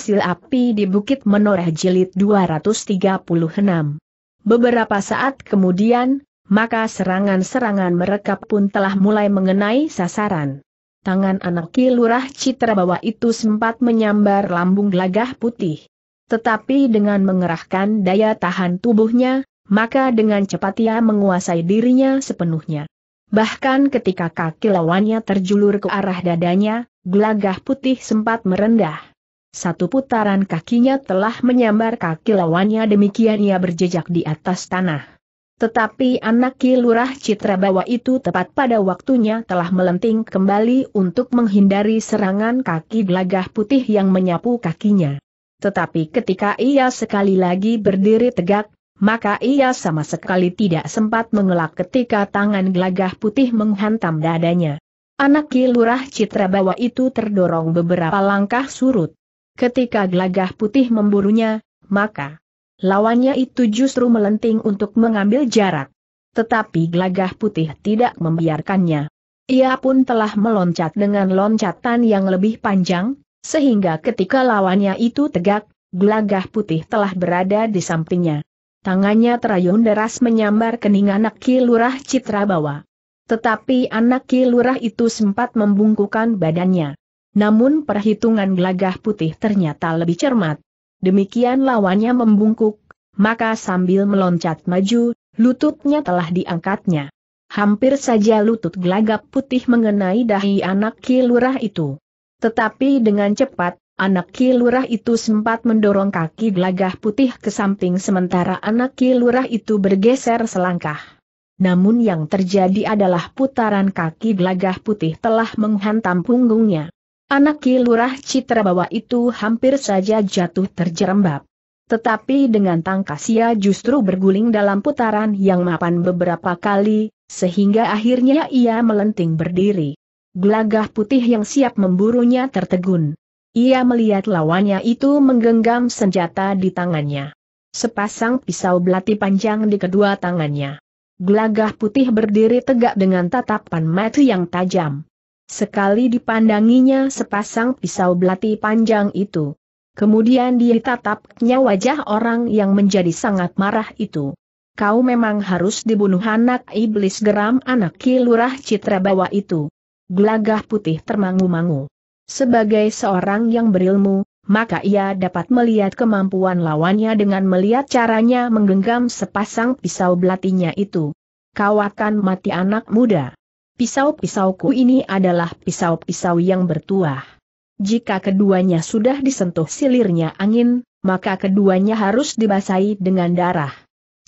Sil Api di Bukit Menoreh Jilid 236. Beberapa saat kemudian, maka serangan-serangan mereka pun telah mulai mengenai sasaran. Tangan anak kilurah citra bawah itu sempat menyambar lambung gelagah putih. Tetapi dengan mengerahkan daya tahan tubuhnya, maka dengan cepat ia menguasai dirinya sepenuhnya. Bahkan ketika kaki lawannya terjulur ke arah dadanya, gelagah putih sempat merendah. Satu putaran kakinya telah menyambar kaki lawannya demikian ia berjejak di atas tanah. Tetapi anak kilurah citra bawa itu tepat pada waktunya telah melenting kembali untuk menghindari serangan kaki belagah putih yang menyapu kakinya. Tetapi ketika ia sekali lagi berdiri tegak, maka ia sama sekali tidak sempat mengelak ketika tangan gelagah putih menghantam dadanya. Anak kilurah citra bawa itu terdorong beberapa langkah surut. Ketika gelagah putih memburunya, maka lawannya itu justru melenting untuk mengambil jarak. Tetapi gelagah putih tidak membiarkannya. Ia pun telah meloncat dengan loncatan yang lebih panjang, sehingga ketika lawannya itu tegak, gelagah putih telah berada di sampingnya. Tangannya terayun deras menyambar kening anak kilurah Citrabawa. Tetapi anak kilurah itu sempat membungkukan badannya. Namun perhitungan gelagah putih ternyata lebih cermat. Demikian lawannya membungkuk, maka sambil meloncat maju, lututnya telah diangkatnya. Hampir saja lutut gelagap putih mengenai dahi anak kilurah itu. Tetapi dengan cepat, anak kilurah itu sempat mendorong kaki gelagah putih ke samping sementara anak kilurah itu bergeser selangkah. Namun yang terjadi adalah putaran kaki gelagah putih telah menghantam punggungnya. Anak Kilurah bawah itu hampir saja jatuh terjerembab. Tetapi dengan tangkas ia justru berguling dalam putaran yang mapan beberapa kali, sehingga akhirnya ia melenting berdiri. Gelagah putih yang siap memburunya tertegun. Ia melihat lawannya itu menggenggam senjata di tangannya. Sepasang pisau belati panjang di kedua tangannya. Gelagah putih berdiri tegak dengan tatapan mata yang tajam. Sekali dipandanginya sepasang pisau belati panjang itu. Kemudian ditatapnya wajah orang yang menjadi sangat marah itu. Kau memang harus dibunuh anak iblis geram anak kilurah citra bawa itu. Gelagah putih termangu-mangu. Sebagai seorang yang berilmu, maka ia dapat melihat kemampuan lawannya dengan melihat caranya menggenggam sepasang pisau belatinya itu. Kau akan mati anak muda. Pisau-pisauku ini adalah pisau-pisau yang bertuah. Jika keduanya sudah disentuh silirnya angin, maka keduanya harus dibasahi dengan darah.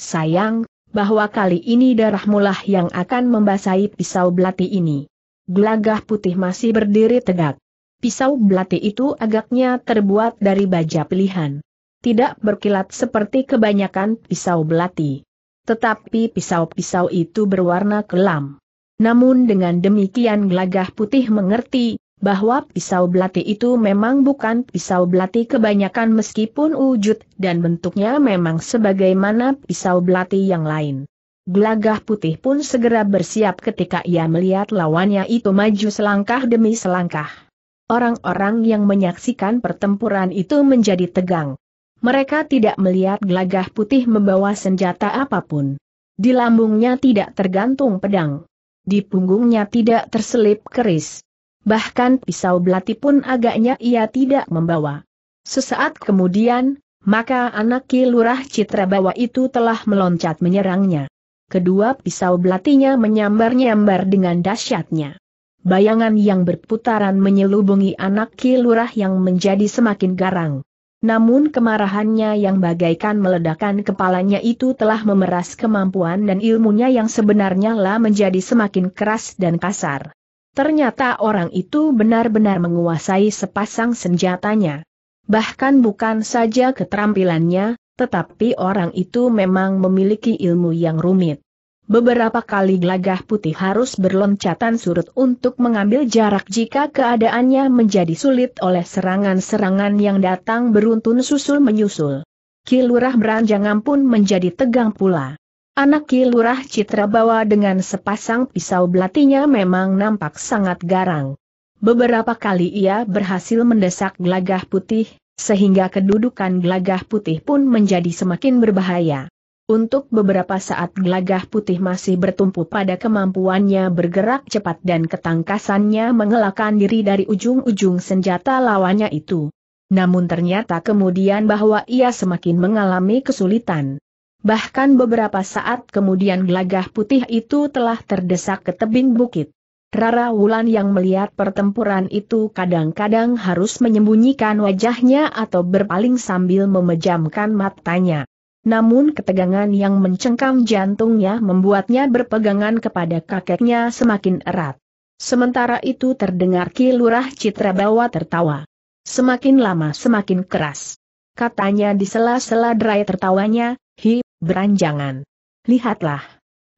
Sayang, bahwa kali ini darah mulah yang akan membasahi pisau belati ini. Gelagah putih masih berdiri tegak. Pisau belati itu agaknya terbuat dari baja pilihan. Tidak berkilat seperti kebanyakan pisau belati. Tetapi pisau-pisau itu berwarna kelam. Namun dengan demikian gelagah putih mengerti, bahwa pisau belati itu memang bukan pisau belati kebanyakan meskipun wujud dan bentuknya memang sebagaimana pisau belati yang lain. Gelagah putih pun segera bersiap ketika ia melihat lawannya itu maju selangkah demi selangkah. Orang-orang yang menyaksikan pertempuran itu menjadi tegang. Mereka tidak melihat gelagah putih membawa senjata apapun. Di lambungnya tidak tergantung pedang. Di punggungnya tidak terselip keris. Bahkan pisau belati pun agaknya ia tidak membawa. Sesaat kemudian, maka anak kilurah citra bawa itu telah meloncat menyerangnya. Kedua pisau belatinya menyambar-nyambar dengan dahsyatnya. Bayangan yang berputaran menyelubungi anak kilurah yang menjadi semakin garang. Namun kemarahannya yang bagaikan meledakan kepalanya itu telah memeras kemampuan dan ilmunya yang sebenarnya lah menjadi semakin keras dan kasar. Ternyata orang itu benar-benar menguasai sepasang senjatanya. Bahkan bukan saja keterampilannya, tetapi orang itu memang memiliki ilmu yang rumit. Beberapa kali gelagah putih harus berloncatan surut untuk mengambil jarak jika keadaannya menjadi sulit oleh serangan-serangan yang datang beruntun susul-menyusul. Kilurah Beranjangan pun menjadi tegang pula. Anak Kilurah Citra bawa dengan sepasang pisau belatinya memang nampak sangat garang. Beberapa kali ia berhasil mendesak gelagah putih, sehingga kedudukan gelagah putih pun menjadi semakin berbahaya. Untuk beberapa saat gelagah putih masih bertumpu pada kemampuannya bergerak cepat dan ketangkasannya mengelakkan diri dari ujung-ujung senjata lawannya itu. Namun ternyata kemudian bahwa ia semakin mengalami kesulitan. Bahkan beberapa saat kemudian gelagah putih itu telah terdesak ke tebing bukit. Rara Wulan yang melihat pertempuran itu kadang-kadang harus menyembunyikan wajahnya atau berpaling sambil memejamkan matanya. Namun ketegangan yang mencengkam jantungnya membuatnya berpegangan kepada kakeknya semakin erat. Sementara itu terdengar kilurah citra bawa tertawa. Semakin lama semakin keras. Katanya di sela-sela derai tertawanya, hi, beranjangan. Lihatlah.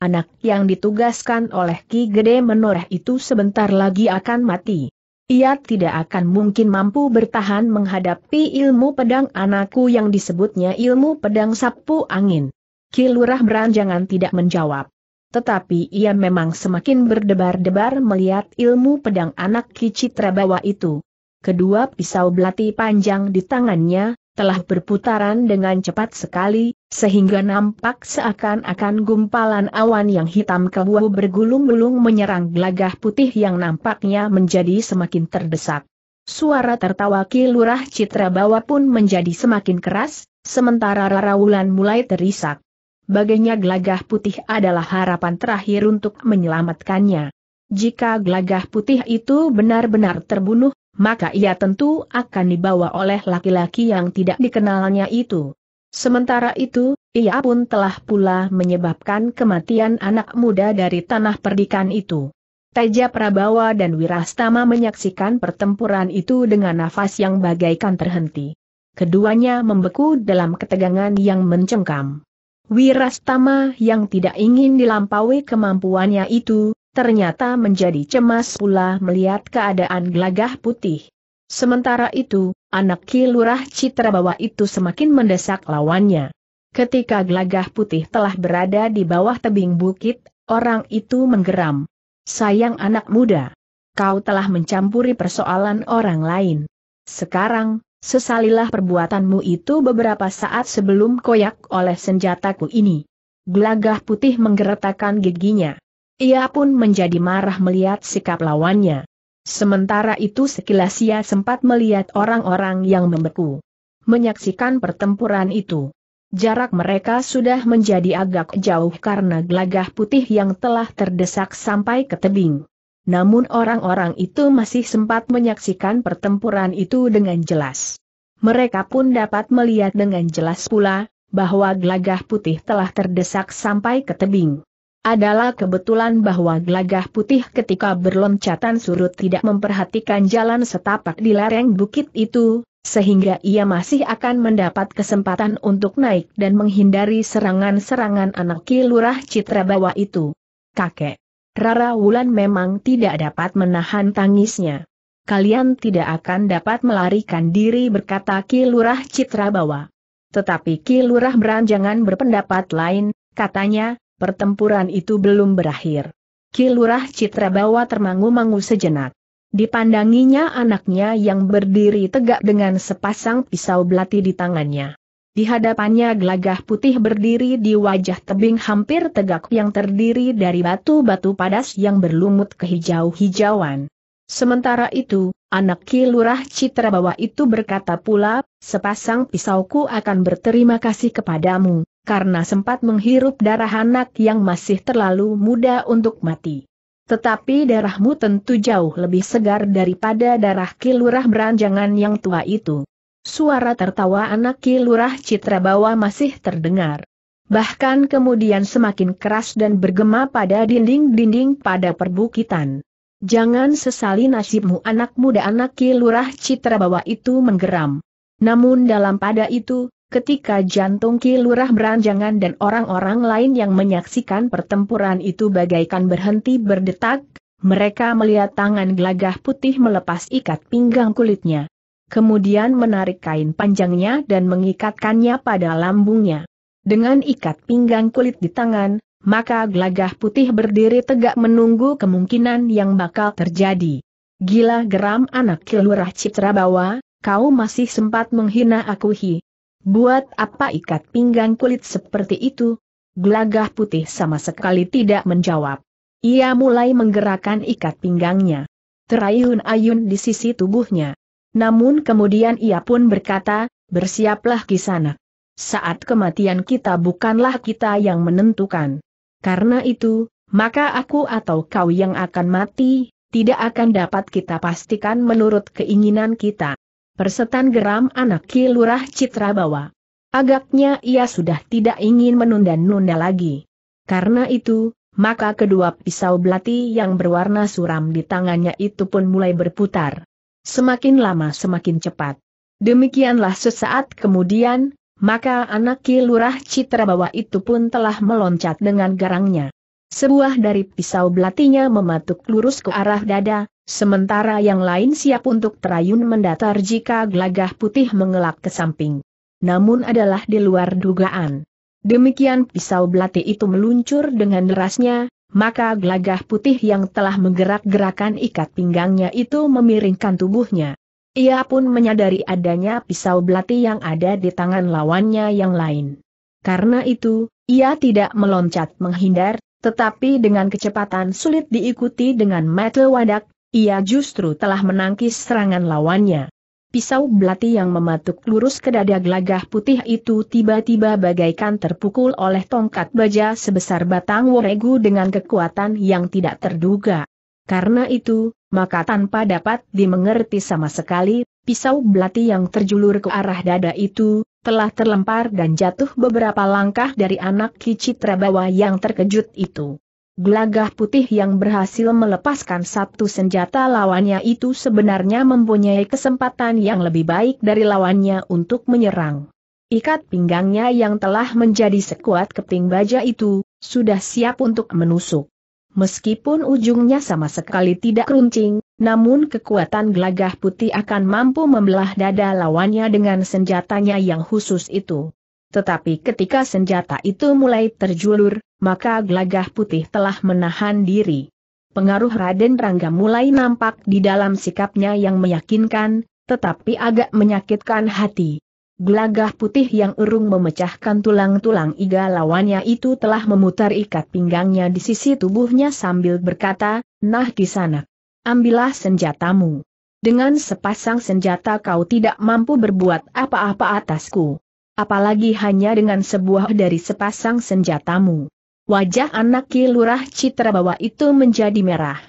Anak yang ditugaskan oleh Ki Gede menoreh itu sebentar lagi akan mati. Ia tidak akan mungkin mampu bertahan menghadapi ilmu pedang anakku yang disebutnya ilmu pedang sapu angin. Kilurah beranjangan tidak menjawab. Tetapi ia memang semakin berdebar-debar melihat ilmu pedang anak Kicitra itu. Kedua pisau belati panjang di tangannya, telah berputaran dengan cepat sekali, sehingga nampak seakan-akan gumpalan awan yang hitam kebuah bergulung-gulung menyerang gelagah putih yang nampaknya menjadi semakin terdesak. Suara tertawa Ki Lurah Citra Bawa pun menjadi semakin keras, sementara Raraulan mulai terisak. Baginya gelagah putih adalah harapan terakhir untuk menyelamatkannya. Jika gelagah putih itu benar-benar terbunuh, maka ia tentu akan dibawa oleh laki-laki yang tidak dikenalnya itu. Sementara itu, ia pun telah pula menyebabkan kematian anak muda dari tanah perdikan itu. Teja Prabawa dan Wirastama menyaksikan pertempuran itu dengan nafas yang bagaikan terhenti. Keduanya membeku dalam ketegangan yang mencengkam. Wirastama yang tidak ingin dilampaui kemampuannya itu, ternyata menjadi cemas pula melihat keadaan gelagah putih. Sementara itu, anak Kilurah Citrabawa itu semakin mendesak lawannya. Ketika gelagah putih telah berada di bawah tebing bukit, orang itu menggeram. Sayang anak muda, kau telah mencampuri persoalan orang lain. Sekarang, sesalilah perbuatanmu itu beberapa saat sebelum koyak oleh senjataku ini. Gelagah putih menggeretakan giginya. Ia pun menjadi marah melihat sikap lawannya. Sementara itu sekilas ia sempat melihat orang-orang yang membeku. Menyaksikan pertempuran itu. Jarak mereka sudah menjadi agak jauh karena gelagah putih yang telah terdesak sampai ke tebing. Namun orang-orang itu masih sempat menyaksikan pertempuran itu dengan jelas. Mereka pun dapat melihat dengan jelas pula, bahwa gelagah putih telah terdesak sampai ke tebing. Adalah kebetulan bahwa gelagah putih ketika berloncatan surut tidak memperhatikan jalan setapak di lereng bukit itu, sehingga ia masih akan mendapat kesempatan untuk naik dan menghindari serangan-serangan anak kilurah citra Bawa itu. Kakek, Rara Wulan memang tidak dapat menahan tangisnya. Kalian tidak akan dapat melarikan diri berkata kilurah citra Bawa. Tetapi kilurah beranjangan berpendapat lain, katanya, pertempuran itu belum berakhir. Kilurah Citrabawa termangu-mangu sejenak. Dipandanginya anaknya yang berdiri tegak dengan sepasang pisau belati di tangannya. Di hadapannya gelagah putih berdiri di wajah tebing hampir tegak yang terdiri dari batu-batu padas yang berlumut kehijau-hijauan. Sementara itu, anak kilurah Citrabawa itu berkata pula, sepasang pisauku akan berterima kasih kepadamu, karena sempat menghirup darah anak yang masih terlalu muda untuk mati. Tetapi darahmu tentu jauh lebih segar daripada darah kilurah beranjangan yang tua itu. Suara tertawa anak kilurah citra Bawa masih terdengar. Bahkan kemudian semakin keras dan bergema pada dinding-dinding pada perbukitan. Jangan sesali nasibmu anak muda anak kilurah citra Bawa itu menggeram. Namun dalam pada itu, Ketika jantung Ki Lurah Beranjangan dan orang-orang lain yang menyaksikan pertempuran itu bagaikan berhenti berdetak, mereka melihat tangan gelagah putih melepas ikat pinggang kulitnya. Kemudian menarik kain panjangnya dan mengikatkannya pada lambungnya. Dengan ikat pinggang kulit di tangan, maka gelagah putih berdiri tegak menunggu kemungkinan yang bakal terjadi. Gila geram anak Kilurah Citra bawa, kau masih sempat menghina aku hi. Buat apa ikat pinggang kulit seperti itu? Gelagah putih sama sekali tidak menjawab. Ia mulai menggerakkan ikat pinggangnya. Terayun-ayun di sisi tubuhnya. Namun kemudian ia pun berkata, bersiaplah ke sana. Saat kematian kita bukanlah kita yang menentukan. Karena itu, maka aku atau kau yang akan mati, tidak akan dapat kita pastikan menurut keinginan kita. Persetan geram anak kilurah Citra bawa. Agaknya ia sudah tidak ingin menunda-nunda lagi. Karena itu, maka kedua pisau belati yang berwarna suram di tangannya itu pun mulai berputar. Semakin lama semakin cepat. Demikianlah sesaat kemudian, maka anak kilurah Citra bawa itu pun telah meloncat dengan garangnya. Sebuah dari pisau belatinya mematuk lurus ke arah dada, Sementara yang lain siap untuk terayun mendatar jika gelagah putih mengelak ke samping. Namun adalah di luar dugaan. Demikian pisau belati itu meluncur dengan derasnya, maka gelagah putih yang telah menggerak-gerakan ikat pinggangnya itu memiringkan tubuhnya. Ia pun menyadari adanya pisau belati yang ada di tangan lawannya yang lain. Karena itu, ia tidak meloncat menghindar, tetapi dengan kecepatan sulit diikuti dengan metel wadak, ia justru telah menangkis serangan lawannya. Pisau belati yang mematuk lurus ke dada gelagah putih itu tiba-tiba bagaikan terpukul oleh tongkat baja sebesar batang woregu dengan kekuatan yang tidak terduga. Karena itu, maka tanpa dapat dimengerti sama sekali, pisau belati yang terjulur ke arah dada itu, telah terlempar dan jatuh beberapa langkah dari anak kicitra bawah yang terkejut itu. Gelagah putih yang berhasil melepaskan satu senjata lawannya itu sebenarnya mempunyai kesempatan yang lebih baik dari lawannya untuk menyerang. Ikat pinggangnya yang telah menjadi sekuat keping baja itu, sudah siap untuk menusuk. Meskipun ujungnya sama sekali tidak runcing, namun kekuatan gelagah putih akan mampu membelah dada lawannya dengan senjatanya yang khusus itu. Tetapi ketika senjata itu mulai terjulur, maka Glagah putih telah menahan diri. Pengaruh Raden Rangga mulai nampak di dalam sikapnya yang meyakinkan, tetapi agak menyakitkan hati. Glagah putih yang urung memecahkan tulang-tulang iga lawannya itu telah memutar ikat pinggangnya di sisi tubuhnya sambil berkata, Nah di sana, ambillah senjatamu. Dengan sepasang senjata kau tidak mampu berbuat apa-apa atasku apalagi hanya dengan sebuah dari sepasang senjatamu. Wajah anak kilurah Citrabawa itu menjadi merah.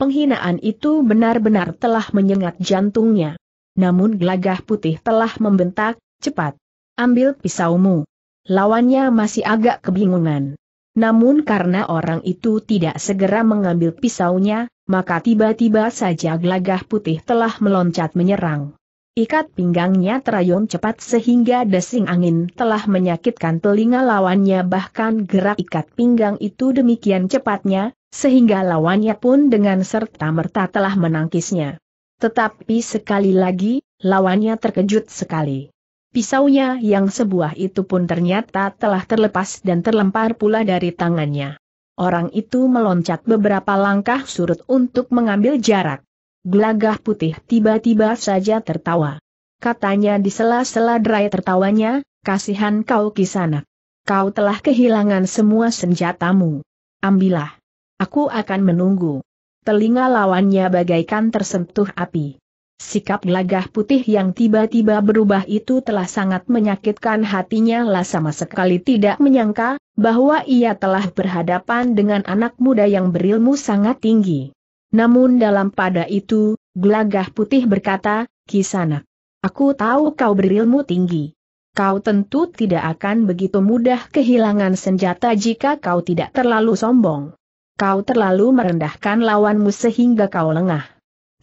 Penghinaan itu benar-benar telah menyengat jantungnya. Namun gelagah putih telah membentak, cepat. Ambil pisaumu. Lawannya masih agak kebingungan. Namun karena orang itu tidak segera mengambil pisaunya, maka tiba-tiba saja gelagah putih telah meloncat menyerang. Ikat pinggangnya terayun cepat sehingga desing angin telah menyakitkan telinga lawannya bahkan gerak ikat pinggang itu demikian cepatnya, sehingga lawannya pun dengan serta-merta telah menangkisnya. Tetapi sekali lagi, lawannya terkejut sekali. Pisaunya yang sebuah itu pun ternyata telah terlepas dan terlempar pula dari tangannya. Orang itu meloncat beberapa langkah surut untuk mengambil jarak. Gelagah putih tiba-tiba saja tertawa. Katanya di sela-sela derai tertawanya, kasihan kau kisanak. Kau telah kehilangan semua senjatamu. Ambillah. Aku akan menunggu. Telinga lawannya bagaikan tersentuh api. Sikap gelagah putih yang tiba-tiba berubah itu telah sangat menyakitkan hatinya lah sama sekali tidak menyangka, bahwa ia telah berhadapan dengan anak muda yang berilmu sangat tinggi. Namun dalam pada itu, gelagah putih berkata, kisana, aku tahu kau berilmu tinggi. Kau tentu tidak akan begitu mudah kehilangan senjata jika kau tidak terlalu sombong. Kau terlalu merendahkan lawanmu sehingga kau lengah.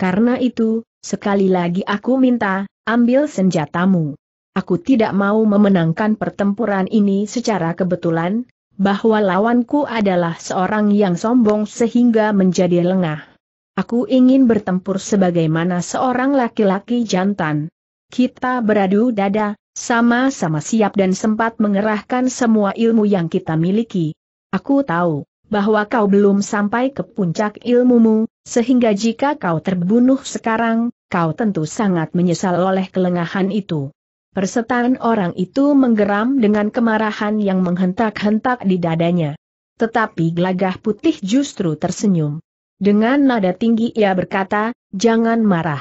Karena itu, sekali lagi aku minta, ambil senjatamu. Aku tidak mau memenangkan pertempuran ini secara kebetulan, bahwa lawanku adalah seorang yang sombong sehingga menjadi lengah. Aku ingin bertempur sebagaimana seorang laki-laki jantan. Kita beradu dada, sama-sama siap dan sempat mengerahkan semua ilmu yang kita miliki. Aku tahu bahwa kau belum sampai ke puncak ilmumu, sehingga jika kau terbunuh sekarang, kau tentu sangat menyesal oleh kelengahan itu. Persetan orang itu menggeram dengan kemarahan yang menghentak-hentak di dadanya. Tetapi gelagah putih justru tersenyum. Dengan nada tinggi ia berkata, jangan marah.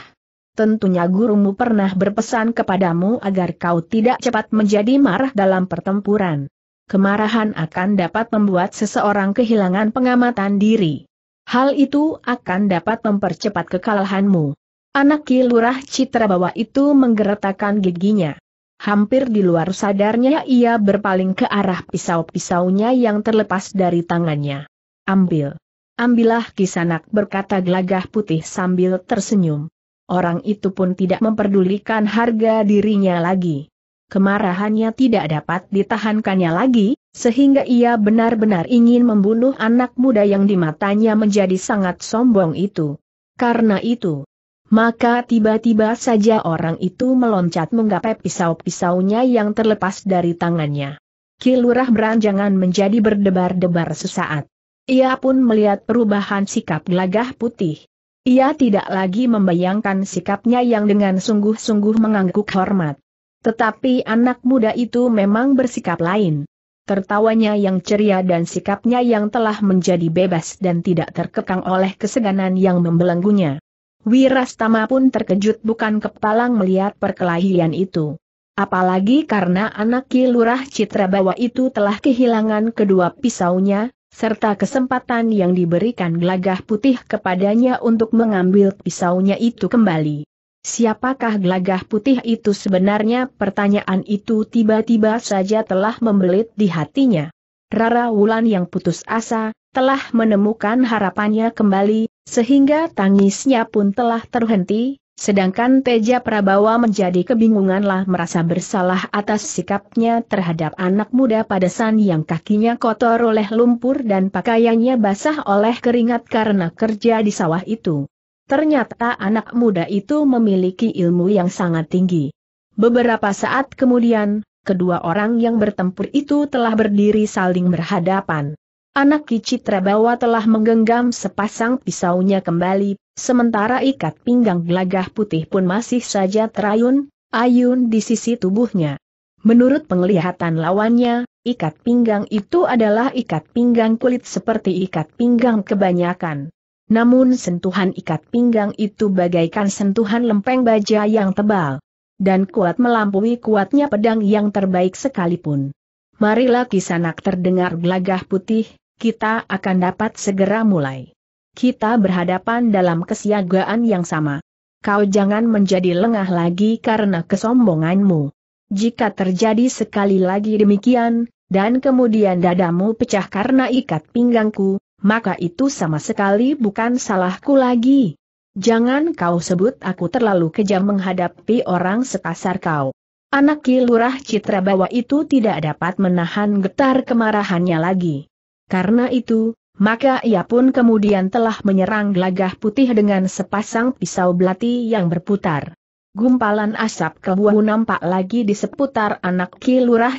Tentunya gurumu pernah berpesan kepadamu agar kau tidak cepat menjadi marah dalam pertempuran. Kemarahan akan dapat membuat seseorang kehilangan pengamatan diri. Hal itu akan dapat mempercepat kekalahanmu. Anak kilurah citra bawah itu menggeretakan giginya. Hampir di luar sadarnya ia berpaling ke arah pisau-pisaunya yang terlepas dari tangannya. Ambil. Ambillah kisanak berkata gelagah putih sambil tersenyum. Orang itu pun tidak memperdulikan harga dirinya lagi. Kemarahannya tidak dapat ditahankannya lagi, sehingga ia benar-benar ingin membunuh anak muda yang di matanya menjadi sangat sombong itu. Karena itu, maka tiba-tiba saja orang itu meloncat menggapai pisau-pisaunya yang terlepas dari tangannya. Kilurah beranjangan menjadi berdebar-debar sesaat. Ia pun melihat perubahan sikap gelagah putih. Ia tidak lagi membayangkan sikapnya yang dengan sungguh-sungguh mengangguk hormat. Tetapi anak muda itu memang bersikap lain. Tertawanya yang ceria dan sikapnya yang telah menjadi bebas dan tidak terkekang oleh keseganan yang membelenggunya. Wirastama pun terkejut bukan kepalang melihat perkelahian itu. Apalagi karena anak Ki Lurah Citrabawa itu telah kehilangan kedua pisaunya, serta kesempatan yang diberikan gelagah putih kepadanya untuk mengambil pisaunya itu kembali. Siapakah gelagah putih itu sebenarnya? Pertanyaan itu tiba-tiba saja telah membelit di hatinya. Rara Wulan yang putus asa, telah menemukan harapannya kembali, sehingga tangisnya pun telah terhenti, Sedangkan Teja Prabawa menjadi kebingunganlah merasa bersalah atas sikapnya terhadap anak muda pada padasan yang kakinya kotor oleh lumpur dan pakaiannya basah oleh keringat karena kerja di sawah itu. Ternyata anak muda itu memiliki ilmu yang sangat tinggi. Beberapa saat kemudian, kedua orang yang bertempur itu telah berdiri saling berhadapan. Anak kicit Prabawa telah menggenggam sepasang pisaunya kembali, Sementara ikat pinggang gelagah putih pun masih saja terayun, ayun di sisi tubuhnya. Menurut penglihatan lawannya, ikat pinggang itu adalah ikat pinggang kulit seperti ikat pinggang kebanyakan. Namun sentuhan ikat pinggang itu bagaikan sentuhan lempeng baja yang tebal. Dan kuat melampaui kuatnya pedang yang terbaik sekalipun. Marilah kisanak terdengar gelagah putih, kita akan dapat segera mulai kita berhadapan dalam kesiagaan yang sama. Kau jangan menjadi lengah lagi karena kesombonganmu. Jika terjadi sekali lagi demikian, dan kemudian dadamu pecah karena ikat pinggangku, maka itu sama sekali bukan salahku lagi. Jangan kau sebut aku terlalu kejam menghadapi orang sekasar kau. Anak kilurah Citra Bawa itu tidak dapat menahan getar kemarahannya lagi. Karena itu, maka ia pun kemudian telah menyerang gelagah putih dengan sepasang pisau belati yang berputar. Gumpalan asap kebuahu nampak lagi di seputar anak kilurah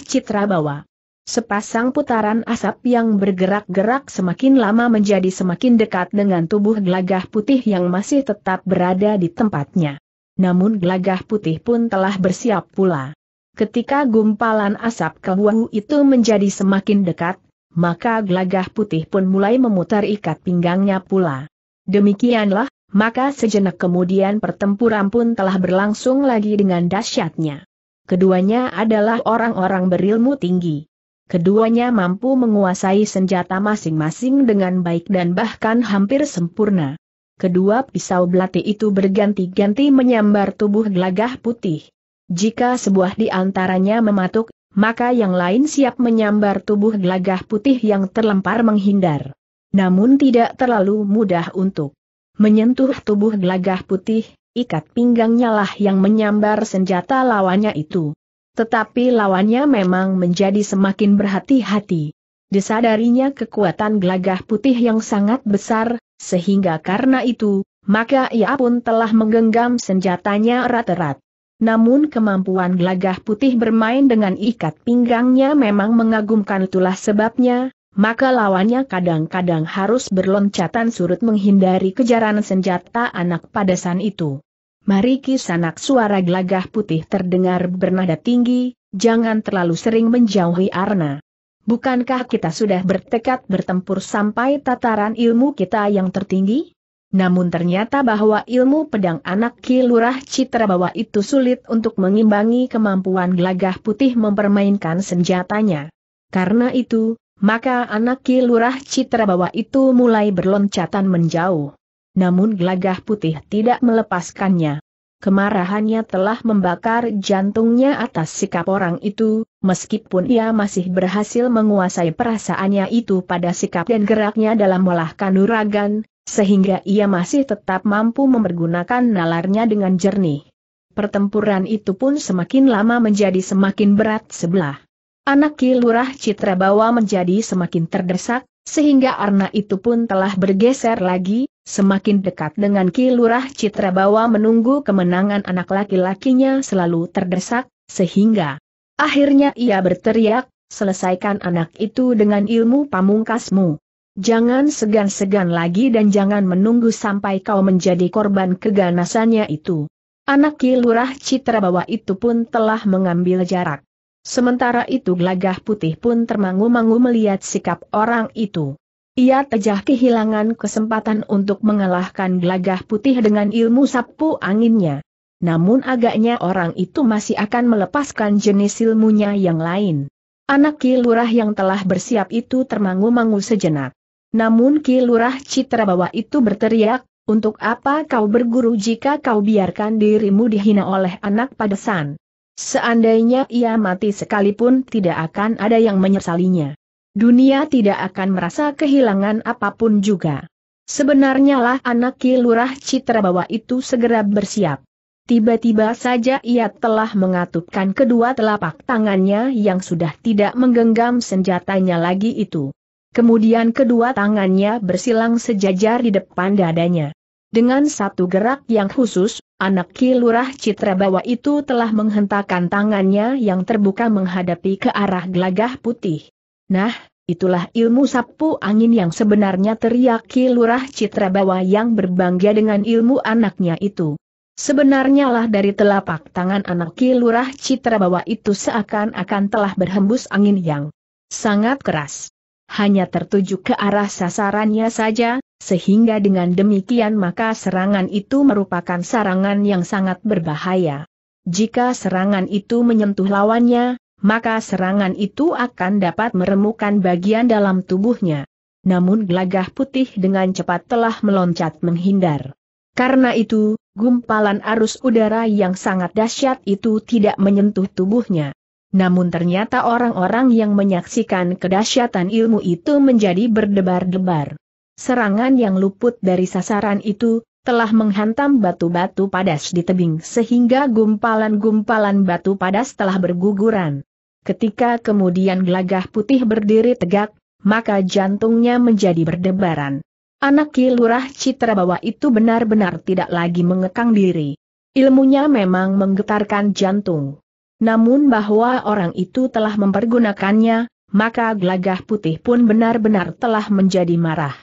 bawah. Sepasang putaran asap yang bergerak-gerak semakin lama menjadi semakin dekat dengan tubuh gelagah putih yang masih tetap berada di tempatnya. Namun gelagah putih pun telah bersiap pula. Ketika gumpalan asap kebuahu itu menjadi semakin dekat, maka gelagah putih pun mulai memutar ikat pinggangnya pula. Demikianlah, maka sejenak kemudian pertempuran pun telah berlangsung lagi dengan dahsyatnya. Keduanya adalah orang-orang berilmu tinggi. Keduanya mampu menguasai senjata masing-masing dengan baik dan bahkan hampir sempurna. Kedua pisau belati itu berganti-ganti menyambar tubuh gelagah putih. Jika sebuah di antaranya mematuk, maka yang lain siap menyambar tubuh gelagah putih yang terlempar menghindar. Namun tidak terlalu mudah untuk menyentuh tubuh gelagah putih, ikat pinggangnya lah yang menyambar senjata lawannya itu. Tetapi lawannya memang menjadi semakin berhati-hati. Disadarinya kekuatan gelagah putih yang sangat besar, sehingga karena itu, maka ia pun telah menggenggam senjatanya erat-erat. Namun kemampuan gelagah putih bermain dengan ikat pinggangnya memang mengagumkan itulah sebabnya, maka lawannya kadang-kadang harus berloncatan surut menghindari kejaran senjata anak padasan itu. Mari kisanak suara gelagah putih terdengar bernada tinggi, jangan terlalu sering menjauhi Arna. Bukankah kita sudah bertekad bertempur sampai tataran ilmu kita yang tertinggi? Namun ternyata bahwa ilmu pedang anak Kilurah Citra Bawa itu sulit untuk mengimbangi kemampuan gelagah putih mempermainkan senjatanya. Karena itu, maka anak Kilurah Citra Bawa itu mulai berloncatan menjauh. Namun gelagah putih tidak melepaskannya. Kemarahannya telah membakar jantungnya atas sikap orang itu, meskipun ia masih berhasil menguasai perasaannya itu pada sikap dan geraknya dalam melahkan uragan, sehingga ia masih tetap mampu mempergunakan nalarnya dengan jernih. Pertempuran itu pun semakin lama menjadi semakin berat sebelah. Anak Kilurah Citrabawa menjadi semakin terdesak, sehingga Arna itu pun telah bergeser lagi, semakin dekat dengan Kilurah Citrabawa menunggu kemenangan anak laki-lakinya selalu terdesak, sehingga akhirnya ia berteriak, selesaikan anak itu dengan ilmu pamungkasmu. Jangan segan-segan lagi dan jangan menunggu sampai kau menjadi korban keganasannya itu. Anak Kilurah Citrabawa itu pun telah mengambil jarak. Sementara itu gelagah putih pun termangu-mangu melihat sikap orang itu. Ia tejah kehilangan kesempatan untuk mengalahkan gelagah putih dengan ilmu sapu anginnya. Namun agaknya orang itu masih akan melepaskan jenis ilmunya yang lain. Anak kilurah yang telah bersiap itu termangu-mangu sejenak. Namun Ki Lurah Citrabawa itu berteriak, untuk apa kau berguru jika kau biarkan dirimu dihina oleh anak padesan? Seandainya ia mati sekalipun tidak akan ada yang menyesalinya. Dunia tidak akan merasa kehilangan apapun juga. Sebenarnya lah anak Ki Lurah Citrabawa itu segera bersiap. Tiba-tiba saja ia telah mengatupkan kedua telapak tangannya yang sudah tidak menggenggam senjatanya lagi itu. Kemudian kedua tangannya bersilang sejajar di depan dadanya. Dengan satu gerak yang khusus, anak kilurah Citra Bawa itu telah menghentakkan tangannya yang terbuka menghadapi ke arah gelagah putih. Nah, Itulah ilmu sapu angin yang sebenarnya teriak Kilurah Citrabawa yang berbangga dengan ilmu anaknya itu. Sebenarnya lah dari telapak tangan anak Kilurah Citrabawa itu seakan-akan telah berhembus angin yang sangat keras hanya tertuju ke arah sasarannya saja, sehingga dengan demikian maka serangan itu merupakan serangan yang sangat berbahaya. Jika serangan itu menyentuh lawannya, maka serangan itu akan dapat meremukkan bagian dalam tubuhnya. Namun gelagah putih dengan cepat telah meloncat menghindar. Karena itu, gumpalan arus udara yang sangat dahsyat itu tidak menyentuh tubuhnya. Namun ternyata orang-orang yang menyaksikan kedahsyatan ilmu itu menjadi berdebar-debar. Serangan yang luput dari sasaran itu, telah menghantam batu-batu padas di tebing sehingga gumpalan-gumpalan batu padas telah berguguran. Ketika kemudian gelagah putih berdiri tegak, maka jantungnya menjadi berdebaran. Anak Kilurah Citra bawah itu benar-benar tidak lagi mengekang diri. Ilmunya memang menggetarkan jantung. Namun bahwa orang itu telah mempergunakannya, maka gelagah putih pun benar-benar telah menjadi marah.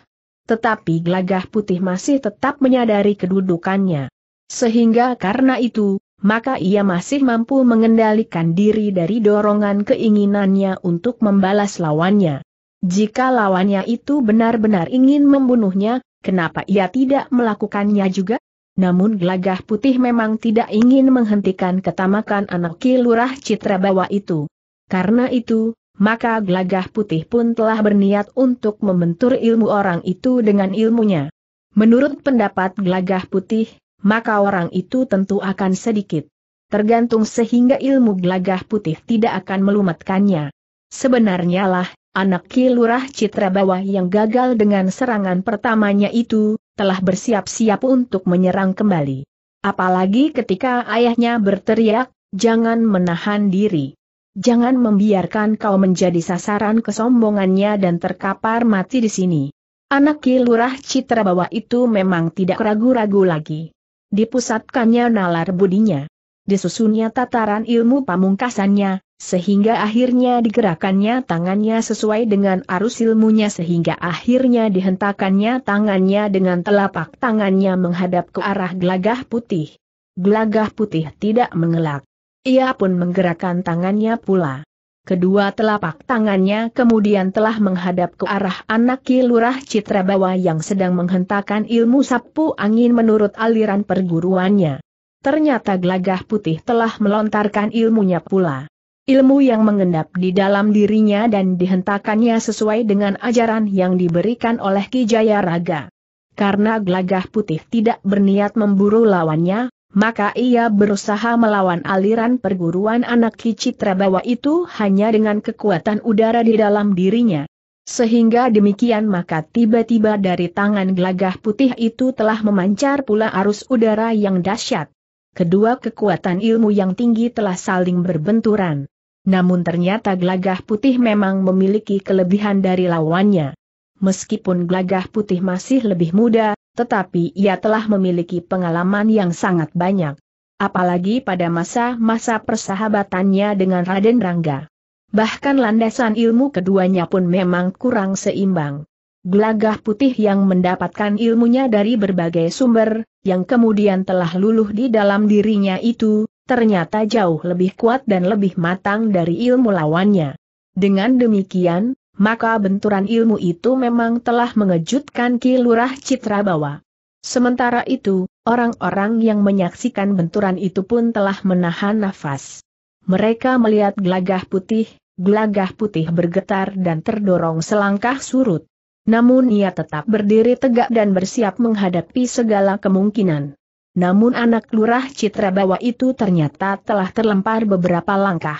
Tetapi gelagah putih masih tetap menyadari kedudukannya. Sehingga karena itu, maka ia masih mampu mengendalikan diri dari dorongan keinginannya untuk membalas lawannya. Jika lawannya itu benar-benar ingin membunuhnya, kenapa ia tidak melakukannya juga? Namun gelagah putih memang tidak ingin menghentikan ketamakan anak kilurah citra bawa itu. Karena itu, maka gelagah putih pun telah berniat untuk membentur ilmu orang itu dengan ilmunya. Menurut pendapat gelagah putih, maka orang itu tentu akan sedikit tergantung sehingga ilmu gelagah putih tidak akan melumatkannya. Sebenarnya lah, Anak Kilurah Citra Bawah yang gagal dengan serangan pertamanya itu, telah bersiap-siap untuk menyerang kembali. Apalagi ketika ayahnya berteriak, jangan menahan diri. Jangan membiarkan kau menjadi sasaran kesombongannya dan terkapar mati di sini. Anak Kilurah Citra Bawah itu memang tidak ragu-ragu lagi. Dipusatkannya nalar budinya. Disusunnya tataran ilmu pamungkasannya, sehingga akhirnya digerakannya tangannya sesuai dengan arus ilmunya sehingga akhirnya dihentakannya tangannya dengan telapak tangannya menghadap ke arah gelagah putih. Gelagah putih tidak mengelak. Ia pun menggerakkan tangannya pula. Kedua telapak tangannya kemudian telah menghadap ke arah anak kilurah Citrabawa yang sedang menghentakkan ilmu sapu angin menurut aliran perguruannya. Ternyata gelagah putih telah melontarkan ilmunya pula ilmu yang mengendap di dalam dirinya dan dihentakannya sesuai dengan ajaran yang diberikan oleh Kijaya Raga. Karena gelagah putih tidak berniat memburu lawannya, maka ia berusaha melawan aliran perguruan anak Kicitra Bawa itu hanya dengan kekuatan udara di dalam dirinya. Sehingga demikian maka tiba-tiba dari tangan gelagah putih itu telah memancar pula arus udara yang dahsyat. Kedua kekuatan ilmu yang tinggi telah saling berbenturan. Namun ternyata Glagah putih memang memiliki kelebihan dari lawannya. Meskipun Glagah putih masih lebih muda, tetapi ia telah memiliki pengalaman yang sangat banyak. Apalagi pada masa-masa persahabatannya dengan Raden Rangga. Bahkan landasan ilmu keduanya pun memang kurang seimbang. Glagah putih yang mendapatkan ilmunya dari berbagai sumber, yang kemudian telah luluh di dalam dirinya itu, ternyata jauh lebih kuat dan lebih matang dari ilmu lawannya. Dengan demikian, maka benturan ilmu itu memang telah mengejutkan Ki Lurah Citrabawa. Sementara itu, orang-orang yang menyaksikan benturan itu pun telah menahan nafas. Mereka melihat gelagah putih, gelagah putih bergetar dan terdorong selangkah surut. Namun ia tetap berdiri tegak dan bersiap menghadapi segala kemungkinan namun anak lurah Citra Bawa itu ternyata telah terlempar beberapa langkah.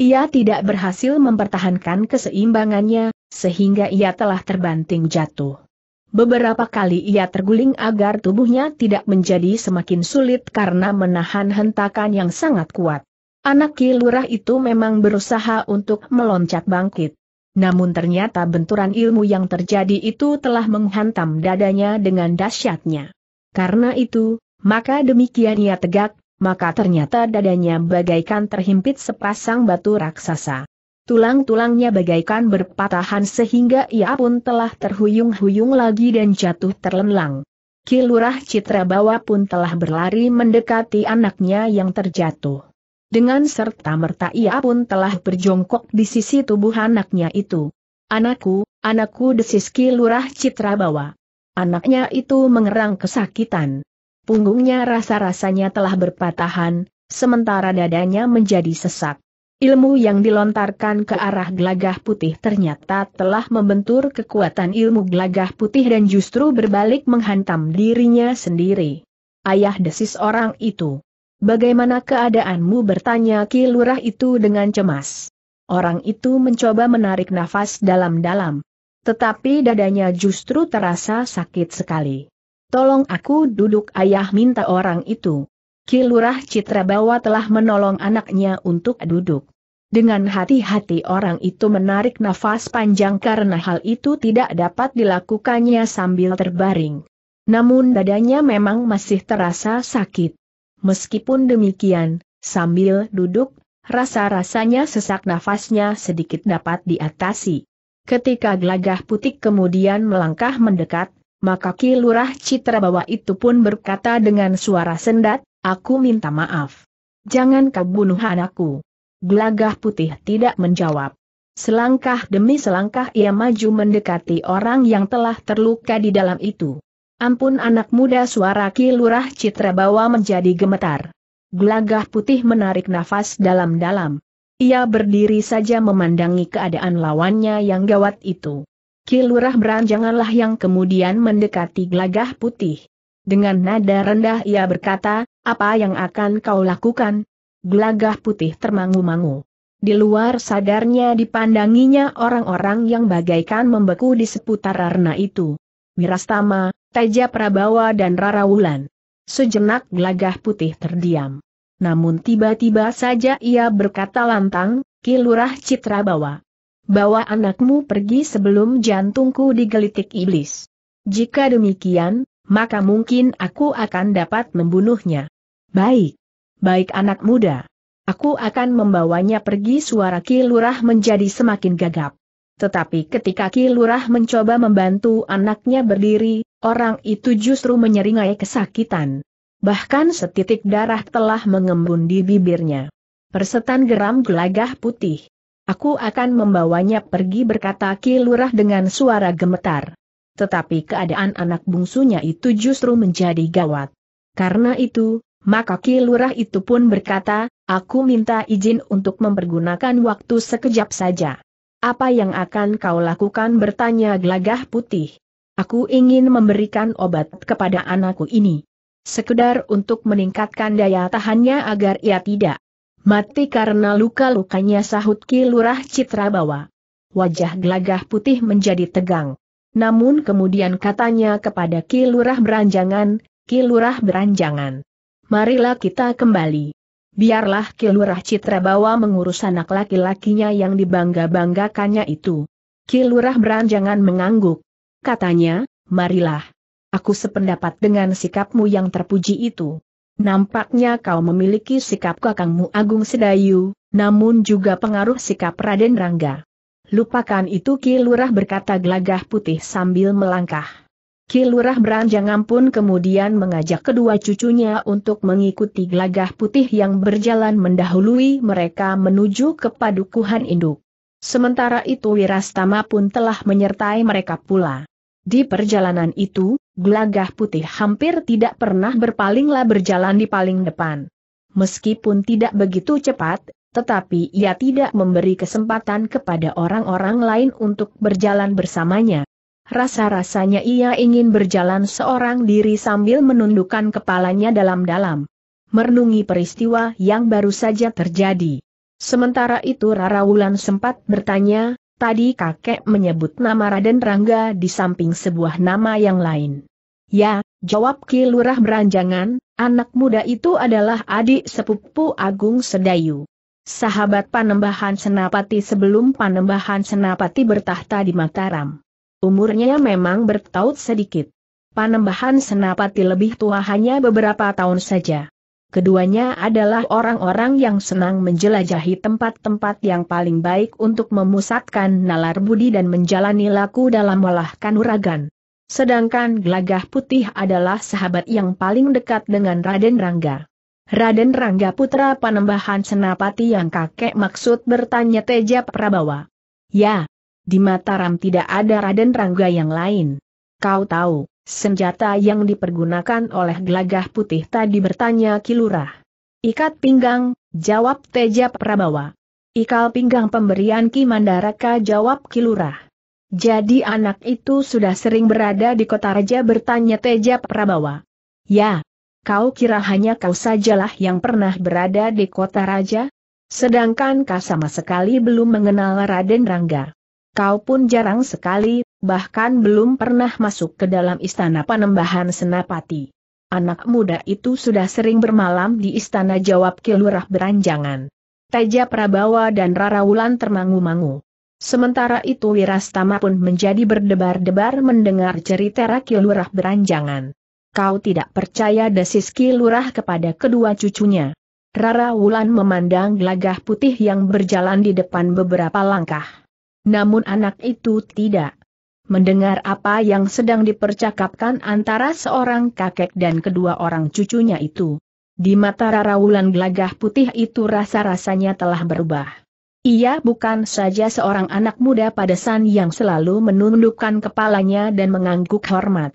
Ia tidak berhasil mempertahankan keseimbangannya, sehingga ia telah terbanting jatuh. Beberapa kali ia terguling agar tubuhnya tidak menjadi semakin sulit karena menahan hentakan yang sangat kuat. Anak kilurah itu memang berusaha untuk meloncat bangkit. Namun ternyata benturan ilmu yang terjadi itu telah menghantam dadanya dengan dahsyatnya. Karena itu, maka demikian ia tegak, maka ternyata dadanya bagaikan terhimpit sepasang batu raksasa. Tulang-tulangnya bagaikan berpatahan sehingga ia pun telah terhuyung-huyung lagi dan jatuh terlenlang. Kilurah Citra Bawa pun telah berlari mendekati anaknya yang terjatuh. Dengan serta merta ia pun telah berjongkok di sisi tubuh anaknya itu. Anakku, anakku desis Kilurah Citra Bawa. Anaknya itu mengerang kesakitan. Punggungnya rasa-rasanya telah berpatahan, sementara dadanya menjadi sesak. Ilmu yang dilontarkan ke arah gelagah putih ternyata telah membentur kekuatan ilmu gelagah putih dan justru berbalik menghantam dirinya sendiri. Ayah desis orang itu. Bagaimana keadaanmu bertanya Ki Lurah itu dengan cemas. Orang itu mencoba menarik nafas dalam-dalam. Tetapi dadanya justru terasa sakit sekali. Tolong aku duduk ayah minta orang itu. Kilurah Citrabawa telah menolong anaknya untuk duduk. Dengan hati-hati orang itu menarik nafas panjang karena hal itu tidak dapat dilakukannya sambil terbaring. Namun dadanya memang masih terasa sakit. Meskipun demikian, sambil duduk, rasa-rasanya sesak nafasnya sedikit dapat diatasi. Ketika gelagah putih kemudian melangkah mendekat, maka Ki Lurah Citra Bawa itu pun berkata dengan suara sendat, aku minta maaf. Jangan kau bunuh anakku. Gelagah putih tidak menjawab. Selangkah demi selangkah ia maju mendekati orang yang telah terluka di dalam itu. Ampun anak muda suara Ki Lurah Citra Bawa menjadi gemetar. Gelagah putih menarik nafas dalam-dalam. Ia berdiri saja memandangi keadaan lawannya yang gawat itu. Kilurah beranjanganlah yang kemudian mendekati gelagah putih. Dengan nada rendah ia berkata, apa yang akan kau lakukan? Gelagah putih termangu-mangu. Di luar sadarnya dipandanginya orang-orang yang bagaikan membeku di seputar arna itu. Wirastama, Teja Prabawa dan Rara Wulan. Sejenak gelagah putih terdiam. Namun tiba-tiba saja ia berkata lantang, Kilurah Citrabawa bawa anakmu pergi sebelum jantungku digelitik iblis. Jika demikian, maka mungkin aku akan dapat membunuhnya. Baik. Baik anak muda. Aku akan membawanya pergi suara Ki Lurah menjadi semakin gagap. Tetapi ketika Ki Lurah mencoba membantu anaknya berdiri, orang itu justru menyeringai kesakitan. Bahkan setitik darah telah mengembun di bibirnya. Persetan geram gelagah putih. Aku akan membawanya pergi berkata Ki Lurah dengan suara gemetar. Tetapi keadaan anak bungsunya itu justru menjadi gawat. Karena itu, maka Ki Lurah itu pun berkata, aku minta izin untuk mempergunakan waktu sekejap saja. Apa yang akan kau lakukan bertanya glagah putih. Aku ingin memberikan obat kepada anakku ini. Sekedar untuk meningkatkan daya tahannya agar ia tidak Mati karena luka-lukanya sahut Ki Lurah Citra bawa. Wajah gelagah putih menjadi tegang. Namun kemudian katanya kepada Ki Lurah beranjangan, kilurah beranjangan. Marilah kita kembali. Biarlah Ki Lurah Citra bawa mengurus anak laki-lakinya yang dibangga-banggakannya itu. Ki Lurah beranjangan mengangguk. Katanya, marilah. Aku sependapat dengan sikapmu yang terpuji itu. Nampaknya kau memiliki sikap kakangmu Agung Sedayu, namun juga pengaruh sikap Raden Rangga. Lupakan itu Ki Lurah berkata gelagah putih sambil melangkah. Ki Lurah beranjang ampun kemudian mengajak kedua cucunya untuk mengikuti gelagah putih yang berjalan mendahului mereka menuju ke padukuhan induk. Sementara itu Wirastama pun telah menyertai mereka pula. Di perjalanan itu, gelagah putih hampir tidak pernah berpalinglah berjalan di paling depan. Meskipun tidak begitu cepat, tetapi ia tidak memberi kesempatan kepada orang-orang lain untuk berjalan bersamanya. Rasa-rasanya ia ingin berjalan seorang diri sambil menundukkan kepalanya dalam-dalam. Merenungi peristiwa yang baru saja terjadi. Sementara itu Rara Wulan sempat bertanya, Tadi kakek menyebut nama Raden Rangga di samping sebuah nama yang lain. Ya, jawab Ki Lurah beranjangan, anak muda itu adalah adik sepupu Agung Sedayu. Sahabat Panembahan Senapati sebelum Panembahan Senapati bertahta di Mataram. Umurnya memang bertaut sedikit. Panembahan Senapati lebih tua hanya beberapa tahun saja keduanya adalah orang-orang yang senang menjelajahi tempat-tempat yang paling baik untuk memusatkan nalar budi dan menjalani laku dalam olah kanuragan. Sedangkan Gelagah Putih adalah sahabat yang paling dekat dengan Raden Rangga. Raden Rangga putra panembahan senapati yang kakek maksud bertanya Teja Prabawa. Ya, di Mataram tidak ada Raden Rangga yang lain. Kau tahu, Senjata yang dipergunakan oleh gelagah putih tadi bertanya Kilurah. Ikat pinggang, jawab Teja Prabawa. Ikal pinggang pemberian Ki Mandaraka jawab Kilurah. Jadi anak itu sudah sering berada di kota raja bertanya Teja Prabawa. Ya. Kau kira hanya kau sajalah yang pernah berada di kota raja? Sedangkan kau sama sekali belum mengenal Raden Rangga. Kau pun jarang sekali bahkan belum pernah masuk ke dalam istana panembahan Senapati. Anak muda itu sudah sering bermalam di istana jawab Kilurah Beranjangan. Teja Prabawa dan Rara Wulan termangu-mangu. Sementara itu Wirastama pun menjadi berdebar-debar mendengar cerita Kilurah Beranjangan. Kau tidak percaya desis Kilurah kepada kedua cucunya. Rara Wulan memandang gelagah putih yang berjalan di depan beberapa langkah. Namun anak itu tidak mendengar apa yang sedang dipercakapkan antara seorang kakek dan kedua orang cucunya itu. Di mata Raraulan Glagah putih itu rasa-rasanya telah berubah. Ia bukan saja seorang anak muda pada San yang selalu menundukkan kepalanya dan mengangguk hormat.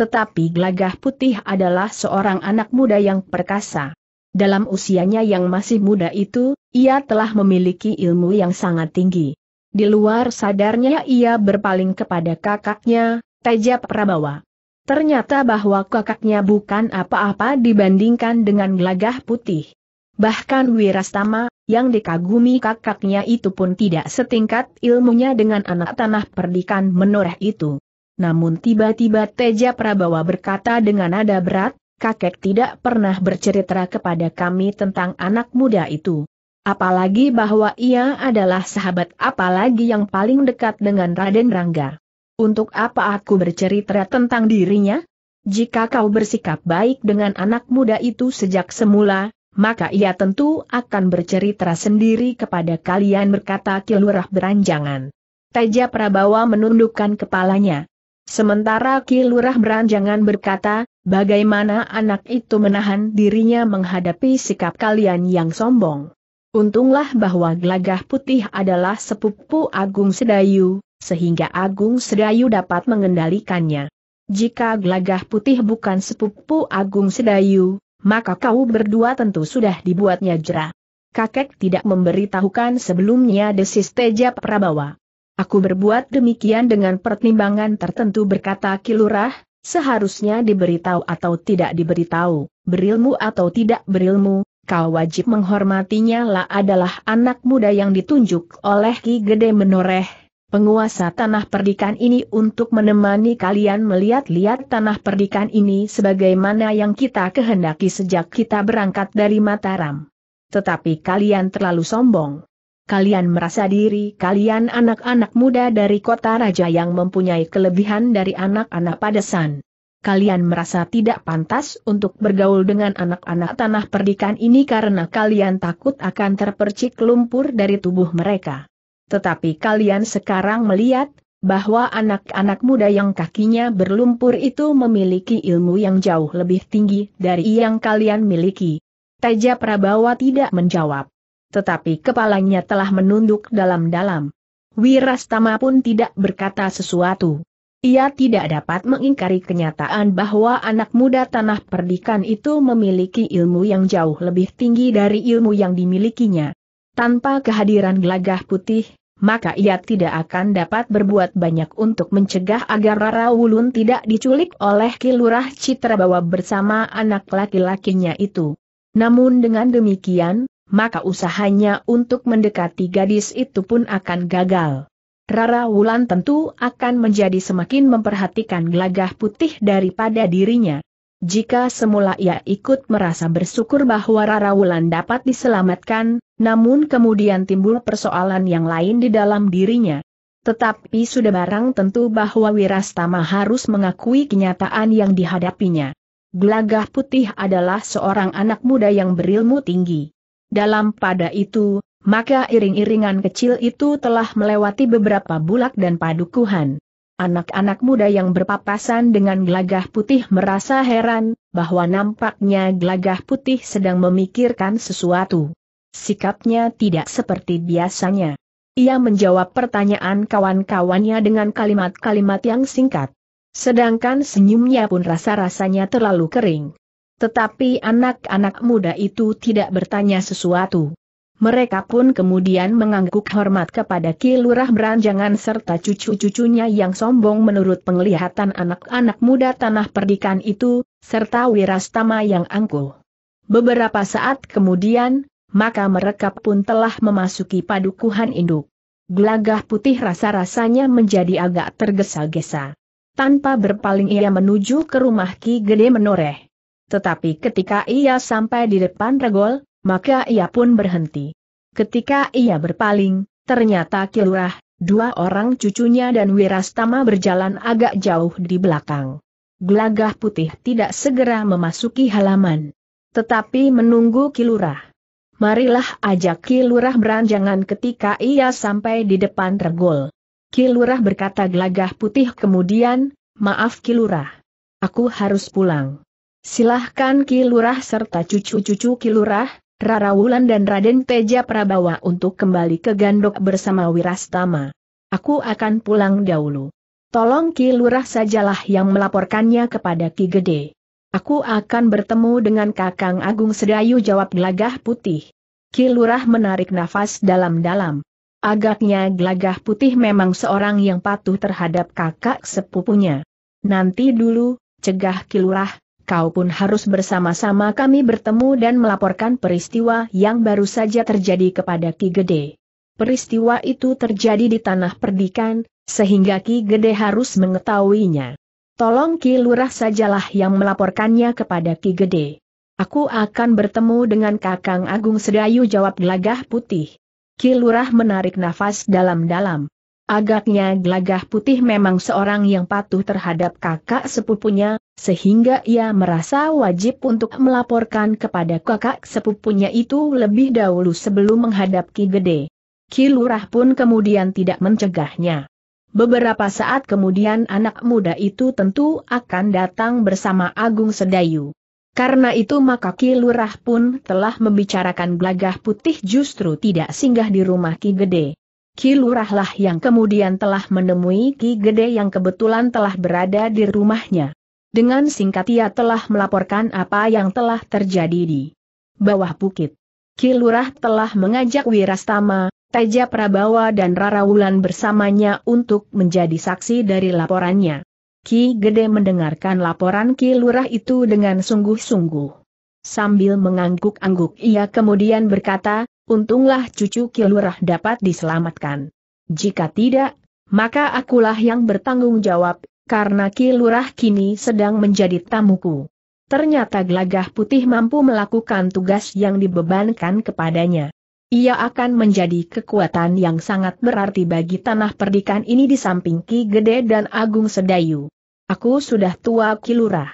Tetapi Glagah putih adalah seorang anak muda yang perkasa. Dalam usianya yang masih muda itu, ia telah memiliki ilmu yang sangat tinggi. Di luar sadarnya ia berpaling kepada kakaknya, Teja Prabawa. Ternyata bahwa kakaknya bukan apa-apa dibandingkan dengan gelagah putih. Bahkan Wirastama, yang dikagumi kakaknya itu pun tidak setingkat ilmunya dengan anak tanah perdikan menoreh itu. Namun tiba-tiba Teja Prabawa berkata dengan nada berat, kakek tidak pernah bercerita kepada kami tentang anak muda itu apalagi bahwa ia adalah sahabat apalagi yang paling dekat dengan Raden Rangga. Untuk apa aku bercerita tentang dirinya? Jika kau bersikap baik dengan anak muda itu sejak semula, maka ia tentu akan bercerita sendiri kepada kalian berkata Kilurah Beranjangan. Teja Prabawa menundukkan kepalanya. Sementara Kilurah Beranjangan berkata, bagaimana anak itu menahan dirinya menghadapi sikap kalian yang sombong. Untunglah bahwa Gelagah Putih adalah sepupu Agung Sedayu, sehingga Agung Sedayu dapat mengendalikannya. Jika Gelagah Putih bukan sepupu Agung Sedayu, maka kau berdua tentu sudah dibuatnya jera. Kakek tidak memberitahukan sebelumnya desis Teja Prabawa. Aku berbuat demikian dengan pertimbangan tertentu berkata Kilurah, seharusnya diberitahu atau tidak diberitahu, berilmu atau tidak berilmu, kau wajib menghormatinya lah adalah anak muda yang ditunjuk oleh Ki Gede Menoreh, penguasa tanah perdikan ini untuk menemani kalian melihat-lihat tanah perdikan ini sebagaimana yang kita kehendaki sejak kita berangkat dari Mataram. Tetapi kalian terlalu sombong. Kalian merasa diri kalian anak-anak muda dari kota raja yang mempunyai kelebihan dari anak-anak padesan kalian merasa tidak pantas untuk bergaul dengan anak-anak tanah perdikan ini karena kalian takut akan terpercik lumpur dari tubuh mereka. Tetapi kalian sekarang melihat, bahwa anak-anak muda yang kakinya berlumpur itu memiliki ilmu yang jauh lebih tinggi dari yang kalian miliki. Teja Prabawa tidak menjawab. Tetapi kepalanya telah menunduk dalam-dalam. Wirastama pun tidak berkata sesuatu. Ia tidak dapat mengingkari kenyataan bahwa anak muda tanah perdikan itu memiliki ilmu yang jauh lebih tinggi dari ilmu yang dimilikinya. Tanpa kehadiran gelagah putih, maka ia tidak akan dapat berbuat banyak untuk mencegah agar Rara Wulun tidak diculik oleh Kilurah Citrabawa bersama anak laki-lakinya itu. Namun dengan demikian, maka usahanya untuk mendekati gadis itu pun akan gagal. Rara Wulan tentu akan menjadi semakin memperhatikan gelagah putih daripada dirinya. Jika semula ia ikut merasa bersyukur bahwa Rara Wulan dapat diselamatkan, namun kemudian timbul persoalan yang lain di dalam dirinya. Tetapi sudah barang tentu bahwa Wirastama harus mengakui kenyataan yang dihadapinya. Gelagah putih adalah seorang anak muda yang berilmu tinggi. Dalam pada itu, maka iring-iringan kecil itu telah melewati beberapa bulak dan padukuhan. Anak-anak muda yang berpapasan dengan gelagah putih merasa heran, bahwa nampaknya gelagah putih sedang memikirkan sesuatu. Sikapnya tidak seperti biasanya. Ia menjawab pertanyaan kawan-kawannya dengan kalimat-kalimat yang singkat. Sedangkan senyumnya pun rasa-rasanya terlalu kering. Tetapi anak-anak muda itu tidak bertanya sesuatu. Mereka pun kemudian mengangguk hormat kepada Ki Lurah Beranjangan serta cucu-cucunya yang sombong menurut penglihatan anak-anak muda tanah perdikan itu, serta wirastama yang angkuh. Beberapa saat kemudian, maka mereka pun telah memasuki padukuhan induk. Gelagah putih rasa-rasanya menjadi agak tergesa-gesa. Tanpa berpaling ia menuju ke rumah Ki Gede Menoreh. Tetapi ketika ia sampai di depan regol, maka ia pun berhenti. Ketika ia berpaling, ternyata Kilurah, dua orang cucunya dan Wirastama berjalan agak jauh di belakang. Gelagah putih tidak segera memasuki halaman. Tetapi menunggu Kilurah. Marilah ajak Kilurah beranjangan ketika ia sampai di depan regol. Kilurah berkata gelagah putih kemudian, maaf Kilurah. Aku harus pulang. Silahkan Kilurah serta cucu-cucu Kilurah, Rara Wulan dan Raden Teja Prabawa untuk kembali ke Gandok bersama Wirastama. Aku akan pulang dahulu. Tolong Ki Lurah sajalah yang melaporkannya kepada Ki Gede. Aku akan bertemu dengan Kakang Agung Sedayu jawab Gelagah Putih. Ki Lurah menarik nafas dalam-dalam. Agaknya Gelagah Putih memang seorang yang patuh terhadap kakak sepupunya. Nanti dulu, cegah Ki Lurah, kau pun harus bersama-sama kami bertemu dan melaporkan peristiwa yang baru saja terjadi kepada Ki Gede. Peristiwa itu terjadi di tanah perdikan, sehingga Ki Gede harus mengetahuinya. Tolong Ki Lurah sajalah yang melaporkannya kepada Ki Gede. Aku akan bertemu dengan Kakang Agung Sedayu jawab gelagah putih. Ki Lurah menarik nafas dalam-dalam. Agaknya Gelagah Putih memang seorang yang patuh terhadap kakak sepupunya, sehingga ia merasa wajib untuk melaporkan kepada kakak sepupunya itu lebih dahulu sebelum menghadap Ki Gede. Ki Lurah pun kemudian tidak mencegahnya. Beberapa saat kemudian anak muda itu tentu akan datang bersama Agung Sedayu. Karena itu maka Ki Lurah pun telah membicarakan gelagah putih justru tidak singgah di rumah Ki Gede. Ki Lurahlah yang kemudian telah menemui Ki Gede yang kebetulan telah berada di rumahnya. Dengan singkat ia telah melaporkan apa yang telah terjadi di bawah bukit. Kilurah telah mengajak Wirastama, Teja Prabawa dan Rara Wulan bersamanya untuk menjadi saksi dari laporannya. Ki Gede mendengarkan laporan Ki Lurah itu dengan sungguh-sungguh. Sambil mengangguk-angguk ia kemudian berkata, untunglah cucu Ki Lurah dapat diselamatkan. Jika tidak, maka akulah yang bertanggung jawab, karena Ki Lurah kini sedang menjadi tamuku. Ternyata gelagah putih mampu melakukan tugas yang dibebankan kepadanya. Ia akan menjadi kekuatan yang sangat berarti bagi tanah perdikan ini di samping Ki Gede dan Agung Sedayu. Aku sudah tua Ki Lurah.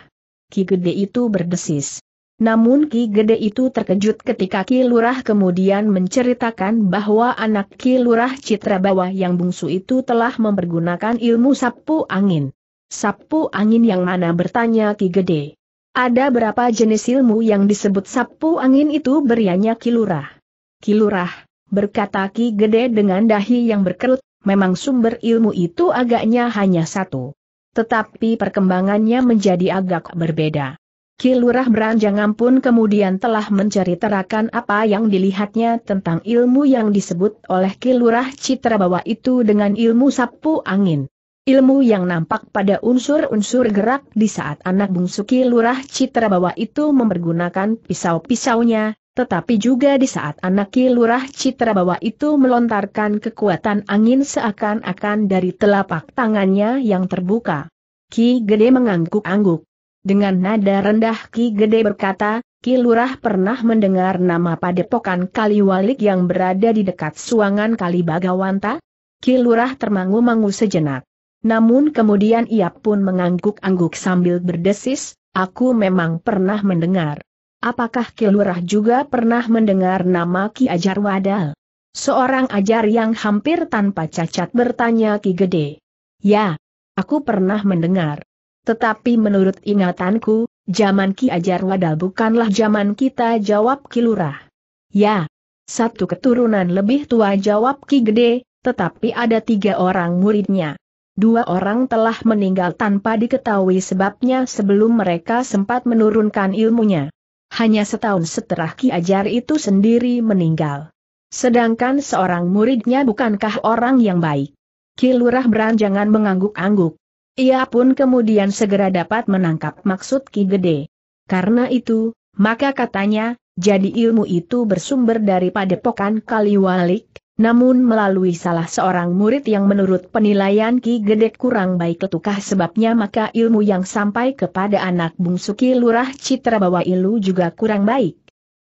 Ki Gede itu berdesis. Namun Ki Gede itu terkejut ketika Ki Lurah kemudian menceritakan bahwa anak Ki Lurah Citra Bawah yang bungsu itu telah mempergunakan ilmu sapu angin. Sapu angin yang mana bertanya Ki Gede. Ada berapa jenis ilmu yang disebut sapu angin itu berianya Kilurah. Kilurah, berkata Ki Gede dengan dahi yang berkerut, memang sumber ilmu itu agaknya hanya satu. Tetapi perkembangannya menjadi agak berbeda. Kilurah beranjang ampun kemudian telah menceritakan apa yang dilihatnya tentang ilmu yang disebut oleh Kilurah Citra bahwa itu dengan ilmu sapu angin. Ilmu yang nampak pada unsur-unsur gerak di saat anak bungsu lurah Citra Bawa itu mempergunakan pisau-pisaunya, tetapi juga di saat anak lurah Citra Bawa itu melontarkan kekuatan angin seakan-akan dari telapak tangannya yang terbuka. Ki Gede mengangguk-angguk. Dengan nada rendah Ki Gede berkata, Ki Lurah pernah mendengar nama padepokan Kaliwalik yang berada di dekat suangan Kali Bagawanta? Ki Lurah termangu-mangu sejenak. Namun kemudian ia pun mengangguk-angguk sambil berdesis, aku memang pernah mendengar. Apakah Kilurah juga pernah mendengar nama Ki Ajar Wadal? Seorang ajar yang hampir tanpa cacat bertanya Ki Gede. Ya, aku pernah mendengar. Tetapi menurut ingatanku, zaman Ki Ajar Wadal bukanlah zaman kita jawab Kilurah. Ya, satu keturunan lebih tua jawab Ki Gede, tetapi ada tiga orang muridnya. Dua orang telah meninggal tanpa diketahui sebabnya sebelum mereka sempat menurunkan ilmunya. Hanya setahun setelah Ki Ajar itu sendiri meninggal. Sedangkan seorang muridnya bukankah orang yang baik. Ki Lurah beranjangan mengangguk-angguk. Ia pun kemudian segera dapat menangkap maksud Ki Gede. Karena itu, maka katanya, jadi ilmu itu bersumber dari padepokan Kaliwalik, namun melalui salah seorang murid yang menurut penilaian Ki Gede kurang baik letukah sebabnya maka ilmu yang sampai kepada anak bungsu Ki Lurah Citra Bawa Ilu juga kurang baik.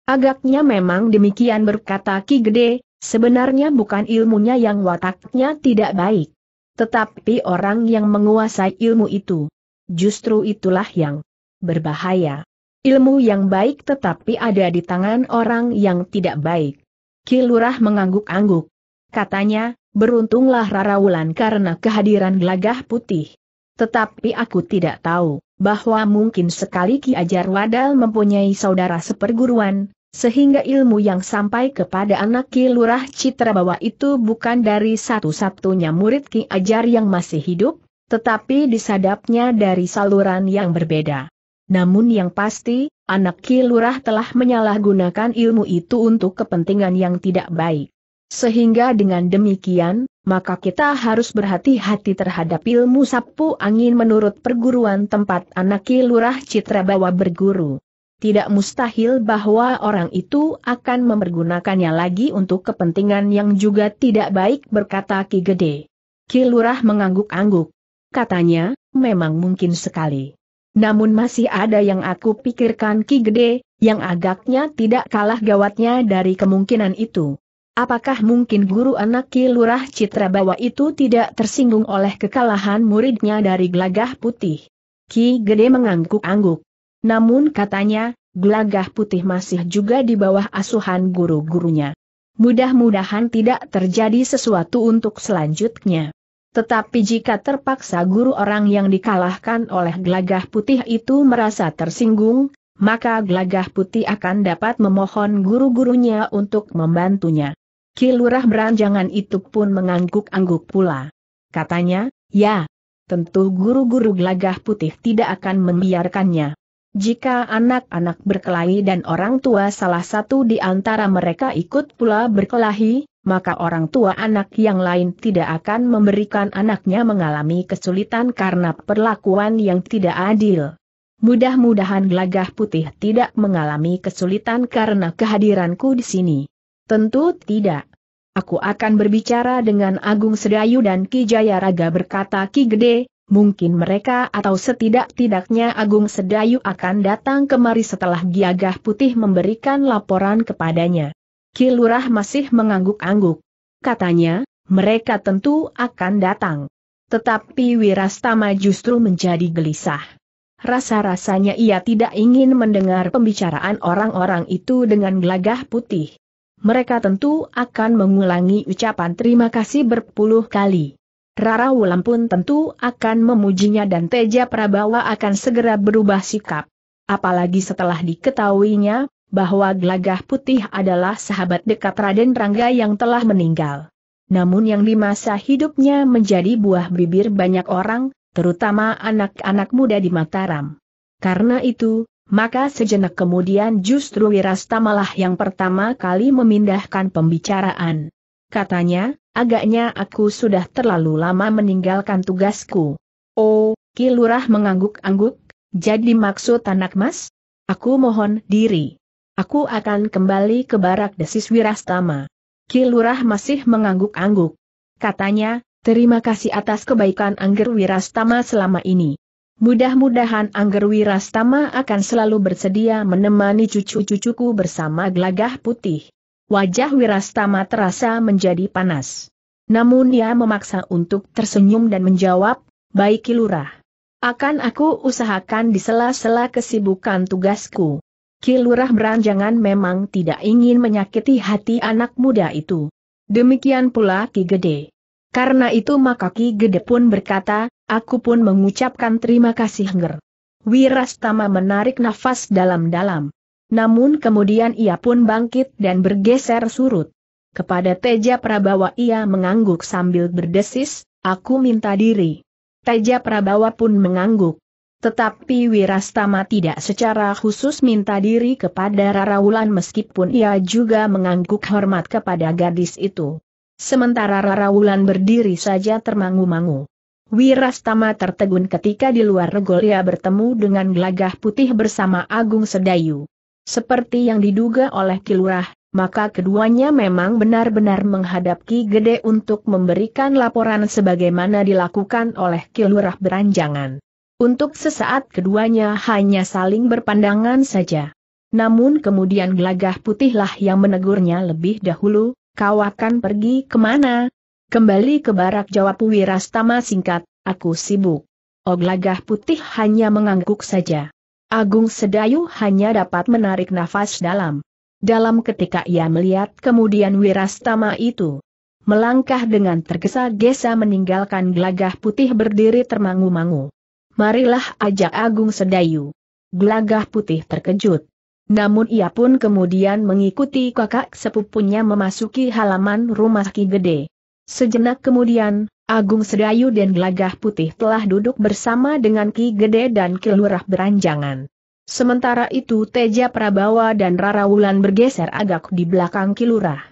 Agaknya memang demikian berkata Ki Gede, sebenarnya bukan ilmunya yang wataknya tidak baik. Tetapi orang yang menguasai ilmu itu, justru itulah yang berbahaya. Ilmu yang baik tetapi ada di tangan orang yang tidak baik. Kilurah mengangguk-angguk. Katanya, beruntunglah Rara Wulan karena kehadiran gelagah putih. Tetapi aku tidak tahu, bahwa mungkin sekali Ki Ajar Wadal mempunyai saudara seperguruan, sehingga ilmu yang sampai kepada anak Ki Lurah bawa itu bukan dari satu-satunya murid Ki Ajar yang masih hidup, tetapi disadapnya dari saluran yang berbeda. Namun yang pasti, anak Kilurah telah menyalahgunakan ilmu itu untuk kepentingan yang tidak baik. Sehingga dengan demikian, maka kita harus berhati-hati terhadap ilmu sapu angin menurut perguruan tempat anak Kilurah Citra Bawa berguru. Tidak mustahil bahwa orang itu akan mempergunakannya lagi untuk kepentingan yang juga tidak baik berkata Ki Gede. Kilurah mengangguk-angguk. Katanya, memang mungkin sekali. Namun masih ada yang aku pikirkan Ki Gede, yang agaknya tidak kalah gawatnya dari kemungkinan itu. Apakah mungkin guru anak Ki Lurah Citrabawa itu tidak tersinggung oleh kekalahan muridnya dari Glagah putih? Ki Gede mengangguk-angguk. Namun katanya, Glagah putih masih juga di bawah asuhan guru-gurunya. Mudah-mudahan tidak terjadi sesuatu untuk selanjutnya. Tetapi jika terpaksa guru orang yang dikalahkan oleh gelagah putih itu merasa tersinggung, maka gelagah putih akan dapat memohon guru-gurunya untuk membantunya. Kilurah beranjangan itu pun mengangguk-angguk pula. Katanya, ya, tentu guru-guru gelagah putih tidak akan membiarkannya. Jika anak-anak berkelahi dan orang tua salah satu di antara mereka ikut pula berkelahi, maka orang tua anak yang lain tidak akan memberikan anaknya mengalami kesulitan karena perlakuan yang tidak adil. Mudah-mudahan Lagah Putih tidak mengalami kesulitan karena kehadiranku di sini. Tentu tidak. Aku akan berbicara dengan Agung Sedayu dan Ki Jayaraga berkata Ki Gede, mungkin mereka atau setidak-tidaknya Agung Sedayu akan datang kemari setelah Giagah Putih memberikan laporan kepadanya. Kilurah masih mengangguk-angguk. Katanya, mereka tentu akan datang. Tetapi Wirastama justru menjadi gelisah. Rasa-rasanya ia tidak ingin mendengar pembicaraan orang-orang itu dengan gelagah putih. Mereka tentu akan mengulangi ucapan terima kasih berpuluh kali. Rara Wulan pun tentu akan memujinya dan Teja Prabawa akan segera berubah sikap. Apalagi setelah diketahuinya bahwa Gelagah Putih adalah sahabat dekat Raden Rangga yang telah meninggal. Namun yang di masa hidupnya menjadi buah bibir banyak orang, terutama anak-anak muda di Mataram. Karena itu, maka sejenak kemudian justru Wirasta malah yang pertama kali memindahkan pembicaraan. Katanya, agaknya aku sudah terlalu lama meninggalkan tugasku. Oh, Kilurah mengangguk-angguk, jadi maksud anak mas? Aku mohon diri. Aku akan kembali ke barak desis Wirastama. Kilurah masih mengangguk-angguk. Katanya, terima kasih atas kebaikan Angger Wirastama selama ini. Mudah-mudahan Angger Wirastama akan selalu bersedia menemani cucu-cucuku bersama gelagah putih. Wajah Wirastama terasa menjadi panas. Namun ia memaksa untuk tersenyum dan menjawab, baik Kilurah. Akan aku usahakan di sela-sela kesibukan tugasku. Kilurah Beranjangan memang tidak ingin menyakiti hati anak muda itu. Demikian pula Ki Gede. Karena itu maka Ki Gede pun berkata, aku pun mengucapkan terima kasih Ngger. Wirastama menarik nafas dalam-dalam. Namun kemudian ia pun bangkit dan bergeser surut. Kepada Teja Prabawa ia mengangguk sambil berdesis, aku minta diri. Teja Prabawa pun mengangguk. Tetapi Wirastama tidak secara khusus minta diri kepada Rara Wulan meskipun ia juga mengangguk hormat kepada gadis itu. Sementara Rara Wulan berdiri saja termangu-mangu. Wirastama tertegun ketika di luar regol ia bertemu dengan gelagah putih bersama Agung Sedayu. Seperti yang diduga oleh Kilurah, maka keduanya memang benar-benar menghadap Ki Gede untuk memberikan laporan sebagaimana dilakukan oleh Kilurah beranjangan. Untuk sesaat keduanya hanya saling berpandangan saja. Namun kemudian gelagah putihlah yang menegurnya lebih dahulu, kau akan pergi kemana? Kembali ke barak jawab Wirastama singkat, aku sibuk. Oglagah oh, putih hanya mengangguk saja. Agung Sedayu hanya dapat menarik nafas dalam. Dalam ketika ia melihat kemudian Wirastama itu melangkah dengan tergesa-gesa meninggalkan gelagah putih berdiri termangu-mangu marilah ajak Agung Sedayu. Gelagah putih terkejut. Namun ia pun kemudian mengikuti kakak sepupunya memasuki halaman rumah Ki Gede. Sejenak kemudian, Agung Sedayu dan Gelagah Putih telah duduk bersama dengan Ki Gede dan Ki Lurah Beranjangan. Sementara itu Teja Prabawa dan Rara Wulan bergeser agak di belakang Ki Lurah.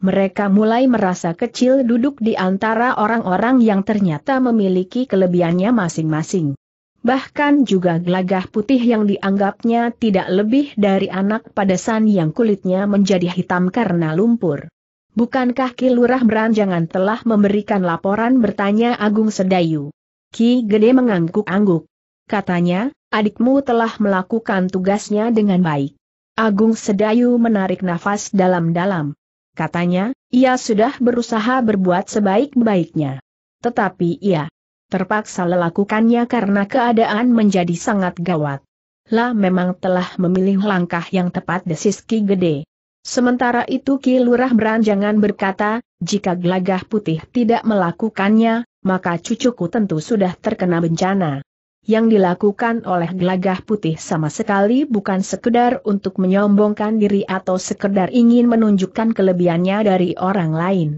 Mereka mulai merasa kecil duduk di antara orang-orang yang ternyata memiliki kelebihannya masing-masing bahkan juga gelagah putih yang dianggapnya tidak lebih dari anak padasan yang kulitnya menjadi hitam karena lumpur. Bukankah Ki Lurah Beranjangan telah memberikan laporan bertanya Agung Sedayu? Ki Gede mengangguk-angguk. Katanya, adikmu telah melakukan tugasnya dengan baik. Agung Sedayu menarik nafas dalam-dalam. Katanya, ia sudah berusaha berbuat sebaik-baiknya. Tetapi ia terpaksa lelakukannya karena keadaan menjadi sangat gawat. Lah memang telah memilih langkah yang tepat desis Ki Gede. Sementara itu Ki Lurah Beranjangan berkata, jika gelagah putih tidak melakukannya, maka cucuku tentu sudah terkena bencana. Yang dilakukan oleh gelagah putih sama sekali bukan sekedar untuk menyombongkan diri atau sekedar ingin menunjukkan kelebihannya dari orang lain.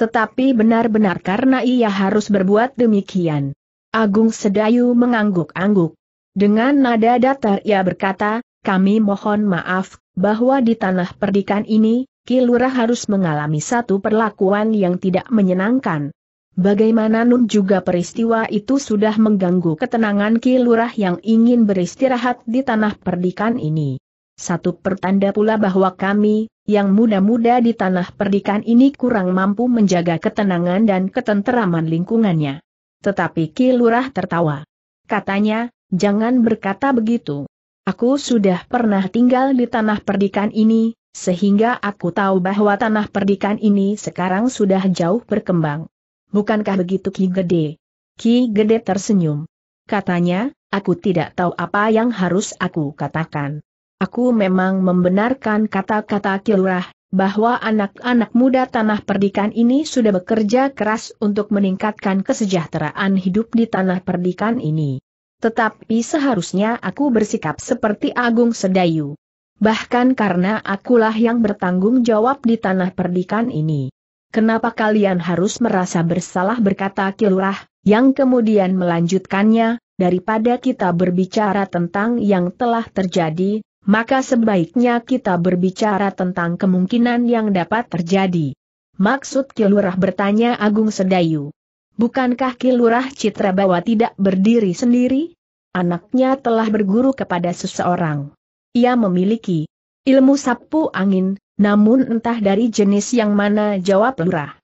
Tetapi benar-benar karena ia harus berbuat demikian. Agung Sedayu mengangguk-angguk. Dengan nada datar ia berkata, kami mohon maaf, bahwa di tanah perdikan ini, Kilurah harus mengalami satu perlakuan yang tidak menyenangkan. Bagaimana nun juga peristiwa itu sudah mengganggu ketenangan Kilurah yang ingin beristirahat di tanah perdikan ini. Satu pertanda pula bahwa kami, yang muda-muda di tanah perdikan ini kurang mampu menjaga ketenangan dan ketenteraman lingkungannya. Tetapi Ki Lurah tertawa. Katanya, jangan berkata begitu. Aku sudah pernah tinggal di tanah perdikan ini, sehingga aku tahu bahwa tanah perdikan ini sekarang sudah jauh berkembang. Bukankah begitu Ki Gede? Ki Gede tersenyum. Katanya, aku tidak tahu apa yang harus aku katakan. Aku memang membenarkan kata-kata Kilurah, bahwa anak-anak muda tanah perdikan ini sudah bekerja keras untuk meningkatkan kesejahteraan hidup di tanah perdikan ini. Tetapi seharusnya aku bersikap seperti Agung Sedayu. Bahkan karena akulah yang bertanggung jawab di tanah perdikan ini. Kenapa kalian harus merasa bersalah berkata Kilurah, yang kemudian melanjutkannya, daripada kita berbicara tentang yang telah terjadi, maka sebaiknya kita berbicara tentang kemungkinan yang dapat terjadi. Maksud Kilurah bertanya Agung Sedayu. Bukankah Kilurah Citrabawa tidak berdiri sendiri? Anaknya telah berguru kepada seseorang. Ia memiliki ilmu sapu angin, namun entah dari jenis yang mana jawab Lurah.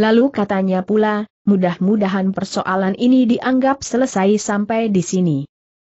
Lalu katanya pula, mudah-mudahan persoalan ini dianggap selesai sampai di sini.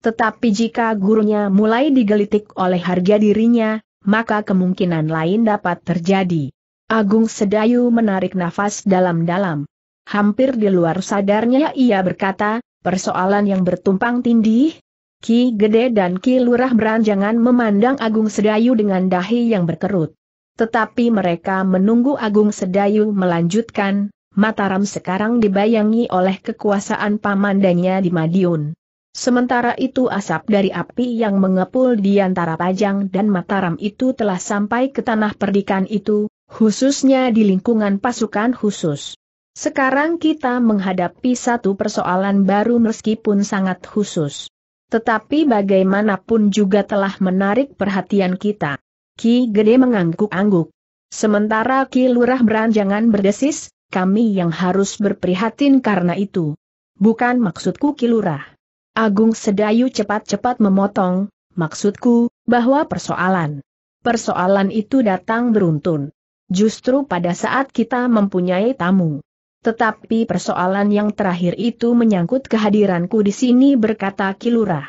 Tetapi jika gurunya mulai digelitik oleh harga dirinya, maka kemungkinan lain dapat terjadi. Agung Sedayu menarik nafas dalam-dalam. Hampir di luar sadarnya ia berkata, persoalan yang bertumpang tindih, Ki Gede dan Ki Lurah beranjangan memandang Agung Sedayu dengan dahi yang berkerut. Tetapi mereka menunggu Agung Sedayu melanjutkan, Mataram sekarang dibayangi oleh kekuasaan pamandanya di Madiun. Sementara itu asap dari api yang mengepul di antara Pajang dan Mataram itu telah sampai ke tanah perdikan itu, khususnya di lingkungan pasukan khusus. Sekarang kita menghadapi satu persoalan baru meskipun sangat khusus. Tetapi bagaimanapun juga telah menarik perhatian kita. Ki Gede mengangguk-angguk. Sementara Ki Lurah beranjangan berdesis, kami yang harus berprihatin karena itu. Bukan maksudku Ki Lurah. Agung Sedayu cepat-cepat memotong, maksudku, bahwa persoalan. Persoalan itu datang beruntun. Justru pada saat kita mempunyai tamu. Tetapi persoalan yang terakhir itu menyangkut kehadiranku di sini berkata Kilurah.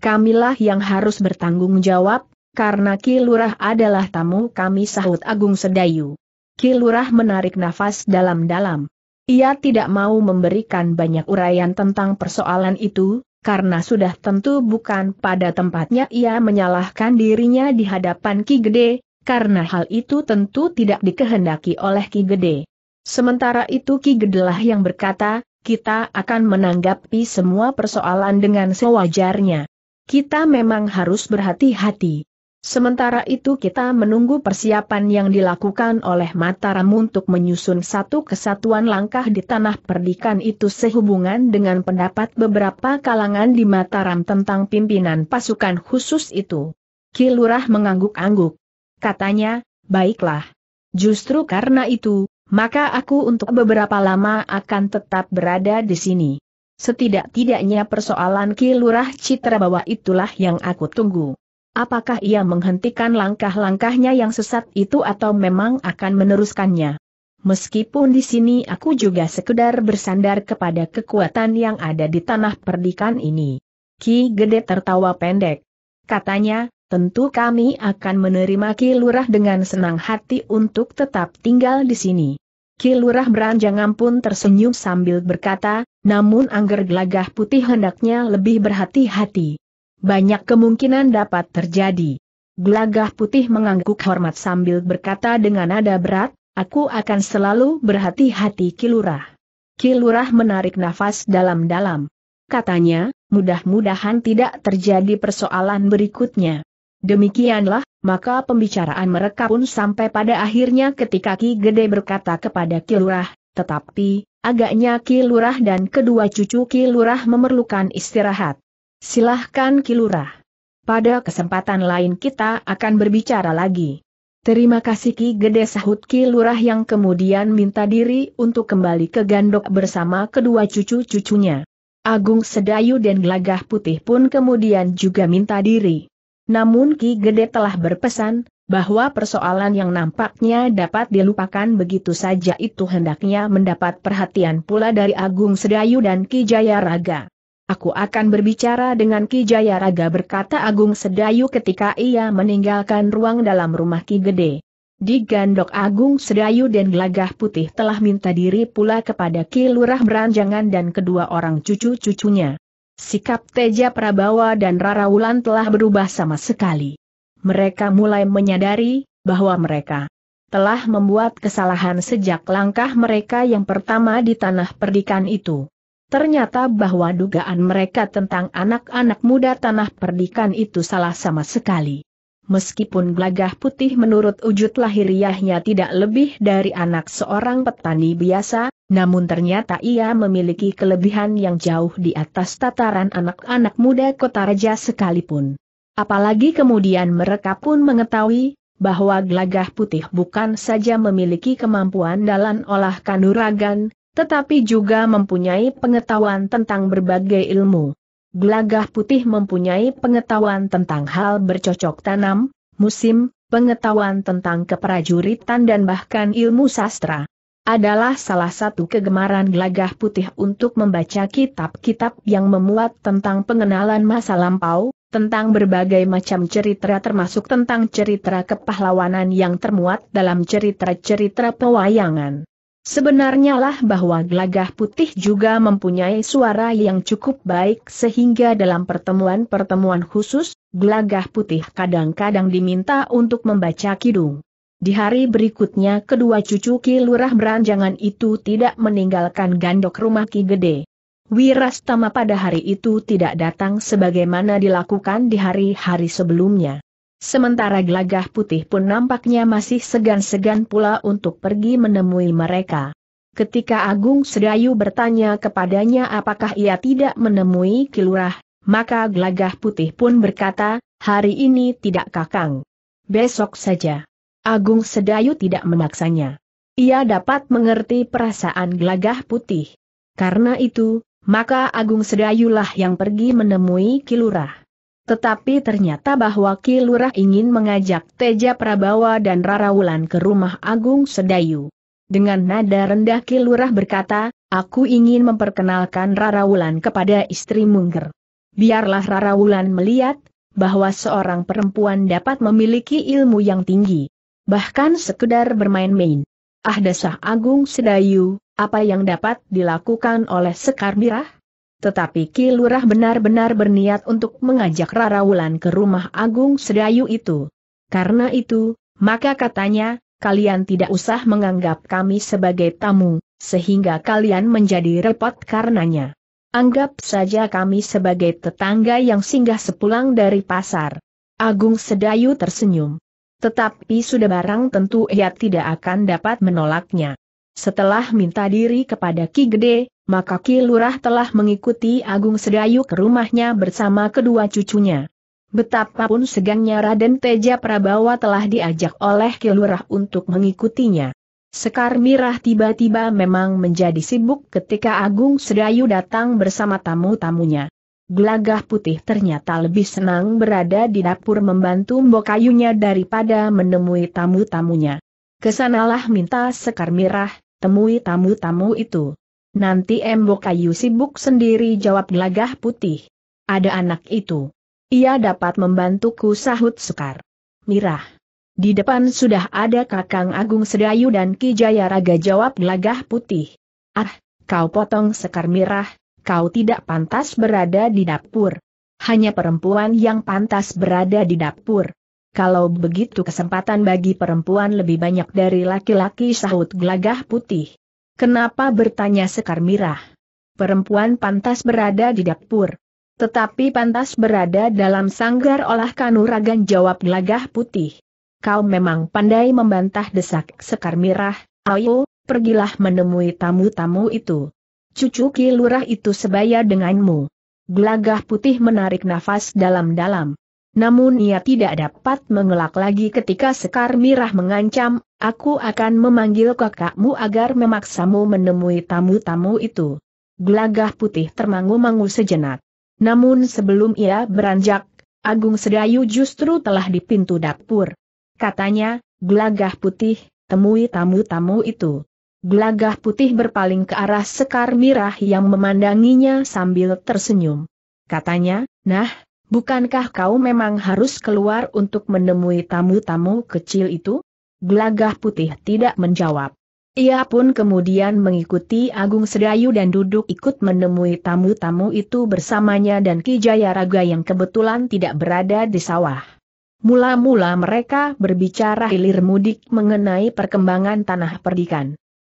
Kamilah yang harus bertanggung jawab, karena Kilurah adalah tamu kami sahut Agung Sedayu. Kilurah menarik nafas dalam-dalam. Ia tidak mau memberikan banyak uraian tentang persoalan itu, karena sudah tentu bukan pada tempatnya ia menyalahkan dirinya di hadapan Ki Gede, karena hal itu tentu tidak dikehendaki oleh Ki Gede. Sementara itu Ki Gede lah yang berkata, kita akan menanggapi semua persoalan dengan sewajarnya. Kita memang harus berhati-hati. Sementara itu kita menunggu persiapan yang dilakukan oleh Mataram untuk menyusun satu kesatuan langkah di tanah perdikan itu sehubungan dengan pendapat beberapa kalangan di Mataram tentang pimpinan pasukan khusus itu. Kilurah mengangguk-angguk. Katanya, baiklah. Justru karena itu, maka aku untuk beberapa lama akan tetap berada di sini. Setidak-tidaknya persoalan Kilurah Citra bahwa itulah yang aku tunggu. Apakah ia menghentikan langkah-langkahnya yang sesat itu atau memang akan meneruskannya? Meskipun di sini aku juga sekedar bersandar kepada kekuatan yang ada di tanah perdikan ini. Ki Gede tertawa pendek. Katanya, tentu kami akan menerima Ki Lurah dengan senang hati untuk tetap tinggal di sini. Ki Lurah beranjangan pun tersenyum sambil berkata, namun angger gelagah putih hendaknya lebih berhati-hati banyak kemungkinan dapat terjadi. Gelagah putih mengangguk hormat sambil berkata dengan nada berat, aku akan selalu berhati-hati Kilurah. Kilurah menarik nafas dalam-dalam. Katanya, mudah-mudahan tidak terjadi persoalan berikutnya. Demikianlah, maka pembicaraan mereka pun sampai pada akhirnya ketika Ki Gede berkata kepada Kilurah, tetapi, agaknya Kilurah dan kedua cucu Kilurah memerlukan istirahat. Silahkan Kilurah. Pada kesempatan lain kita akan berbicara lagi. Terima kasih Ki Gede sahut Ki Lurah yang kemudian minta diri untuk kembali ke Gandok bersama kedua cucu-cucunya. Agung Sedayu dan Gelagah Putih pun kemudian juga minta diri. Namun Ki Gede telah berpesan, bahwa persoalan yang nampaknya dapat dilupakan begitu saja itu hendaknya mendapat perhatian pula dari Agung Sedayu dan Ki Jayaraga. Aku akan berbicara dengan Ki Jayaraga berkata Agung Sedayu ketika ia meninggalkan ruang dalam rumah Ki Gede. Di Gandok Agung Sedayu dan Gelagah Putih telah minta diri pula kepada Ki Lurah Beranjangan dan kedua orang cucu-cucunya. Sikap Teja Prabawa dan Rara Wulan telah berubah sama sekali. Mereka mulai menyadari bahwa mereka telah membuat kesalahan sejak langkah mereka yang pertama di tanah perdikan itu. Ternyata bahwa dugaan mereka tentang anak-anak muda tanah perdikan itu salah sama sekali. Meskipun gelagah putih menurut wujud lahiriahnya tidak lebih dari anak seorang petani biasa, namun ternyata ia memiliki kelebihan yang jauh di atas tataran anak-anak muda kota raja sekalipun. Apalagi kemudian mereka pun mengetahui bahwa gelagah putih bukan saja memiliki kemampuan dalam olah kanuragan, tetapi juga mempunyai pengetahuan tentang berbagai ilmu. Gelagah putih mempunyai pengetahuan tentang hal bercocok tanam, musim, pengetahuan tentang keprajuritan dan bahkan ilmu sastra. Adalah salah satu kegemaran gelagah putih untuk membaca kitab-kitab yang memuat tentang pengenalan masa lampau, tentang berbagai macam cerita termasuk tentang cerita kepahlawanan yang termuat dalam cerita-cerita pewayangan. Sebenarnya lah bahwa gelagah putih juga mempunyai suara yang cukup baik sehingga dalam pertemuan-pertemuan khusus, gelagah putih kadang-kadang diminta untuk membaca kidung. Di hari berikutnya kedua cucu Ki Lurah Beranjangan itu tidak meninggalkan gandok rumah Ki Gede. Wirastama pada hari itu tidak datang sebagaimana dilakukan di hari-hari sebelumnya. Sementara gelagah putih pun nampaknya masih segan-segan pula untuk pergi menemui mereka. Ketika Agung Sedayu bertanya kepadanya apakah ia tidak menemui Kilurah, maka gelagah putih pun berkata, hari ini tidak kakang. Besok saja. Agung Sedayu tidak memaksanya. Ia dapat mengerti perasaan gelagah putih. Karena itu, maka Agung Sedayulah yang pergi menemui Kilurah. Tetapi ternyata bahwa Ki Lurah ingin mengajak Teja Prabawa dan Rara Wulan ke rumah Agung Sedayu. Dengan nada rendah Ki Lurah berkata, aku ingin memperkenalkan Rara Wulan kepada istri Mungger. Biarlah Rara Wulan melihat, bahwa seorang perempuan dapat memiliki ilmu yang tinggi. Bahkan sekedar bermain-main. Ah desah Agung Sedayu, apa yang dapat dilakukan oleh Sekar Mirah? Tetapi Ki Lurah benar-benar berniat untuk mengajak Rara Wulan ke rumah Agung Sedayu itu. Karena itu, maka katanya, kalian tidak usah menganggap kami sebagai tamu, sehingga kalian menjadi repot karenanya. Anggap saja kami sebagai tetangga yang singgah sepulang dari pasar. Agung Sedayu tersenyum. Tetapi sudah barang tentu ia tidak akan dapat menolaknya. Setelah minta diri kepada Ki Gede, maka Ki Lurah telah mengikuti Agung Sedayu ke rumahnya bersama kedua cucunya. Betapapun segangnya Raden Teja Prabawa telah diajak oleh Ki untuk mengikutinya. Sekar Mirah tiba-tiba memang menjadi sibuk ketika Agung Sedayu datang bersama tamu-tamunya. Gelagah putih ternyata lebih senang berada di dapur membantu mbokayunya daripada menemui tamu-tamunya. Kesanalah minta Sekar Mirah, temui tamu-tamu itu. Nanti Embok Kayu sibuk sendiri jawab gelagah putih. Ada anak itu. Ia dapat membantuku sahut Sekar. Mirah. Di depan sudah ada Kakang Agung Sedayu dan Ki Jaya Raga jawab gelagah putih. Ah, kau potong Sekar Mirah, kau tidak pantas berada di dapur. Hanya perempuan yang pantas berada di dapur. Kalau begitu kesempatan bagi perempuan lebih banyak dari laki-laki sahut gelagah putih. Kenapa bertanya Sekar Mirah? Perempuan pantas berada di dapur. Tetapi pantas berada dalam sanggar olah kanuragan jawab gelagah putih. Kau memang pandai membantah desak Sekar Mirah, ayo, pergilah menemui tamu-tamu itu. Cucu Ki Lurah itu sebaya denganmu. Glagah putih menarik nafas dalam-dalam. Namun ia tidak dapat mengelak lagi ketika Sekar Mirah mengancam, aku akan memanggil kakakmu agar memaksamu menemui tamu-tamu itu. Gelagah putih termangu-mangu sejenak. Namun sebelum ia beranjak, Agung Sedayu justru telah di pintu dapur. Katanya, gelagah putih, temui tamu-tamu itu. Gelagah putih berpaling ke arah Sekar Mirah yang memandanginya sambil tersenyum. Katanya, nah, Bukankah kau memang harus keluar untuk menemui tamu-tamu kecil itu? Gelagah putih tidak menjawab. Ia pun kemudian mengikuti Agung Sedayu dan duduk ikut menemui tamu-tamu itu bersamanya dan Ki Raga yang kebetulan tidak berada di sawah. Mula-mula mereka berbicara hilir mudik mengenai perkembangan tanah perdikan.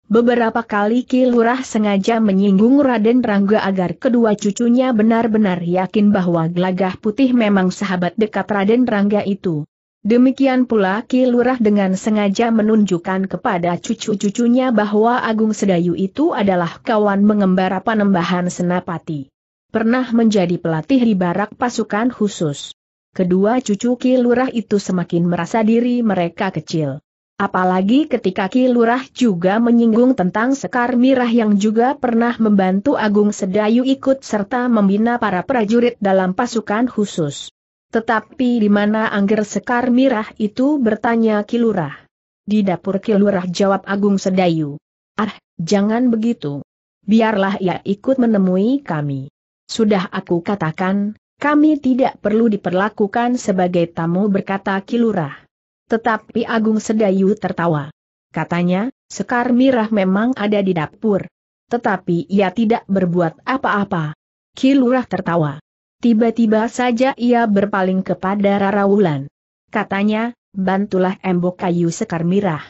Beberapa kali Kilurah sengaja menyinggung Raden Rangga agar kedua cucunya benar-benar yakin bahwa Gelagah Putih memang sahabat dekat Raden Rangga itu. Demikian pula Kilurah dengan sengaja menunjukkan kepada cucu-cucunya bahwa Agung Sedayu itu adalah kawan mengembara panembahan Senapati. Pernah menjadi pelatih di barak pasukan khusus. Kedua cucu Kilurah itu semakin merasa diri mereka kecil. Apalagi ketika Ki Lurah juga menyinggung tentang Sekar Mirah yang juga pernah membantu Agung Sedayu ikut serta membina para prajurit dalam pasukan khusus. Tetapi di mana Angger Sekar Mirah itu bertanya Ki Lurah. Di dapur Ki Lurah jawab Agung Sedayu. Ah, jangan begitu. Biarlah ia ikut menemui kami. Sudah aku katakan, kami tidak perlu diperlakukan sebagai tamu berkata Ki Lurah. Tetapi Agung Sedayu tertawa. Katanya, Sekar Mirah memang ada di dapur. Tetapi ia tidak berbuat apa-apa. Kilurah tertawa. Tiba-tiba saja ia berpaling kepada Rara Wulan. Katanya, bantulah embok kayu Sekar Mirah.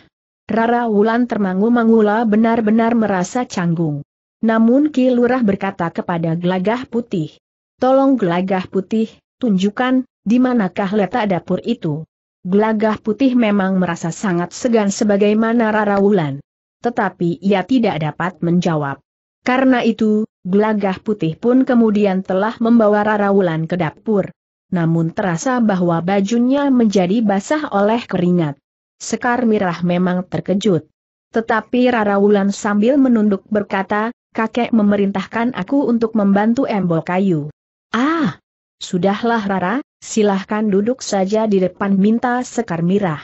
Rara Wulan termangu-mangula benar-benar merasa canggung. Namun Kilurah berkata kepada Gelagah Putih. Tolong Gelagah Putih, tunjukkan, di manakah letak dapur itu. Gelagah putih memang merasa sangat segan sebagaimana Rara Wulan. Tetapi ia tidak dapat menjawab. Karena itu, gelagah putih pun kemudian telah membawa Rara Wulan ke dapur. Namun terasa bahwa bajunya menjadi basah oleh keringat. Sekar Mirah memang terkejut. Tetapi Rara Wulan sambil menunduk berkata, kakek memerintahkan aku untuk membantu embol kayu. Ah, Sudahlah Rara, silahkan duduk saja di depan minta sekar mirah.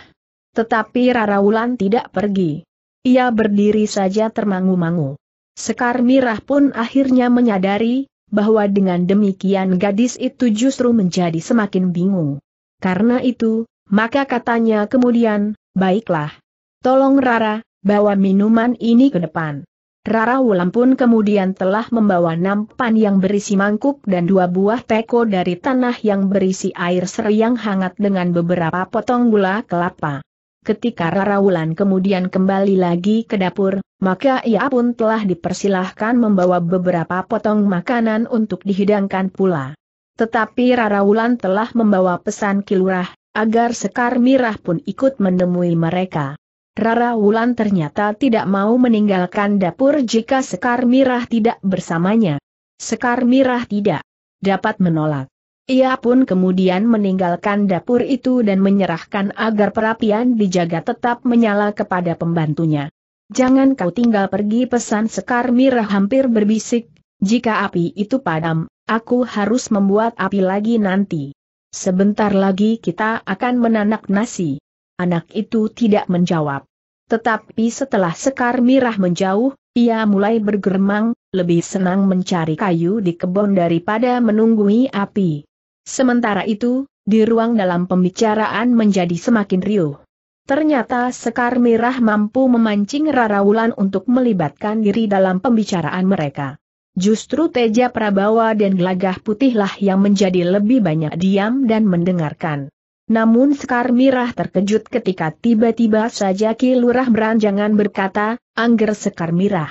Tetapi Rara Wulan tidak pergi. Ia berdiri saja termangu-mangu. Sekar Mirah pun akhirnya menyadari, bahwa dengan demikian gadis itu justru menjadi semakin bingung. Karena itu, maka katanya kemudian, baiklah. Tolong Rara, bawa minuman ini ke depan. Rara Wulan pun kemudian telah membawa nampan yang berisi mangkuk dan dua buah teko dari tanah yang berisi air seriang hangat dengan beberapa potong gula kelapa. Ketika Rara Wulan kemudian kembali lagi ke dapur, maka ia pun telah dipersilahkan membawa beberapa potong makanan untuk dihidangkan pula. Tetapi Rara Wulan telah membawa pesan kilurah, agar Sekar Mirah pun ikut menemui mereka. Rara Wulan ternyata tidak mau meninggalkan dapur jika Sekar Mirah tidak bersamanya. Sekar Mirah tidak dapat menolak. Ia pun kemudian meninggalkan dapur itu dan menyerahkan agar perapian dijaga tetap menyala kepada pembantunya. Jangan kau tinggal pergi pesan Sekar Mirah hampir berbisik, jika api itu padam, aku harus membuat api lagi nanti. Sebentar lagi kita akan menanak nasi. Anak itu tidak menjawab. Tetapi setelah Sekar Mirah menjauh, ia mulai bergermang, lebih senang mencari kayu di kebun daripada menunggui api. Sementara itu, di ruang dalam pembicaraan menjadi semakin riuh. Ternyata Sekar Mirah mampu memancing Raraulan untuk melibatkan diri dalam pembicaraan mereka. Justru Teja Prabawa dan Gelagah Putihlah yang menjadi lebih banyak diam dan mendengarkan. Namun Sekar Mirah terkejut ketika tiba-tiba saja Ki Lurah beranjangan berkata, Angger Sekar Mirah.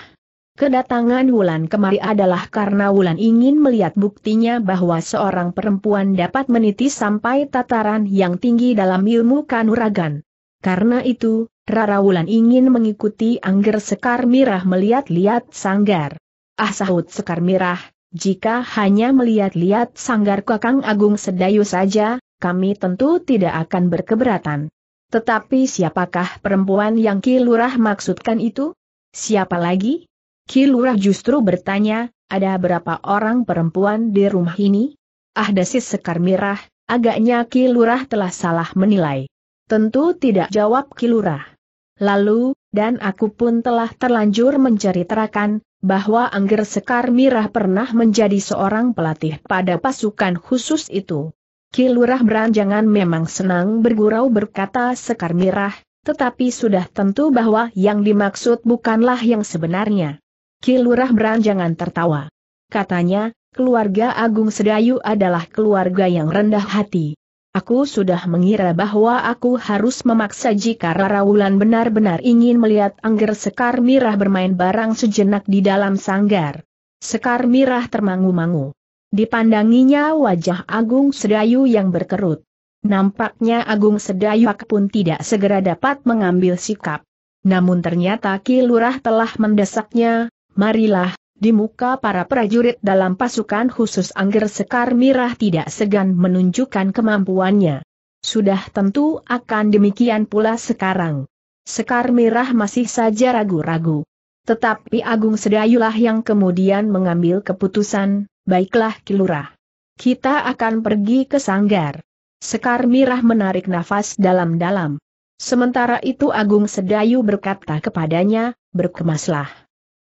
Kedatangan Wulan kemari adalah karena Wulan ingin melihat buktinya bahwa seorang perempuan dapat meniti sampai tataran yang tinggi dalam ilmu kanuragan. Karena itu, Rara Wulan ingin mengikuti Angger Sekar Mirah melihat-lihat sanggar. Ah sahut Sekar Mirah, jika hanya melihat-lihat sanggar Kakang Agung Sedayu saja, kami tentu tidak akan berkeberatan. Tetapi siapakah perempuan yang Kilurah maksudkan itu? Siapa lagi? Kilurah justru bertanya, ada berapa orang perempuan di rumah ini? Ah dasis sekar mirah, agaknya Kilurah telah salah menilai. Tentu tidak jawab Kilurah. Lalu, dan aku pun telah terlanjur menceritakan, bahwa Angger Sekar Mirah pernah menjadi seorang pelatih pada pasukan khusus itu. Kilurah Beranjangan memang senang bergurau berkata Sekar Mirah, tetapi sudah tentu bahwa yang dimaksud bukanlah yang sebenarnya. Kilurah Beranjangan tertawa. Katanya, keluarga Agung Sedayu adalah keluarga yang rendah hati. Aku sudah mengira bahwa aku harus memaksa jika Rara Wulan benar-benar ingin melihat Angger Sekar Mirah bermain barang sejenak di dalam sanggar. Sekar Mirah termangu-mangu. Dipandanginya wajah Agung Sedayu yang berkerut. Nampaknya Agung Sedayu pun tidak segera dapat mengambil sikap. Namun ternyata Kilurah telah mendesaknya, marilah, di muka para prajurit dalam pasukan khusus Angger Sekar Mirah tidak segan menunjukkan kemampuannya. Sudah tentu akan demikian pula sekarang. Sekar Mirah masih saja ragu-ragu. Tetapi Agung Sedayulah yang kemudian mengambil keputusan, Baiklah Kilurah. Kita akan pergi ke Sanggar. Sekar Mirah menarik nafas dalam-dalam. Sementara itu Agung Sedayu berkata kepadanya, berkemaslah.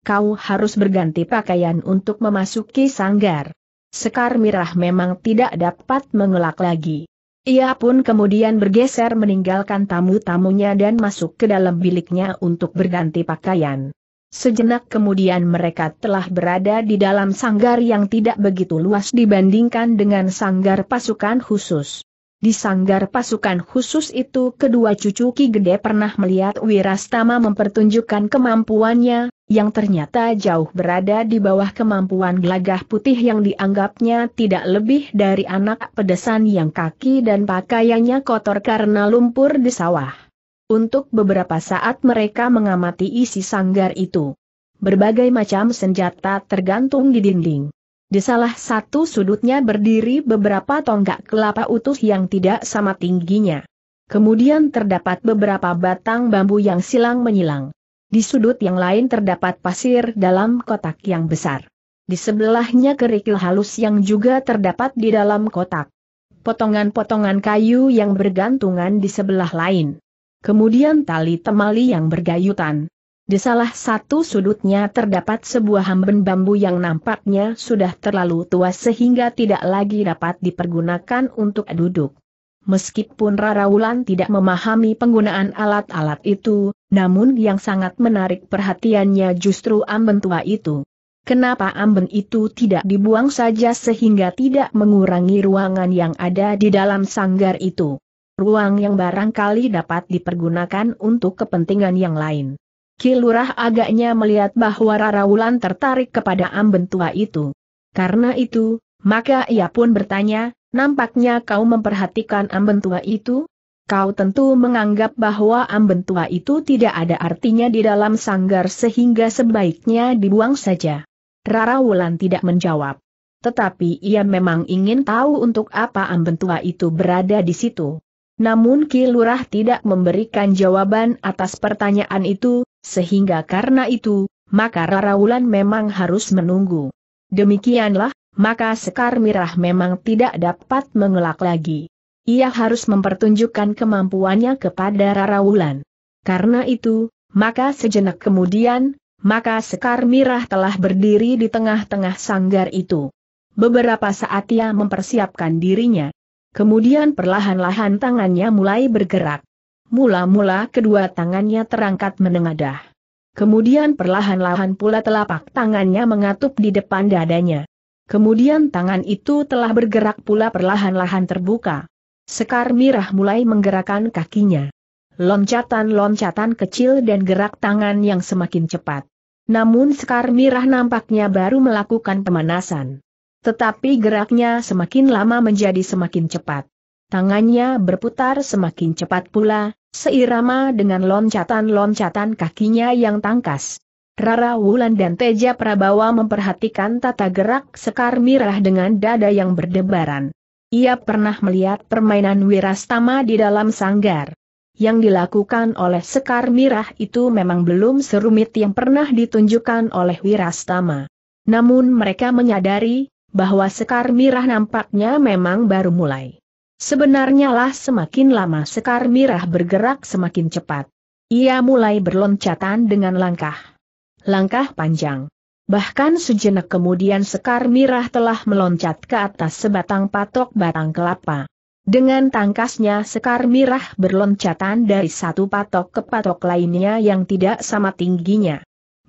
Kau harus berganti pakaian untuk memasuki Sanggar. Sekar Mirah memang tidak dapat mengelak lagi. Ia pun kemudian bergeser meninggalkan tamu-tamunya dan masuk ke dalam biliknya untuk berganti pakaian. Sejenak kemudian mereka telah berada di dalam sanggar yang tidak begitu luas dibandingkan dengan sanggar pasukan khusus. Di sanggar pasukan khusus itu kedua cucu Ki Gede pernah melihat Wirastama mempertunjukkan kemampuannya, yang ternyata jauh berada di bawah kemampuan gelagah putih yang dianggapnya tidak lebih dari anak pedesan yang kaki dan pakaiannya kotor karena lumpur di sawah. Untuk beberapa saat mereka mengamati isi sanggar itu. Berbagai macam senjata tergantung di dinding. Di salah satu sudutnya berdiri beberapa tonggak kelapa utuh yang tidak sama tingginya. Kemudian terdapat beberapa batang bambu yang silang menyilang. Di sudut yang lain terdapat pasir dalam kotak yang besar. Di sebelahnya kerikil halus yang juga terdapat di dalam kotak. Potongan-potongan kayu yang bergantungan di sebelah lain kemudian tali temali yang bergayutan. Di salah satu sudutnya terdapat sebuah hamben bambu yang nampaknya sudah terlalu tua sehingga tidak lagi dapat dipergunakan untuk duduk. Meskipun Rara Wulan tidak memahami penggunaan alat-alat itu, namun yang sangat menarik perhatiannya justru amben tua itu. Kenapa amben itu tidak dibuang saja sehingga tidak mengurangi ruangan yang ada di dalam sanggar itu? ruang yang barangkali dapat dipergunakan untuk kepentingan yang lain. Kilurah agaknya melihat bahwa Rara Wulan tertarik kepada amben tua itu. Karena itu, maka ia pun bertanya, nampaknya kau memperhatikan amben tua itu? Kau tentu menganggap bahwa amben tua itu tidak ada artinya di dalam sanggar sehingga sebaiknya dibuang saja. Rara Wulan tidak menjawab. Tetapi ia memang ingin tahu untuk apa amben tua itu berada di situ. Namun Ki Lurah tidak memberikan jawaban atas pertanyaan itu, sehingga karena itu, maka Raraulan memang harus menunggu. Demikianlah, maka Sekar Mirah memang tidak dapat mengelak lagi. Ia harus mempertunjukkan kemampuannya kepada Raraulan. Karena itu, maka sejenak kemudian, maka Sekar Mirah telah berdiri di tengah-tengah sanggar itu. Beberapa saat ia mempersiapkan dirinya. Kemudian perlahan-lahan tangannya mulai bergerak. Mula-mula kedua tangannya terangkat menengadah. Kemudian perlahan-lahan pula telapak tangannya mengatup di depan dadanya. Kemudian tangan itu telah bergerak pula perlahan-lahan terbuka. Sekar Mirah mulai menggerakkan kakinya. Loncatan-loncatan kecil dan gerak tangan yang semakin cepat. Namun Sekar Mirah nampaknya baru melakukan pemanasan. Tetapi geraknya semakin lama menjadi semakin cepat. Tangannya berputar semakin cepat pula, seirama dengan loncatan-loncatan kakinya yang tangkas. Rara Wulan dan Teja Prabawa memperhatikan tata gerak Sekar Mirah dengan dada yang berdebaran. Ia pernah melihat permainan wirastama di dalam sanggar. Yang dilakukan oleh Sekar Mirah itu memang belum serumit yang pernah ditunjukkan oleh wirastama. Namun mereka menyadari, bahwa Sekar Mirah nampaknya memang baru mulai. Sebenarnya lah semakin lama Sekar Mirah bergerak semakin cepat. Ia mulai berloncatan dengan langkah. Langkah panjang. Bahkan sejenak kemudian Sekar Mirah telah meloncat ke atas sebatang patok batang kelapa. Dengan tangkasnya Sekar Mirah berloncatan dari satu patok ke patok lainnya yang tidak sama tingginya.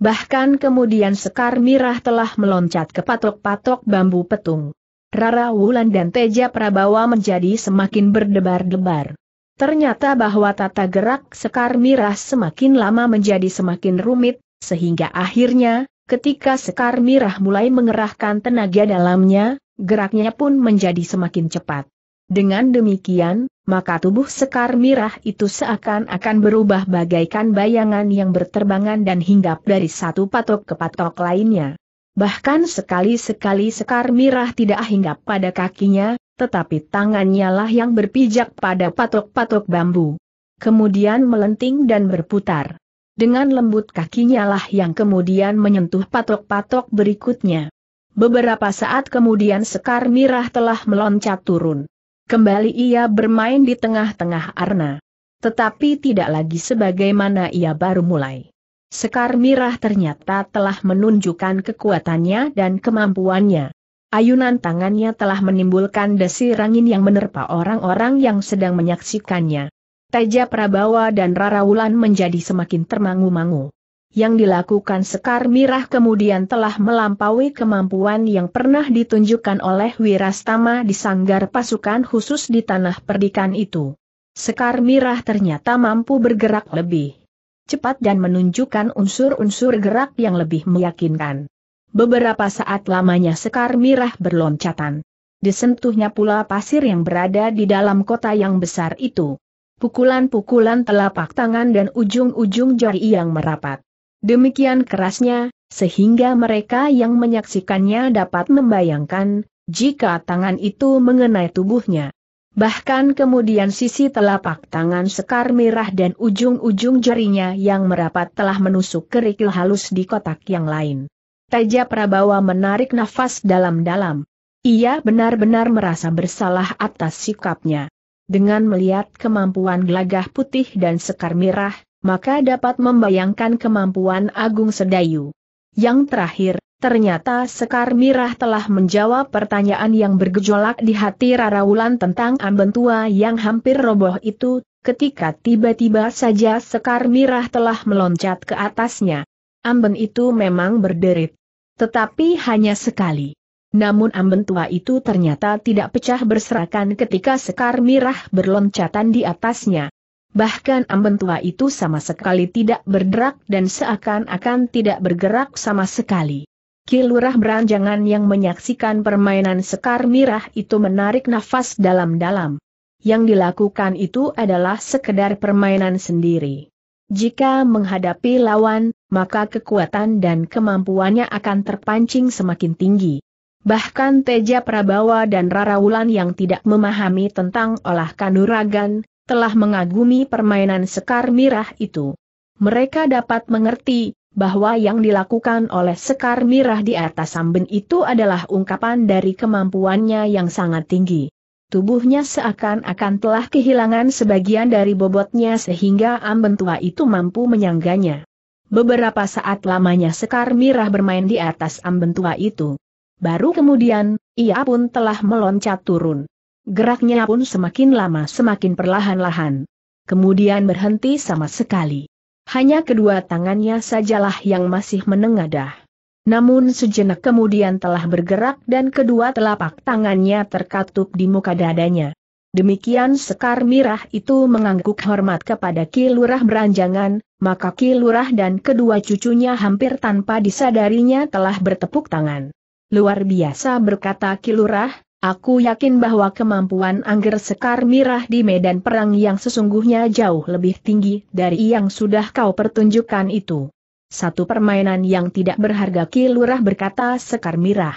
Bahkan kemudian Sekar Mirah telah meloncat ke patok-patok bambu petung. Rara Wulan dan Teja Prabawa menjadi semakin berdebar-debar. Ternyata bahwa tata gerak Sekar Mirah semakin lama menjadi semakin rumit, sehingga akhirnya, ketika Sekar Mirah mulai mengerahkan tenaga dalamnya, geraknya pun menjadi semakin cepat. Dengan demikian, maka tubuh Sekar Mirah itu seakan-akan berubah bagaikan bayangan yang berterbangan dan hinggap dari satu patok ke patok lainnya. Bahkan sekali-sekali Sekar Mirah tidak hinggap pada kakinya, tetapi tangannya lah yang berpijak pada patok-patok bambu. Kemudian melenting dan berputar. Dengan lembut kakinya lah yang kemudian menyentuh patok-patok berikutnya. Beberapa saat kemudian Sekar Mirah telah meloncat turun. Kembali ia bermain di tengah-tengah arna. Tetapi tidak lagi sebagaimana ia baru mulai. Sekar Mirah ternyata telah menunjukkan kekuatannya dan kemampuannya. Ayunan tangannya telah menimbulkan desir angin yang menerpa orang-orang yang sedang menyaksikannya. Teja Prabawa dan Rara Wulan menjadi semakin termangu-mangu yang dilakukan Sekar Mirah kemudian telah melampaui kemampuan yang pernah ditunjukkan oleh Wirastama di sanggar pasukan khusus di tanah perdikan itu. Sekar Mirah ternyata mampu bergerak lebih cepat dan menunjukkan unsur-unsur gerak yang lebih meyakinkan. Beberapa saat lamanya Sekar Mirah berloncatan. Disentuhnya pula pasir yang berada di dalam kota yang besar itu. Pukulan-pukulan telapak tangan dan ujung-ujung jari yang merapat. Demikian kerasnya, sehingga mereka yang menyaksikannya dapat membayangkan, jika tangan itu mengenai tubuhnya. Bahkan kemudian sisi telapak tangan sekar merah dan ujung-ujung jarinya yang merapat telah menusuk kerikil halus di kotak yang lain. Teja Prabawa menarik nafas dalam-dalam. Ia benar-benar merasa bersalah atas sikapnya. Dengan melihat kemampuan gelagah putih dan sekar merah, maka dapat membayangkan kemampuan Agung Sedayu. Yang terakhir, ternyata Sekar Mirah telah menjawab pertanyaan yang bergejolak di hati Rara Wulan tentang amben tua yang hampir roboh itu, ketika tiba-tiba saja Sekar Mirah telah meloncat ke atasnya. Amben itu memang berderit. Tetapi hanya sekali. Namun amben tua itu ternyata tidak pecah berserakan ketika Sekar Mirah berloncatan di atasnya. Bahkan amben tua itu sama sekali tidak bergerak dan seakan-akan tidak bergerak sama sekali. Kilurah beranjangan yang menyaksikan permainan sekar mirah itu menarik nafas dalam-dalam. Yang dilakukan itu adalah sekedar permainan sendiri. Jika menghadapi lawan, maka kekuatan dan kemampuannya akan terpancing semakin tinggi. Bahkan Teja Prabawa dan Rara Wulan yang tidak memahami tentang olah kanuragan, telah mengagumi permainan Sekar Mirah itu. Mereka dapat mengerti bahwa yang dilakukan oleh Sekar Mirah di atas Samben itu adalah ungkapan dari kemampuannya yang sangat tinggi. Tubuhnya seakan-akan telah kehilangan sebagian dari bobotnya sehingga Amben tua itu mampu menyangganya. Beberapa saat lamanya Sekar Mirah bermain di atas Amben tua itu. Baru kemudian, ia pun telah meloncat turun. Geraknya pun semakin lama semakin perlahan-lahan. Kemudian berhenti sama sekali. Hanya kedua tangannya sajalah yang masih menengadah. Namun sejenak kemudian telah bergerak dan kedua telapak tangannya terkatup di muka dadanya. Demikian Sekar Mirah itu mengangguk hormat kepada Ki Lurah Beranjangan, maka Ki Lurah dan kedua cucunya hampir tanpa disadarinya telah bertepuk tangan. Luar biasa berkata Ki Lurah, Aku yakin bahwa kemampuan Angger Sekar Mirah di medan perang yang sesungguhnya jauh lebih tinggi dari yang sudah kau pertunjukkan itu. Satu permainan yang tidak berharga Kilurah berkata Sekar Mirah.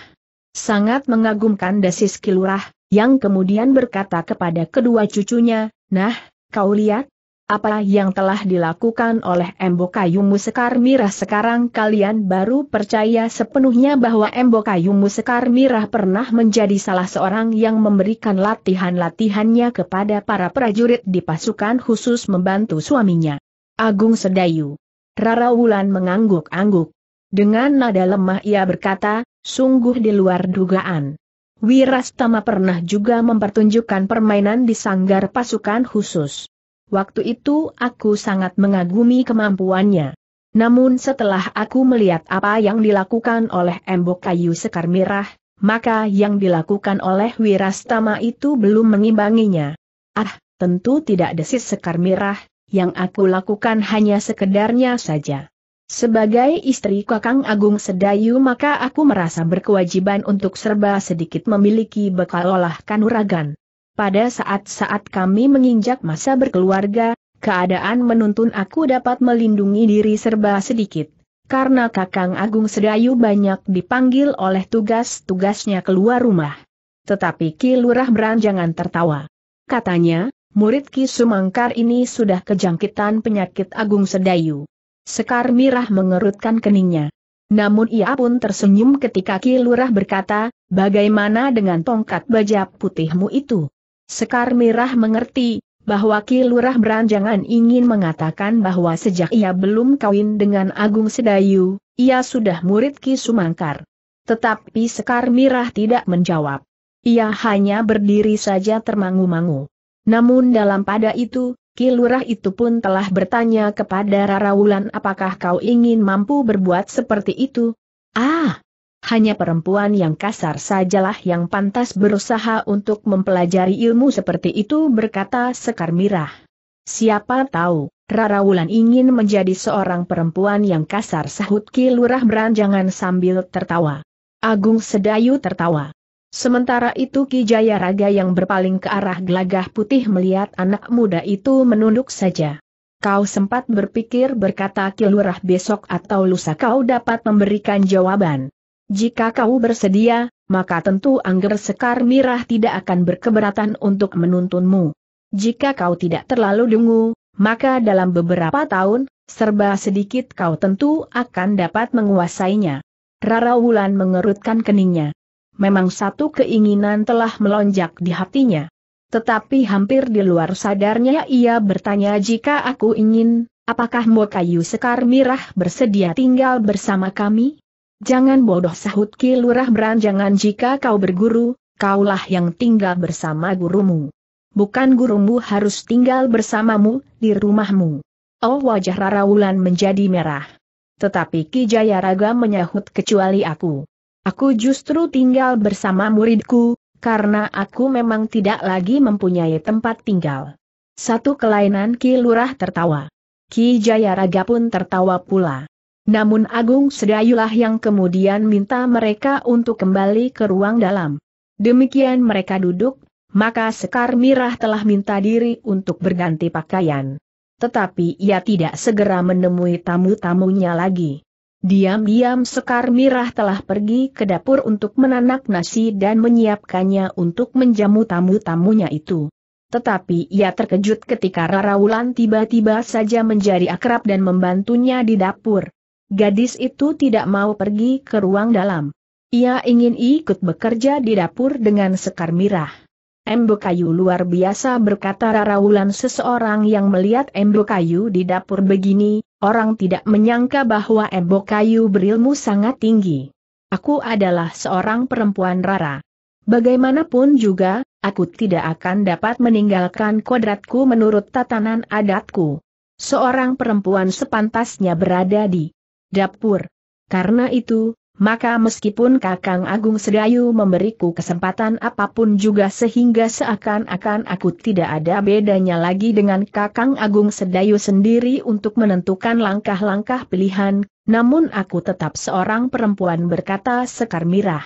Sangat mengagumkan desis Kilurah, yang kemudian berkata kepada kedua cucunya, Nah, kau lihat, apa yang telah dilakukan oleh Embo Kayumu Sekar Mirah sekarang kalian baru percaya sepenuhnya bahwa Embo Kayumu Sekar Mirah pernah menjadi salah seorang yang memberikan latihan-latihannya kepada para prajurit di pasukan khusus membantu suaminya. Agung Sedayu. Rara Wulan mengangguk-angguk. Dengan nada lemah ia berkata, sungguh di luar dugaan. Wirastama pernah juga mempertunjukkan permainan di sanggar pasukan khusus. Waktu itu aku sangat mengagumi kemampuannya. Namun setelah aku melihat apa yang dilakukan oleh embok kayu sekar mirah, maka yang dilakukan oleh Wirastama itu belum mengimbanginya. Ah, tentu tidak desis sekar mirah, yang aku lakukan hanya sekedarnya saja. Sebagai istri Kakang Agung Sedayu maka aku merasa berkewajiban untuk serba sedikit memiliki bekal olah kanuragan. Pada saat-saat kami menginjak masa berkeluarga, keadaan menuntun aku dapat melindungi diri serba sedikit. Karena Kakang Agung Sedayu banyak dipanggil oleh tugas-tugasnya keluar rumah. Tetapi Ki Lurah beranjangan tertawa. Katanya, murid Ki Sumangkar ini sudah kejangkitan penyakit Agung Sedayu. Sekar Mirah mengerutkan keningnya. Namun ia pun tersenyum ketika Ki Lurah berkata, bagaimana dengan tongkat baja putihmu itu? Sekar Mirah mengerti, bahwa Ki Lurah Beranjangan ingin mengatakan bahwa sejak ia belum kawin dengan Agung Sedayu, ia sudah murid Ki Sumangkar. Tetapi Sekar Mirah tidak menjawab. Ia hanya berdiri saja termangu-mangu. Namun dalam pada itu, Ki Lurah itu pun telah bertanya kepada Rara Wulan apakah kau ingin mampu berbuat seperti itu? Ah, hanya perempuan yang kasar sajalah yang pantas berusaha untuk mempelajari ilmu seperti itu berkata Sekar Mirah. Siapa tahu, Rara Wulan ingin menjadi seorang perempuan yang kasar sahut Ki Lurah beranjangan sambil tertawa. Agung Sedayu tertawa. Sementara itu Ki Jaya Raga yang berpaling ke arah Glagah putih melihat anak muda itu menunduk saja. Kau sempat berpikir berkata Ki Lurah besok atau lusa kau dapat memberikan jawaban. Jika kau bersedia, maka tentu Angger Sekar Mirah tidak akan berkeberatan untuk menuntunmu. Jika kau tidak terlalu dungu, maka dalam beberapa tahun, serba sedikit kau tentu akan dapat menguasainya. Rara Wulan mengerutkan keningnya. Memang satu keinginan telah melonjak di hatinya. Tetapi hampir di luar sadarnya ia bertanya jika aku ingin, apakah Mokayu Sekar Mirah bersedia tinggal bersama kami? Jangan bodoh sahut Ki Lurah beranjangan jika kau berguru, kaulah yang tinggal bersama gurumu. Bukan gurumu harus tinggal bersamamu, di rumahmu. Oh wajah Wulan menjadi merah. Tetapi Ki Jayaraga menyahut kecuali aku. Aku justru tinggal bersama muridku, karena aku memang tidak lagi mempunyai tempat tinggal. Satu kelainan Ki Lurah tertawa. Ki Jayaraga pun tertawa pula. Namun Agung Sedayulah yang kemudian minta mereka untuk kembali ke ruang dalam. Demikian mereka duduk, maka Sekar Mirah telah minta diri untuk berganti pakaian. Tetapi ia tidak segera menemui tamu-tamunya lagi. Diam-diam Sekar Mirah telah pergi ke dapur untuk menanak nasi dan menyiapkannya untuk menjamu tamu-tamunya itu. Tetapi ia terkejut ketika Rara Wulan tiba-tiba saja menjadi akrab dan membantunya di dapur. Gadis itu tidak mau pergi ke ruang dalam. Ia ingin ikut bekerja di dapur dengan sekar mirah. Embo kayu luar biasa berkata Raraulan seseorang yang melihat embo kayu di dapur begini, orang tidak menyangka bahwa embo kayu berilmu sangat tinggi. Aku adalah seorang perempuan rara. Bagaimanapun juga, aku tidak akan dapat meninggalkan kodratku menurut tatanan adatku. Seorang perempuan sepantasnya berada di dapur. Karena itu, maka meskipun Kakang Agung Sedayu memberiku kesempatan apapun juga sehingga seakan-akan aku tidak ada bedanya lagi dengan Kakang Agung Sedayu sendiri untuk menentukan langkah-langkah pilihan, namun aku tetap seorang perempuan berkata sekar mirah.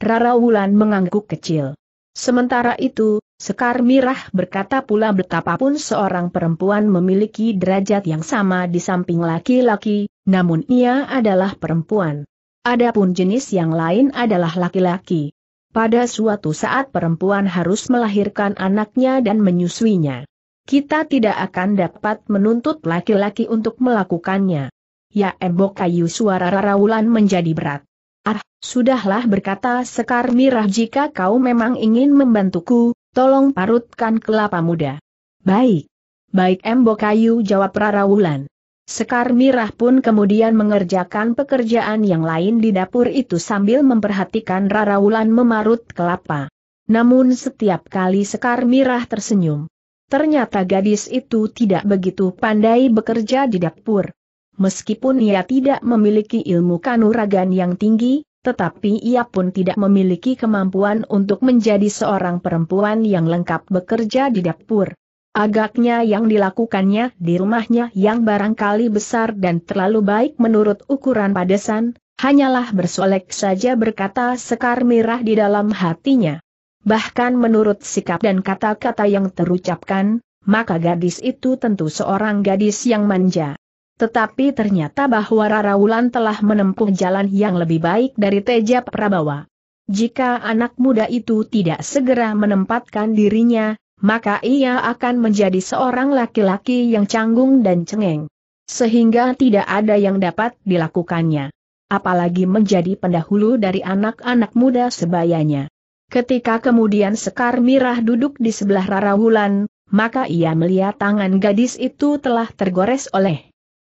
Rara Wulan mengangguk kecil. Sementara itu, Sekar Mirah berkata pula betapapun seorang perempuan memiliki derajat yang sama di samping laki-laki, namun ia adalah perempuan. Adapun jenis yang lain adalah laki-laki. Pada suatu saat perempuan harus melahirkan anaknya dan menyusuinya. Kita tidak akan dapat menuntut laki-laki untuk melakukannya. Ya embok kayu suara Raraulan menjadi berat. Ah, sudahlah berkata Sekar Mirah jika kau memang ingin membantuku, tolong parutkan kelapa muda. Baik. Baik Embo Kayu jawab Rarawulan. Sekar Mirah pun kemudian mengerjakan pekerjaan yang lain di dapur itu sambil memperhatikan Rarawulan memarut kelapa. Namun setiap kali Sekar Mirah tersenyum. Ternyata gadis itu tidak begitu pandai bekerja di dapur. Meskipun ia tidak memiliki ilmu kanuragan yang tinggi, tetapi ia pun tidak memiliki kemampuan untuk menjadi seorang perempuan yang lengkap bekerja di dapur. Agaknya yang dilakukannya di rumahnya yang barangkali besar dan terlalu baik menurut ukuran padesan, hanyalah bersolek saja berkata sekar mirah di dalam hatinya. Bahkan menurut sikap dan kata-kata yang terucapkan, maka gadis itu tentu seorang gadis yang manja. Tetapi ternyata bahwa Rara Wulan telah menempuh jalan yang lebih baik dari Teja Prabawa. Jika anak muda itu tidak segera menempatkan dirinya, maka ia akan menjadi seorang laki-laki yang canggung dan cengeng. Sehingga tidak ada yang dapat dilakukannya. Apalagi menjadi pendahulu dari anak-anak muda sebayanya. Ketika kemudian Sekar Mirah duduk di sebelah Rara Wulan, maka ia melihat tangan gadis itu telah tergores oleh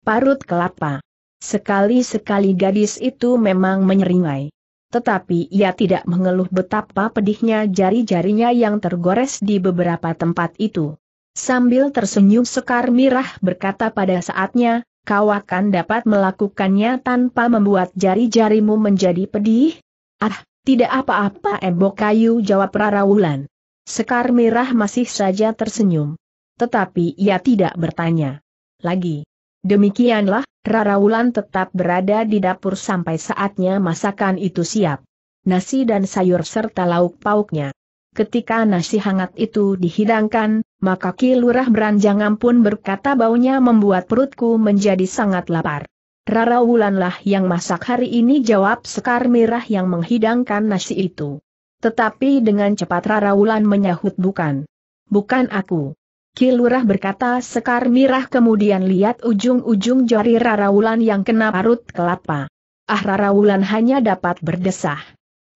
parut kelapa. Sekali-sekali gadis itu memang menyeringai. Tetapi ia tidak mengeluh betapa pedihnya jari-jarinya yang tergores di beberapa tempat itu. Sambil tersenyum Sekar Mirah berkata pada saatnya, kau akan dapat melakukannya tanpa membuat jari-jarimu menjadi pedih? Ah, tidak apa-apa Embok Kayu jawab Rarawulan. Sekar Mirah masih saja tersenyum. Tetapi ia tidak bertanya. Lagi. Demikianlah, Rara Wulan tetap berada di dapur sampai saatnya masakan itu siap. Nasi dan sayur serta lauk pauknya. Ketika nasi hangat itu dihidangkan, maka Ki Lurah Beranjangan pun berkata baunya membuat perutku menjadi sangat lapar. Rara Wulanlah yang masak hari ini jawab Sekar Merah yang menghidangkan nasi itu. Tetapi dengan cepat Rara Wulan menyahut bukan. Bukan aku. Kilurah berkata Sekar Mirah kemudian lihat ujung-ujung jari Raraulan yang kena parut kelapa. Ah Raraulan hanya dapat berdesah.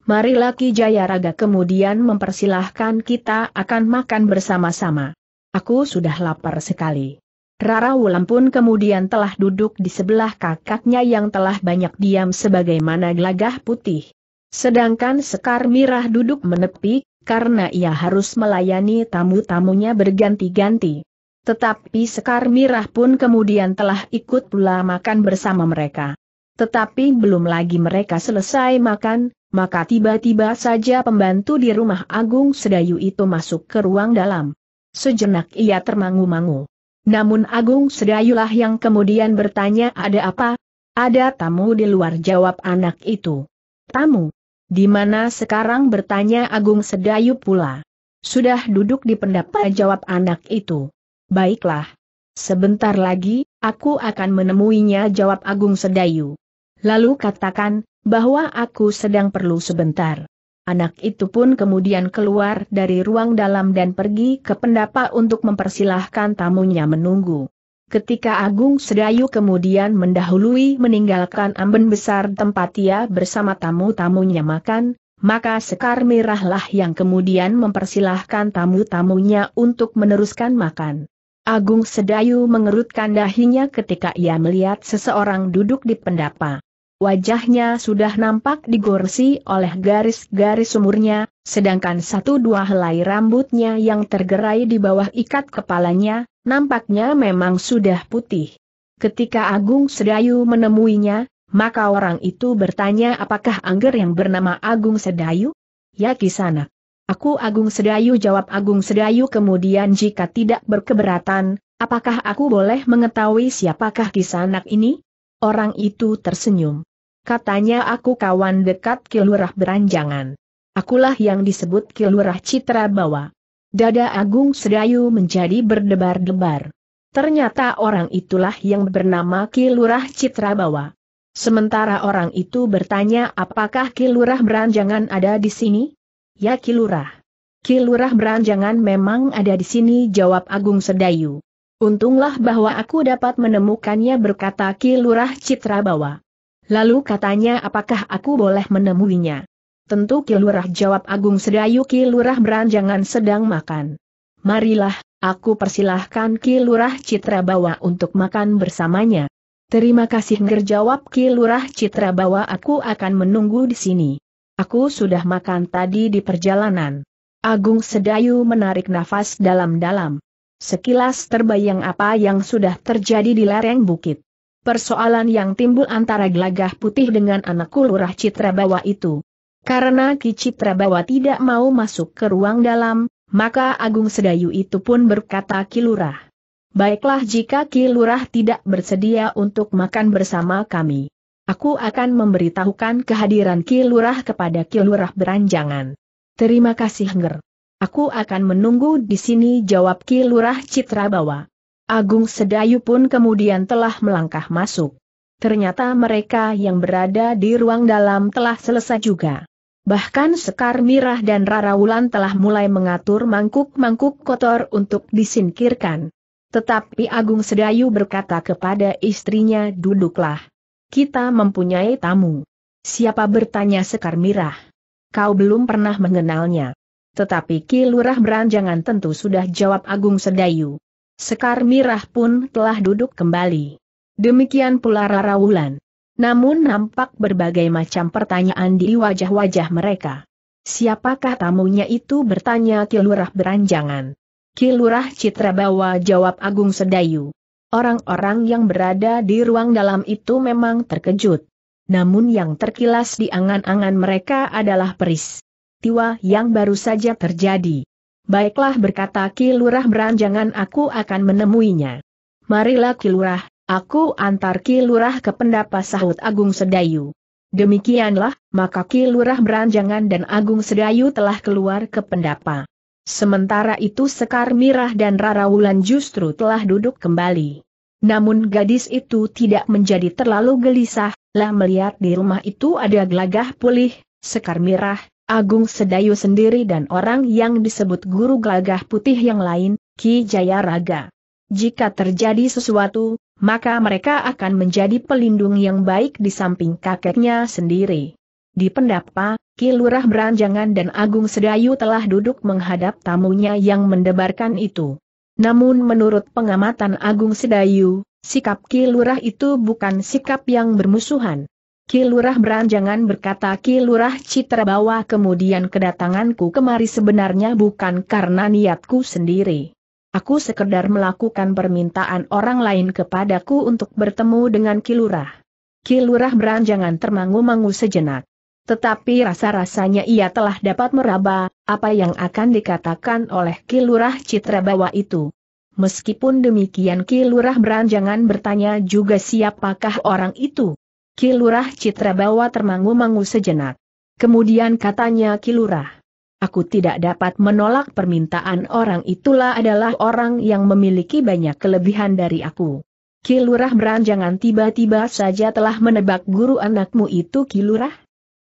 Marilah Ki Jayaraga kemudian mempersilahkan kita akan makan bersama-sama. Aku sudah lapar sekali. Rara Wulan pun kemudian telah duduk di sebelah kakaknya yang telah banyak diam sebagaimana gelagah putih. Sedangkan Sekar Mirah duduk menepi, karena ia harus melayani tamu-tamunya berganti-ganti. Tetapi Sekar Mirah pun kemudian telah ikut pula makan bersama mereka. Tetapi belum lagi mereka selesai makan, maka tiba-tiba saja pembantu di rumah Agung Sedayu itu masuk ke ruang dalam. Sejenak ia termangu-mangu. Namun Agung Sedayulah yang kemudian bertanya ada apa? Ada tamu di luar jawab anak itu. Tamu? Di mana sekarang bertanya Agung Sedayu pula. Sudah duduk di pendapat jawab anak itu. Baiklah. Sebentar lagi, aku akan menemuinya jawab Agung Sedayu. Lalu katakan, bahwa aku sedang perlu sebentar. Anak itu pun kemudian keluar dari ruang dalam dan pergi ke pendapa untuk mempersilahkan tamunya menunggu. Ketika Agung Sedayu kemudian mendahului meninggalkan amben besar tempat ia bersama tamu-tamunya makan, maka Sekar Mirahlah yang kemudian mempersilahkan tamu-tamunya untuk meneruskan makan. Agung Sedayu mengerutkan dahinya ketika ia melihat seseorang duduk di pendapa. Wajahnya sudah nampak digorsi oleh garis-garis sumurnya, sedangkan satu dua helai rambutnya yang tergerai di bawah ikat kepalanya, Nampaknya memang sudah putih. Ketika Agung Sedayu menemuinya, maka orang itu bertanya apakah angger yang bernama Agung Sedayu? Ya kisana. Aku Agung Sedayu jawab Agung Sedayu kemudian jika tidak berkeberatan, apakah aku boleh mengetahui siapakah kisanak ini? Orang itu tersenyum. Katanya aku kawan dekat Kilurah Beranjangan. Akulah yang disebut Kilurah Citra Bawa. Dada Agung Sedayu menjadi berdebar-debar. Ternyata orang itulah yang bernama Kilurah Citrabawa. Sementara orang itu bertanya apakah Kilurah Beranjangan ada di sini? Ya Kilurah. Kilurah Beranjangan memang ada di sini jawab Agung Sedayu. Untunglah bahwa aku dapat menemukannya berkata Kilurah Citrabawa. Lalu katanya apakah aku boleh menemuinya tentu Kilurah jawab Agung Sedayu Kilurah beranjangan sedang makan. Marilah, aku persilahkan Kilurah Citra bawa untuk makan bersamanya. Terima kasih ngerjawab jawab Kilurah Citra bawa aku akan menunggu di sini. Aku sudah makan tadi di perjalanan. Agung Sedayu menarik nafas dalam-dalam. Sekilas terbayang apa yang sudah terjadi di lereng bukit. Persoalan yang timbul antara gelagah putih dengan anak kulurah Citra bawa itu. Karena Bawa tidak mau masuk ke ruang dalam, maka Agung Sedayu itu pun berkata Kilurah. Baiklah jika Kilurah tidak bersedia untuk makan bersama kami. Aku akan memberitahukan kehadiran Kilurah kepada Kilurah beranjangan. Terima kasih Nger. Aku akan menunggu di sini jawab Kilurah Citra Bawa. Agung Sedayu pun kemudian telah melangkah masuk. Ternyata mereka yang berada di ruang dalam telah selesai juga. Bahkan Sekar Mirah dan Rara Wulan telah mulai mengatur mangkuk-mangkuk kotor untuk disingkirkan. Tetapi Agung Sedayu berkata kepada istrinya duduklah. Kita mempunyai tamu. Siapa bertanya Sekar Mirah? Kau belum pernah mengenalnya. Tetapi Ki Lurah Beranjangan tentu sudah jawab Agung Sedayu. Sekar Mirah pun telah duduk kembali. Demikian pula Rara Wulan. Namun nampak berbagai macam pertanyaan di wajah-wajah mereka. Siapakah tamunya itu bertanya Kilurah beranjangan. Kilurah Citrabawa jawab Agung Sedayu. Orang-orang yang berada di ruang dalam itu memang terkejut. Namun yang terkilas di angan-angan mereka adalah peris. Tiwa yang baru saja terjadi. Baiklah berkata Kilurah beranjangan aku akan menemuinya. Marilah Kilurah, Aku antar Ki Lurah ke pendapa sahut Agung Sedayu. Demikianlah, maka Ki Lurah Beranjangan dan Agung Sedayu telah keluar ke pendapa. Sementara itu Sekar Mirah dan Rara Wulan justru telah duduk kembali. Namun gadis itu tidak menjadi terlalu gelisah, lah melihat di rumah itu ada gelagah pulih, Sekar Mirah, Agung Sedayu sendiri dan orang yang disebut guru gelagah putih yang lain, Ki Jayaraga. Jika terjadi sesuatu, maka mereka akan menjadi pelindung yang baik di samping kakeknya sendiri. Di pendapa, Ki Beranjangan dan Agung Sedayu telah duduk menghadap tamunya yang mendebarkan itu. Namun menurut pengamatan Agung Sedayu, sikap Kilurah itu bukan sikap yang bermusuhan. Kilurah Beranjangan berkata Kilurah Lurah Citra bahwa kemudian kedatanganku kemari sebenarnya bukan karena niatku sendiri. Aku sekedar melakukan permintaan orang lain kepadaku untuk bertemu dengan Kilurah. Kilurah beranjangan termangu-mangu sejenak. Tetapi rasa-rasanya ia telah dapat meraba, apa yang akan dikatakan oleh Kilurah Citrabawa itu. Meskipun demikian Kilurah beranjangan bertanya juga siapakah orang itu. Kilurah Citrabawa termangu-mangu sejenak. Kemudian katanya Kilurah. Aku tidak dapat menolak permintaan orang itulah adalah orang yang memiliki banyak kelebihan dari aku. Kilurah beranjangan tiba-tiba saja telah menebak guru anakmu itu Kilurah?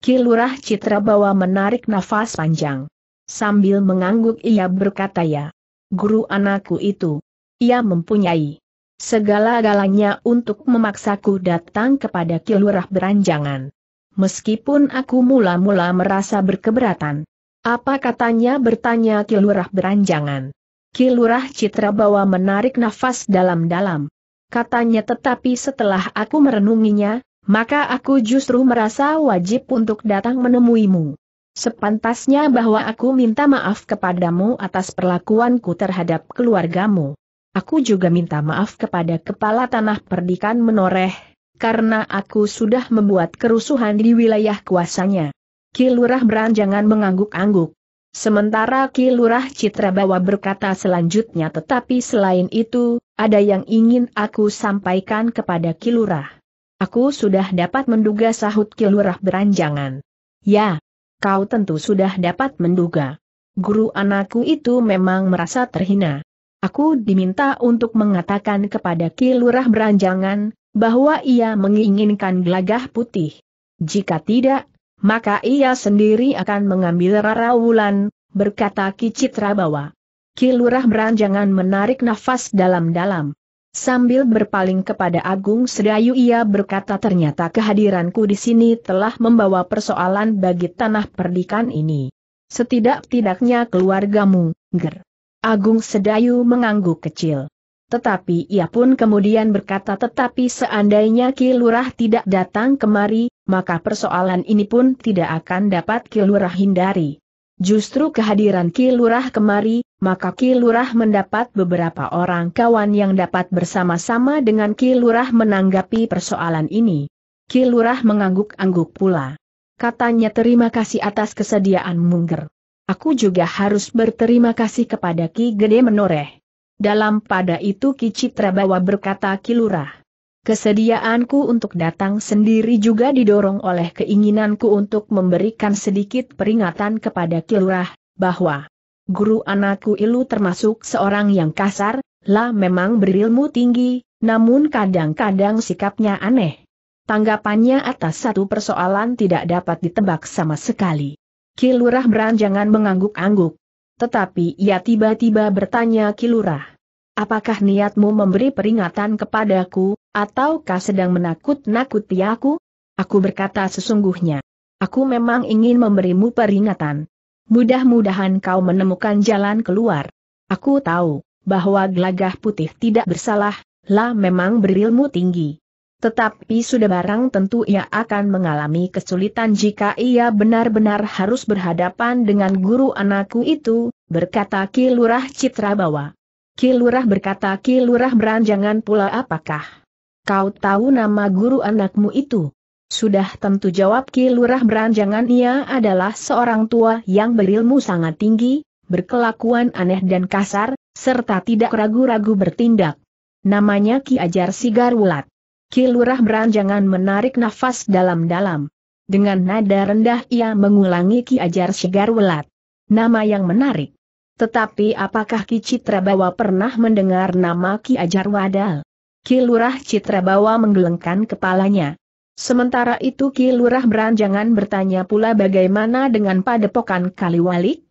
Kilurah Citra bawa menarik nafas panjang. Sambil mengangguk ia berkata ya. Guru anakku itu. Ia mempunyai segala-galanya untuk memaksaku datang kepada Kilurah beranjangan. Meskipun aku mula-mula merasa berkeberatan. Apa katanya bertanya Kilurah beranjangan. Kilurah Citra bawa menarik nafas dalam-dalam. Katanya tetapi setelah aku merenunginya, maka aku justru merasa wajib untuk datang menemuimu. Sepantasnya bahwa aku minta maaf kepadamu atas perlakuanku terhadap keluargamu. Aku juga minta maaf kepada kepala tanah perdikan menoreh, karena aku sudah membuat kerusuhan di wilayah kuasanya. Kilurah Beranjangan mengangguk-angguk. Sementara Kilurah Lurah Bawa berkata selanjutnya tetapi selain itu, ada yang ingin aku sampaikan kepada Kilurah. Aku sudah dapat menduga sahut Kilurah Beranjangan. Ya, kau tentu sudah dapat menduga. Guru anakku itu memang merasa terhina. Aku diminta untuk mengatakan kepada Kilurah Beranjangan, bahwa ia menginginkan gelagah putih. Jika tidak, maka ia sendiri akan mengambil rara wulan, berkata Kicitra bawa. Kilurah beranjangan menarik nafas dalam-dalam. Sambil berpaling kepada Agung Sedayu ia berkata ternyata kehadiranku di sini telah membawa persoalan bagi tanah perdikan ini. Setidak-tidaknya keluargamu, ger. Agung Sedayu mengangguk kecil. Tetapi ia pun kemudian berkata tetapi seandainya Kilurah tidak datang kemari, maka persoalan ini pun tidak akan dapat Kilurah hindari. Justru kehadiran Kilurah kemari, maka Kilurah mendapat beberapa orang kawan yang dapat bersama-sama dengan Kilurah menanggapi persoalan ini. Kilurah mengangguk-angguk pula. Katanya terima kasih atas kesediaan Mungger. Aku juga harus berterima kasih kepada Ki Gede Menoreh. Dalam pada itu Ki Citra berkata Kilurah. Kesediaanku untuk datang sendiri juga didorong oleh keinginanku untuk memberikan sedikit peringatan kepada Kilurah, bahwa guru anakku Ilu termasuk seorang yang kasar, lah memang berilmu tinggi, namun kadang-kadang sikapnya aneh. Tanggapannya atas satu persoalan tidak dapat ditebak sama sekali. Kilurah beranjangan mengangguk-angguk. Tetapi ia tiba-tiba bertanya Kilurah. Apakah niatmu memberi peringatan kepadaku, Ataukah sedang menakut-nakuti aku? Aku berkata sesungguhnya. Aku memang ingin memberimu peringatan. Mudah-mudahan kau menemukan jalan keluar. Aku tahu, bahwa gelagah putih tidak bersalah, lah memang berilmu tinggi. Tetapi sudah barang tentu ia akan mengalami kesulitan jika ia benar-benar harus berhadapan dengan guru anakku itu, berkata Kilurah Citrabawa. Kilurah berkata Kilurah beranjangan pula apakah Kau tahu nama guru anakmu itu? Sudah tentu jawab Ki Lurah Beranjangan ia adalah seorang tua yang berilmu sangat tinggi, berkelakuan aneh dan kasar, serta tidak ragu-ragu bertindak. Namanya Ki Ajar Sigarulat. Ki Lurah Beranjangan menarik nafas dalam-dalam. Dengan nada rendah ia mengulangi Ki Ajar Sigarulat. Nama yang menarik. Tetapi apakah Ki Citra Bawa pernah mendengar nama Ki Ajar Wadal? Kilurah Citrabawa menggelengkan kepalanya. Sementara itu Kilurah Beranjangan bertanya pula bagaimana dengan padepokan Kaliwalik?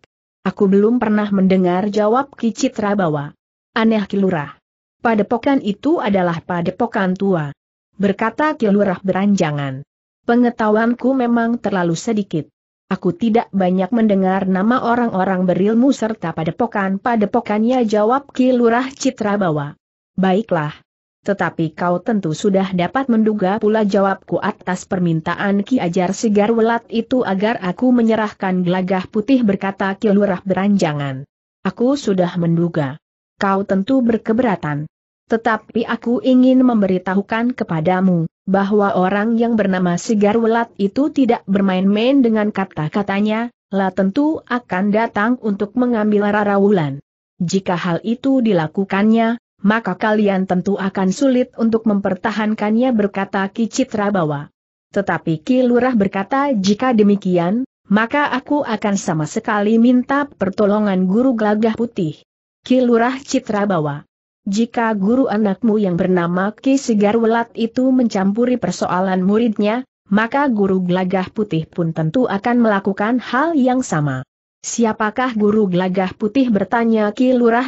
Aku belum pernah mendengar jawab Ki Citrabawa. Aneh Kilurah. Padepokan itu adalah padepokan tua. Berkata Kilurah Beranjangan. Pengetahuanku memang terlalu sedikit. Aku tidak banyak mendengar nama orang-orang berilmu serta padepokan-padepokannya jawab Kilurah Lurah Citrabawa. Baiklah, tetapi kau tentu sudah dapat menduga pula jawabku atas permintaan Ki Ajar Segar Welat itu agar aku menyerahkan gelagah putih berkata Ki Lurah beranjangan. Aku sudah menduga. Kau tentu berkeberatan. Tetapi aku ingin memberitahukan kepadamu, bahwa orang yang bernama Segar Welat itu tidak bermain-main dengan kata-katanya, lah tentu akan datang untuk mengambil Rara Wulan. Jika hal itu dilakukannya, maka kalian tentu akan sulit untuk mempertahankannya berkata Ki Bawa. Tetapi Ki Lurah berkata jika demikian, maka aku akan sama sekali minta pertolongan guru gelagah putih. Ki Lurah Bawa. Jika guru anakmu yang bernama Ki Sigar itu mencampuri persoalan muridnya, maka guru gelagah putih pun tentu akan melakukan hal yang sama. Siapakah guru gelagah putih bertanya Ki Lurah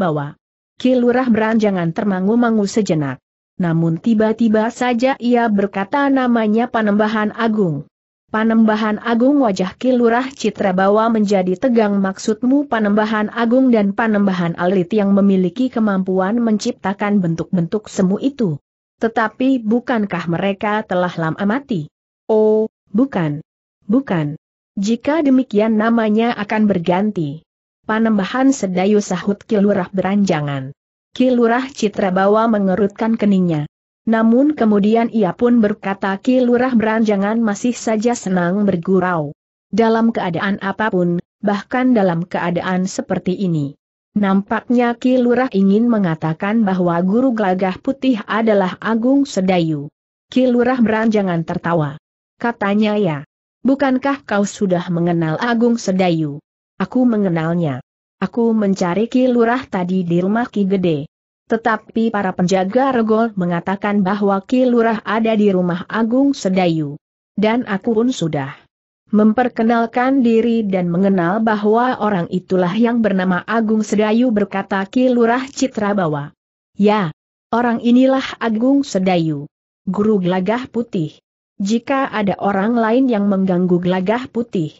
Bawa. Kilurah beranjangan termangu-mangu sejenak. Namun tiba-tiba saja ia berkata namanya Panembahan Agung. Panembahan Agung wajah Kilurah Citra bawa menjadi tegang maksudmu Panembahan Agung dan Panembahan Alit yang memiliki kemampuan menciptakan bentuk-bentuk semu itu. Tetapi bukankah mereka telah lama mati? Oh, bukan. Bukan. Jika demikian namanya akan berganti. Panembahan sedayu sahut kilurah beranjangan. Kilurah Citra Bawa mengerutkan keningnya. Namun kemudian ia pun berkata Kilurah beranjangan masih saja senang bergurau. Dalam keadaan apapun, bahkan dalam keadaan seperti ini. Nampaknya Kilurah ingin mengatakan bahwa guru gelagah putih adalah Agung Sedayu. Kilurah beranjangan tertawa. Katanya ya, bukankah kau sudah mengenal Agung Sedayu? Aku mengenalnya. Aku mencari Ki Lurah tadi di rumah Ki Gede. Tetapi para penjaga regol mengatakan bahwa Ki Lurah ada di rumah Agung Sedayu. Dan aku pun sudah memperkenalkan diri dan mengenal bahwa orang itulah yang bernama Agung Sedayu berkata Ki Lurah Citrabawa. Ya, orang inilah Agung Sedayu. Guru gelagah putih. Jika ada orang lain yang mengganggu gelagah putih,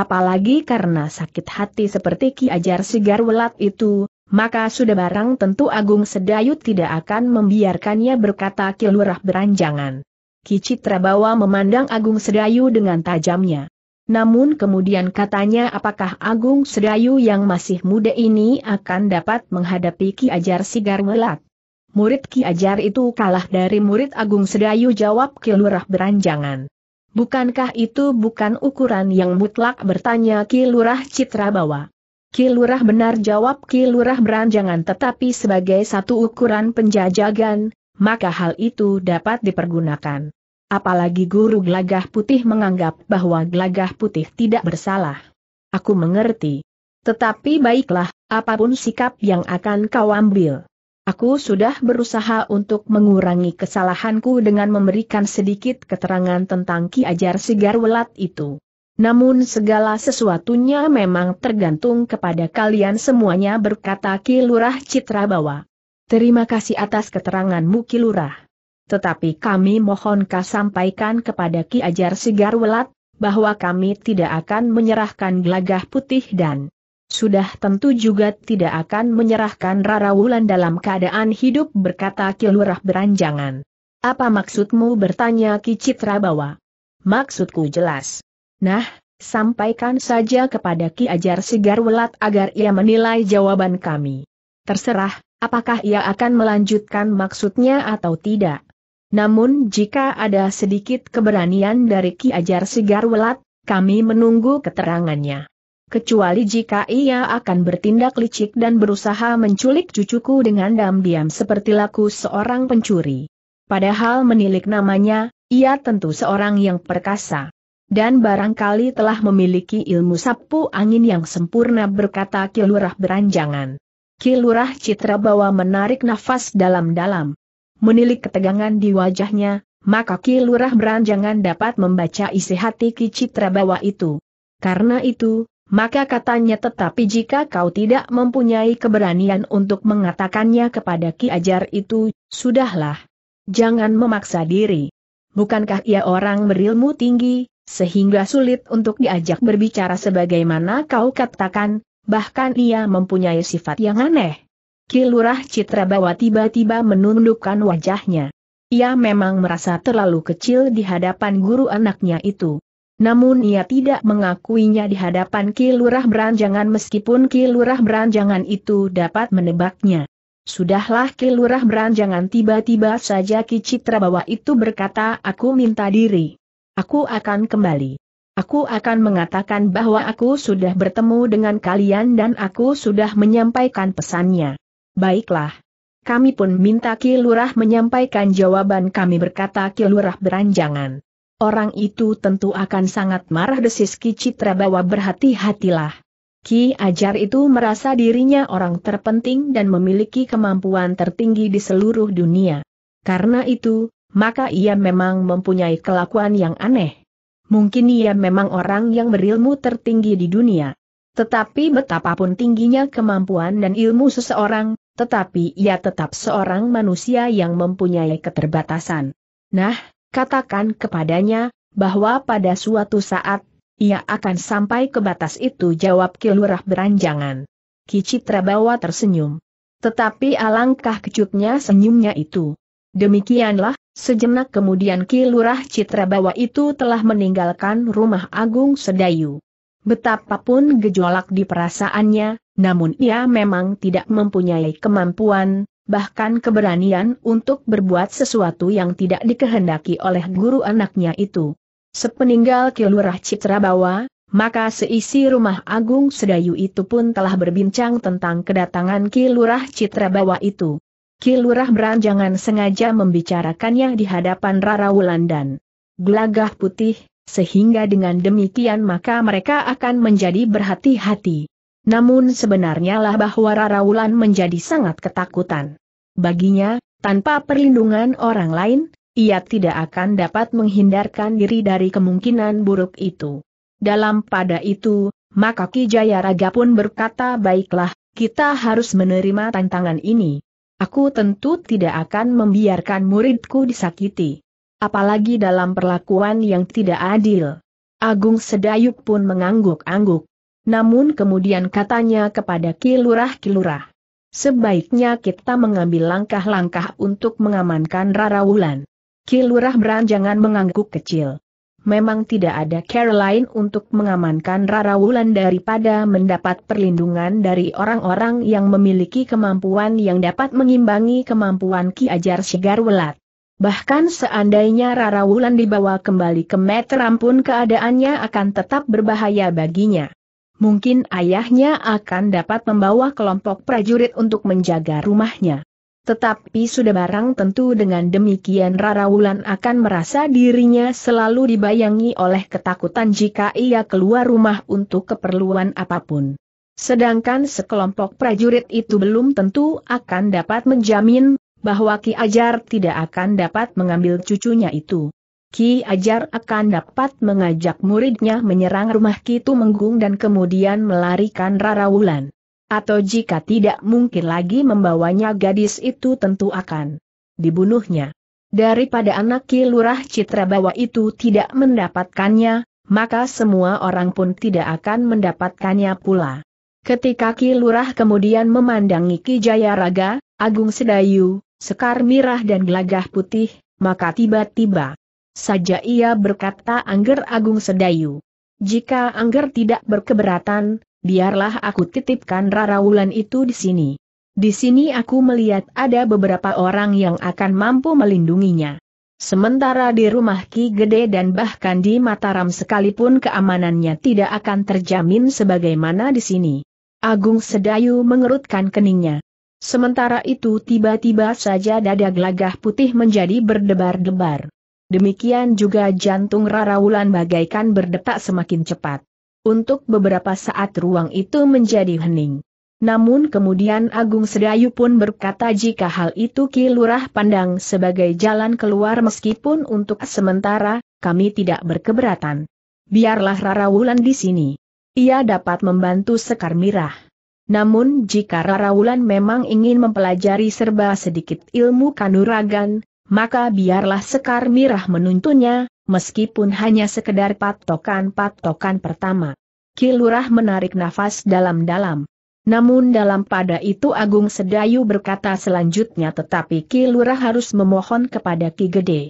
apalagi karena sakit hati seperti Ki Ajar Sigar Welat itu, maka sudah barang tentu Agung Sedayu tidak akan membiarkannya berkata Kilurah beranjangan. Ki Citra Bawa memandang Agung Sedayu dengan tajamnya. Namun kemudian katanya apakah Agung Sedayu yang masih muda ini akan dapat menghadapi Ki Ajar Sigar Welat? Murid Ki Ajar itu kalah dari murid Agung Sedayu jawab Kilurah beranjangan. Bukankah itu bukan ukuran yang mutlak bertanya Ki Lurah Citra Bawa? Ki benar jawab Ki Lurah beranjangan tetapi sebagai satu ukuran penjajagan, maka hal itu dapat dipergunakan. Apalagi guru gelagah putih menganggap bahwa gelagah putih tidak bersalah. Aku mengerti. Tetapi baiklah, apapun sikap yang akan kau ambil. Aku sudah berusaha untuk mengurangi kesalahanku dengan memberikan sedikit keterangan tentang Ki Ajar Sigar Welat itu. Namun segala sesuatunya memang tergantung kepada kalian semuanya berkata Ki Lurah Citra Bawa. Terima kasih atas keteranganmu Ki Lurah. Tetapi kami mohon kau sampaikan kepada Ki Ajar Sigar Welat, bahwa kami tidak akan menyerahkan gelagah putih dan sudah tentu juga tidak akan menyerahkan Rara Wulan dalam keadaan hidup berkata Kilurah beranjangan. Apa maksudmu bertanya Ki Citra bawa? Maksudku jelas. Nah, sampaikan saja kepada Ki Ajar Sigar Welat agar ia menilai jawaban kami. Terserah, apakah ia akan melanjutkan maksudnya atau tidak. Namun jika ada sedikit keberanian dari Ki Ajar Sigar Welat, kami menunggu keterangannya kecuali jika ia akan bertindak licik dan berusaha menculik cucuku dengan diam-diam seperti laku seorang pencuri. Padahal menilik namanya, ia tentu seorang yang perkasa. Dan barangkali telah memiliki ilmu sapu angin yang sempurna berkata Kilurah beranjangan. Kilurah Citra bawa menarik nafas dalam-dalam. Menilik ketegangan di wajahnya, maka Kilurah beranjangan dapat membaca isi hati Ki Citra bawa itu. Karena itu, maka katanya tetapi jika kau tidak mempunyai keberanian untuk mengatakannya kepada Ki Ajar itu, sudahlah. Jangan memaksa diri. Bukankah ia orang berilmu tinggi, sehingga sulit untuk diajak berbicara sebagaimana kau katakan, bahkan ia mempunyai sifat yang aneh. Ki Lurah bawa tiba-tiba menundukkan wajahnya. Ia memang merasa terlalu kecil di hadapan guru anaknya itu. Namun ia tidak mengakuinya di hadapan Ki Lurah Beranjangan meskipun Ki Lurah Beranjangan itu dapat menebaknya. Sudahlah Ki Lurah Beranjangan tiba-tiba saja Ki Citra bahwa itu berkata aku minta diri. Aku akan kembali. Aku akan mengatakan bahwa aku sudah bertemu dengan kalian dan aku sudah menyampaikan pesannya. Baiklah. Kami pun minta Ki Lurah menyampaikan jawaban kami berkata Ki Lurah Beranjangan. Orang itu tentu akan sangat marah desis Ki Citra bahwa berhati-hatilah. Ki Ajar itu merasa dirinya orang terpenting dan memiliki kemampuan tertinggi di seluruh dunia. Karena itu, maka ia memang mempunyai kelakuan yang aneh. Mungkin ia memang orang yang berilmu tertinggi di dunia. Tetapi betapapun tingginya kemampuan dan ilmu seseorang, tetapi ia tetap seorang manusia yang mempunyai keterbatasan. Nah, katakan kepadanya, bahwa pada suatu saat, ia akan sampai ke batas itu jawab Kilurah beranjangan. Kicitra bawa tersenyum. Tetapi alangkah kecutnya senyumnya itu. Demikianlah, sejenak kemudian Kilurah Citra Bawa itu telah meninggalkan rumah Agung Sedayu. Betapapun gejolak di perasaannya, namun ia memang tidak mempunyai kemampuan bahkan keberanian untuk berbuat sesuatu yang tidak dikehendaki oleh guru anaknya itu. Sepeninggal Kilurah Citrabawa, maka seisi rumah Agung Sedayu itu pun telah berbincang tentang kedatangan Kilurah Citrabawa itu. Kilurah beranjangan sengaja membicarakannya di hadapan Rara Wulandan. Gelagah putih, sehingga dengan demikian maka mereka akan menjadi berhati-hati. Namun sebenarnya lah bahwa Raraulan menjadi sangat ketakutan. Baginya, tanpa perlindungan orang lain, ia tidak akan dapat menghindarkan diri dari kemungkinan buruk itu. Dalam pada itu, maka Ki Jayaraga pun berkata baiklah, kita harus menerima tantangan ini. Aku tentu tidak akan membiarkan muridku disakiti. Apalagi dalam perlakuan yang tidak adil. Agung Sedayuk pun mengangguk-angguk namun kemudian katanya kepada kilurah-kilurah. Sebaiknya kita mengambil langkah-langkah untuk mengamankan Rara Wulan. Kilurah beranjangan mengangguk kecil. Memang tidak ada cara lain untuk mengamankan Rara Wulan daripada mendapat perlindungan dari orang-orang yang memiliki kemampuan yang dapat mengimbangi kemampuan Ki Ajar Welat. Bahkan seandainya Rara Wulan dibawa kembali ke Metram pun keadaannya akan tetap berbahaya baginya. Mungkin ayahnya akan dapat membawa kelompok prajurit untuk menjaga rumahnya. Tetapi sudah barang tentu dengan demikian Rara Wulan akan merasa dirinya selalu dibayangi oleh ketakutan jika ia keluar rumah untuk keperluan apapun. Sedangkan sekelompok prajurit itu belum tentu akan dapat menjamin bahwa Ki Ajar tidak akan dapat mengambil cucunya itu. Ki Ajar akan dapat mengajak muridnya menyerang rumah Kitu Menggung dan kemudian melarikan Rara Wulan. Atau jika tidak mungkin lagi membawanya gadis itu tentu akan dibunuhnya. Daripada anak Ki Lurah Citrabawa itu tidak mendapatkannya, maka semua orang pun tidak akan mendapatkannya pula. Ketika Ki Lurah kemudian memandangi Ki Jayaraga, Agung Sedayu, Sekar Mirah dan Gelagah Putih, maka tiba-tiba saja ia berkata Angger Agung Sedayu. Jika Angger tidak berkeberatan, biarlah aku titipkan rarawulan itu di sini. Di sini aku melihat ada beberapa orang yang akan mampu melindunginya. Sementara di rumah Ki Gede dan bahkan di Mataram sekalipun keamanannya tidak akan terjamin sebagaimana di sini. Agung Sedayu mengerutkan keningnya. Sementara itu tiba-tiba saja dada gelagah putih menjadi berdebar-debar. Demikian juga jantung Rara Wulan bagaikan berdetak semakin cepat. Untuk beberapa saat ruang itu menjadi hening. Namun kemudian Agung Sedayu pun berkata jika hal itu Ki pandang sebagai jalan keluar meskipun untuk sementara, kami tidak berkeberatan. Biarlah Rara Wulan di sini. Ia dapat membantu Sekar Mirah. Namun jika Rara Wulan memang ingin mempelajari serba sedikit ilmu kanuragan, maka biarlah Sekar Mirah menuntunnya, meskipun hanya sekedar patokan-patokan pertama. Kilurah menarik nafas dalam-dalam. Namun dalam pada itu Agung Sedayu berkata selanjutnya tetapi Kilurah harus memohon kepada Ki Gede.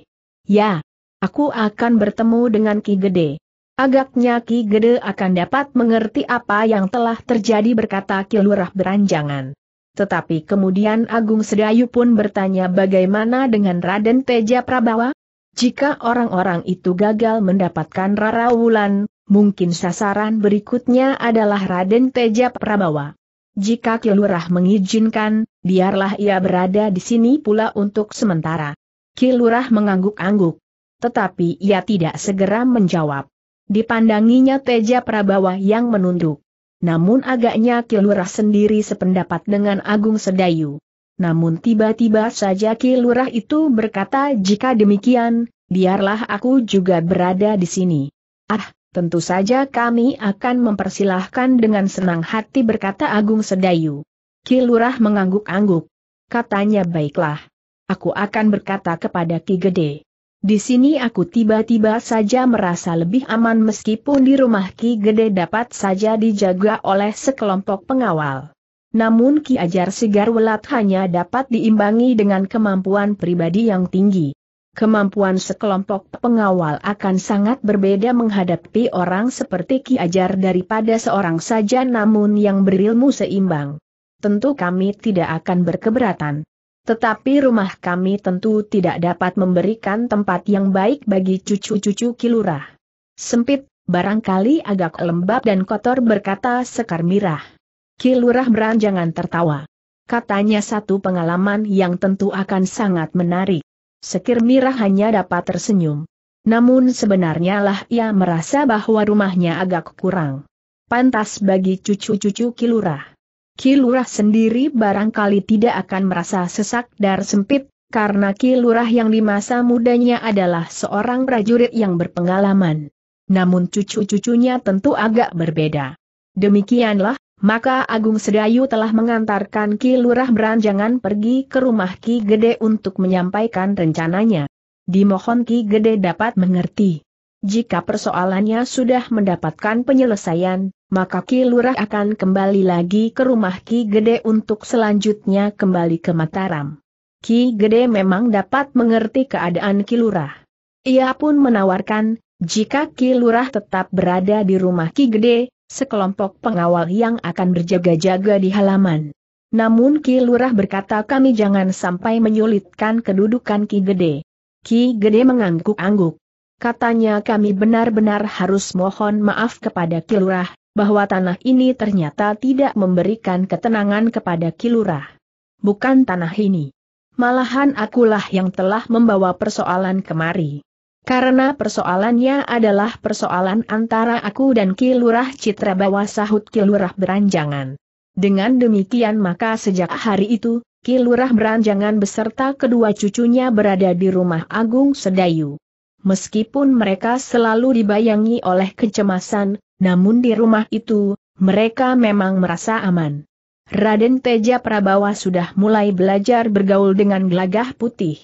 Ya, aku akan bertemu dengan Ki Gede. Agaknya Ki Gede akan dapat mengerti apa yang telah terjadi berkata Kilurah beranjangan tetapi kemudian Agung Sedayu pun bertanya bagaimana dengan Raden Teja Prabawa? Jika orang-orang itu gagal mendapatkan Rara Wulan, mungkin sasaran berikutnya adalah Raden Teja Prabawa. Jika Kilurah mengizinkan, biarlah ia berada di sini pula untuk sementara. Kilurah mengangguk-angguk. Tetapi ia tidak segera menjawab. Dipandanginya Teja Prabawa yang menunduk. Namun agaknya Kilurah sendiri sependapat dengan Agung Sedayu. Namun tiba-tiba saja Kilurah itu berkata jika demikian, biarlah aku juga berada di sini. Ah, tentu saja kami akan mempersilahkan dengan senang hati berkata Agung Sedayu. Kilurah mengangguk-angguk. Katanya baiklah. Aku akan berkata kepada Ki Gede. Di sini aku tiba-tiba saja merasa lebih aman meskipun di rumah Ki Gede dapat saja dijaga oleh sekelompok pengawal. Namun Ki Ajar welat hanya dapat diimbangi dengan kemampuan pribadi yang tinggi. Kemampuan sekelompok pengawal akan sangat berbeda menghadapi orang seperti Ki Ajar daripada seorang saja namun yang berilmu seimbang. Tentu kami tidak akan berkeberatan. Tetapi rumah kami tentu tidak dapat memberikan tempat yang baik bagi cucu-cucu kilurah. Sempit, barangkali agak lembab dan kotor berkata Sekar Mirah. Kilurah beranjangan tertawa. Katanya satu pengalaman yang tentu akan sangat menarik. Sekir Mirah hanya dapat tersenyum. Namun sebenarnya lah ia merasa bahwa rumahnya agak kurang. Pantas bagi cucu-cucu kilurah. Kilurah sendiri barangkali tidak akan merasa sesak dan sempit, karena Kilurah yang di masa mudanya adalah seorang prajurit yang berpengalaman. Namun cucu-cucunya tentu agak berbeda. Demikianlah, maka Agung Sedayu telah mengantarkan Kilurah Beranjangan pergi ke rumah Ki Gede untuk menyampaikan rencananya. Dimohon Ki Gede dapat mengerti. Jika persoalannya sudah mendapatkan penyelesaian, maka Ki Lurah akan kembali lagi ke rumah Ki Gede untuk selanjutnya kembali ke Mataram. Ki Gede memang dapat mengerti keadaan Ki Lurah. Ia pun menawarkan, jika Ki Lurah tetap berada di rumah Ki Gede, sekelompok pengawal yang akan berjaga-jaga di halaman. Namun Ki Lurah berkata kami jangan sampai menyulitkan kedudukan Ki Gede. Ki Gede mengangguk-angguk. Katanya kami benar-benar harus mohon maaf kepada Kilurah, bahwa tanah ini ternyata tidak memberikan ketenangan kepada Kilurah. Bukan tanah ini. Malahan akulah yang telah membawa persoalan kemari. Karena persoalannya adalah persoalan antara aku dan Kilurah Citra Bawa sahut Kilurah beranjangan. Dengan demikian maka sejak hari itu, Kilurah Beranjangan beserta kedua cucunya berada di rumah Agung Sedayu. Meskipun mereka selalu dibayangi oleh kecemasan, namun di rumah itu, mereka memang merasa aman. Raden Teja Prabawa sudah mulai belajar bergaul dengan gelagah putih.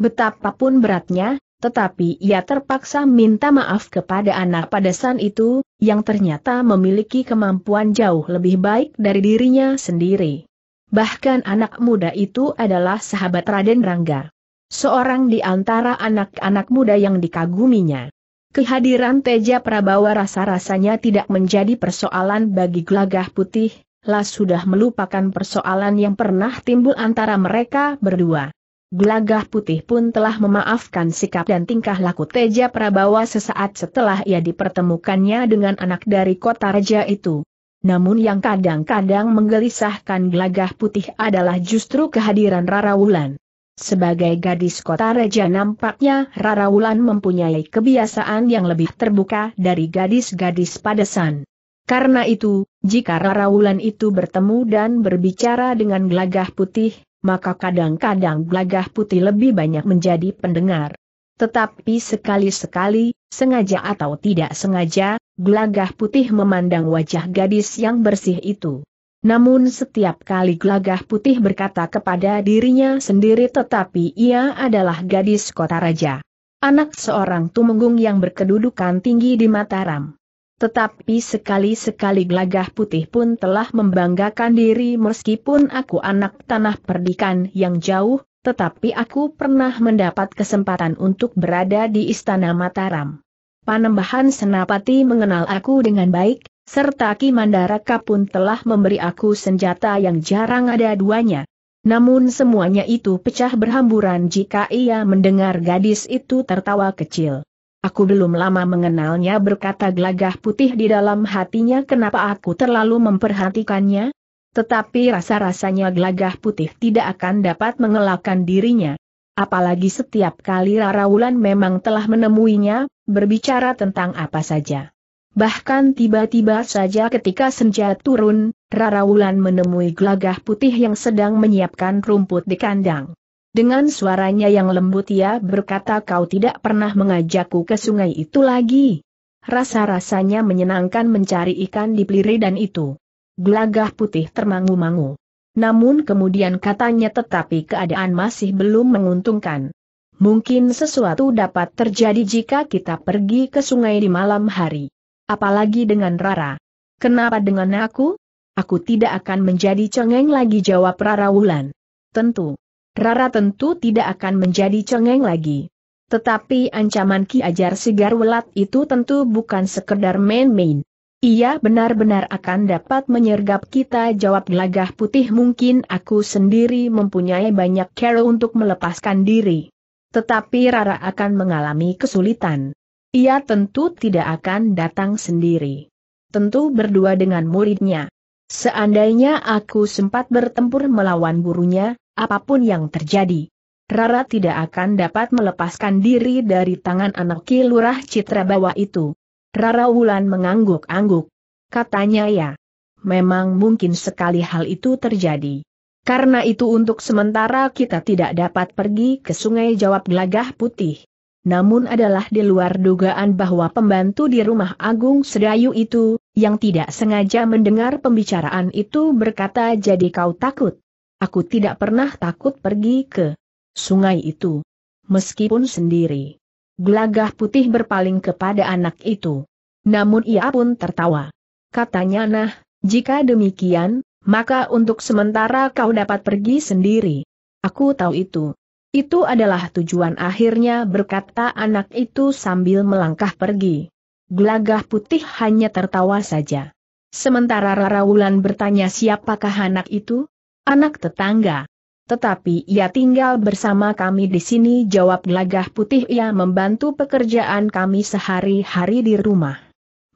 Betapapun beratnya, tetapi ia terpaksa minta maaf kepada anak padasan itu, yang ternyata memiliki kemampuan jauh lebih baik dari dirinya sendiri. Bahkan anak muda itu adalah sahabat Raden Rangga. Seorang di antara anak-anak muda yang dikaguminya. Kehadiran Teja Prabawa rasa-rasanya tidak menjadi persoalan bagi Glagah putih, lah sudah melupakan persoalan yang pernah timbul antara mereka berdua. Glagah putih pun telah memaafkan sikap dan tingkah laku Teja Prabawa sesaat setelah ia dipertemukannya dengan anak dari kota raja itu. Namun yang kadang-kadang menggelisahkan Glagah putih adalah justru kehadiran Rara Wulan. Sebagai gadis kota Raja, nampaknya Rara Wulan mempunyai kebiasaan yang lebih terbuka dari gadis-gadis padesan. Karena itu, jika Rara Wulan itu bertemu dan berbicara dengan gelagah putih, maka kadang-kadang gelagah putih lebih banyak menjadi pendengar. Tetapi sekali-sekali, sengaja atau tidak sengaja, gelagah putih memandang wajah gadis yang bersih itu. Namun setiap kali Glagah putih berkata kepada dirinya sendiri tetapi ia adalah gadis kota raja. Anak seorang tumenggung yang berkedudukan tinggi di Mataram. Tetapi sekali-sekali Glagah putih pun telah membanggakan diri meskipun aku anak tanah perdikan yang jauh, tetapi aku pernah mendapat kesempatan untuk berada di Istana Mataram. Panembahan Senapati mengenal aku dengan baik, serta Mandaraka pun telah memberi aku senjata yang jarang ada duanya. Namun semuanya itu pecah berhamburan jika ia mendengar gadis itu tertawa kecil. Aku belum lama mengenalnya berkata gelagah putih di dalam hatinya kenapa aku terlalu memperhatikannya? Tetapi rasa-rasanya gelagah putih tidak akan dapat mengelakkan dirinya. Apalagi setiap kali Rara Wulan memang telah menemuinya, berbicara tentang apa saja. Bahkan tiba-tiba saja ketika senja turun, Rara Wulan menemui gelagah putih yang sedang menyiapkan rumput di kandang. Dengan suaranya yang lembut ia berkata kau tidak pernah mengajakku ke sungai itu lagi. Rasa-rasanya menyenangkan mencari ikan di dan itu. Gelagah putih termangu-mangu. Namun kemudian katanya tetapi keadaan masih belum menguntungkan. Mungkin sesuatu dapat terjadi jika kita pergi ke sungai di malam hari. Apalagi dengan Rara. Kenapa dengan aku? Aku tidak akan menjadi cengeng lagi jawab Rara Wulan. Tentu. Rara tentu tidak akan menjadi cengeng lagi. Tetapi ancaman Ki Ajar Sigar Welat itu tentu bukan sekedar main-main. Ia benar-benar akan dapat menyergap kita jawab gelagah putih mungkin aku sendiri mempunyai banyak cara untuk melepaskan diri. Tetapi Rara akan mengalami kesulitan. Ia tentu tidak akan datang sendiri. Tentu berdua dengan muridnya. Seandainya aku sempat bertempur melawan burunya, apapun yang terjadi, Rara tidak akan dapat melepaskan diri dari tangan anak kilurah Citra bawah itu. Rara Wulan mengangguk-angguk. Katanya ya, memang mungkin sekali hal itu terjadi. Karena itu untuk sementara kita tidak dapat pergi ke sungai jawab gelagah putih namun adalah di luar dugaan bahwa pembantu di rumah Agung Sedayu itu, yang tidak sengaja mendengar pembicaraan itu berkata jadi kau takut. Aku tidak pernah takut pergi ke sungai itu. Meskipun sendiri. Gelagah putih berpaling kepada anak itu. Namun ia pun tertawa. Katanya nah, jika demikian, maka untuk sementara kau dapat pergi sendiri. Aku tahu itu. Itu adalah tujuan akhirnya berkata anak itu sambil melangkah pergi. Gelagah putih hanya tertawa saja. Sementara Rara Wulan bertanya siapakah anak itu? Anak tetangga. Tetapi ia tinggal bersama kami di sini jawab gelagah putih ia membantu pekerjaan kami sehari-hari di rumah.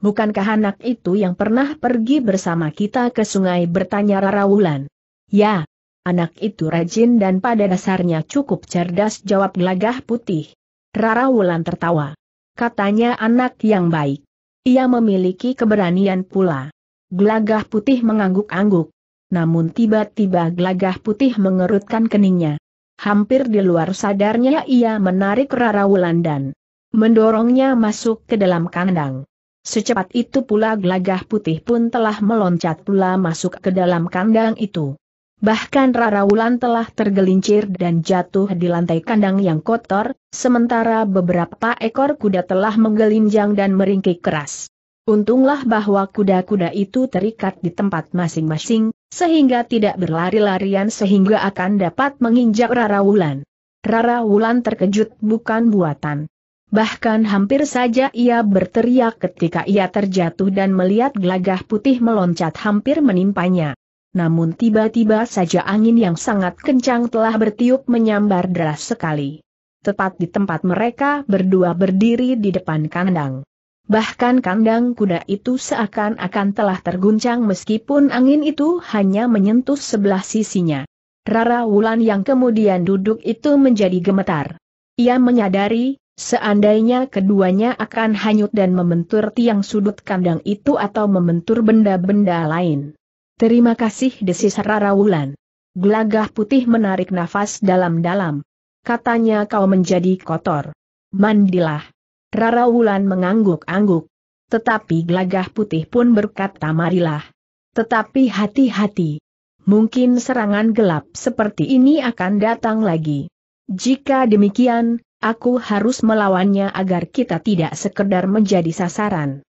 Bukankah anak itu yang pernah pergi bersama kita ke sungai bertanya Rara Wulan? Ya, Anak itu rajin dan pada dasarnya cukup cerdas jawab gelagah putih. Rara Wulan tertawa. Katanya anak yang baik. Ia memiliki keberanian pula. Gelagah putih mengangguk-angguk. Namun tiba-tiba gelagah putih mengerutkan keningnya. Hampir di luar sadarnya ia menarik Rara Wulan dan mendorongnya masuk ke dalam kandang. Secepat itu pula gelagah putih pun telah meloncat pula masuk ke dalam kandang itu. Bahkan Rara Wulan telah tergelincir dan jatuh di lantai kandang yang kotor, sementara beberapa ekor kuda telah menggelinjang dan meringkik keras. Untunglah bahwa kuda-kuda itu terikat di tempat masing-masing, sehingga tidak berlari-larian sehingga akan dapat menginjak Rara Wulan. Rara Wulan terkejut bukan buatan. Bahkan hampir saja ia berteriak ketika ia terjatuh dan melihat gelagah putih meloncat hampir menimpanya namun tiba-tiba saja angin yang sangat kencang telah bertiup menyambar deras sekali. Tepat di tempat mereka berdua berdiri di depan kandang. Bahkan kandang kuda itu seakan-akan telah terguncang meskipun angin itu hanya menyentuh sebelah sisinya. Rara Wulan yang kemudian duduk itu menjadi gemetar. Ia menyadari, seandainya keduanya akan hanyut dan membentur tiang sudut kandang itu atau membentur benda-benda lain. Terima kasih desis Rara Wulan. Gelagah putih menarik nafas dalam-dalam. Katanya kau menjadi kotor. Mandilah. Rara Wulan mengangguk-angguk. Tetapi gelagah putih pun berkata marilah. Tetapi hati-hati. Mungkin serangan gelap seperti ini akan datang lagi. Jika demikian, aku harus melawannya agar kita tidak sekedar menjadi sasaran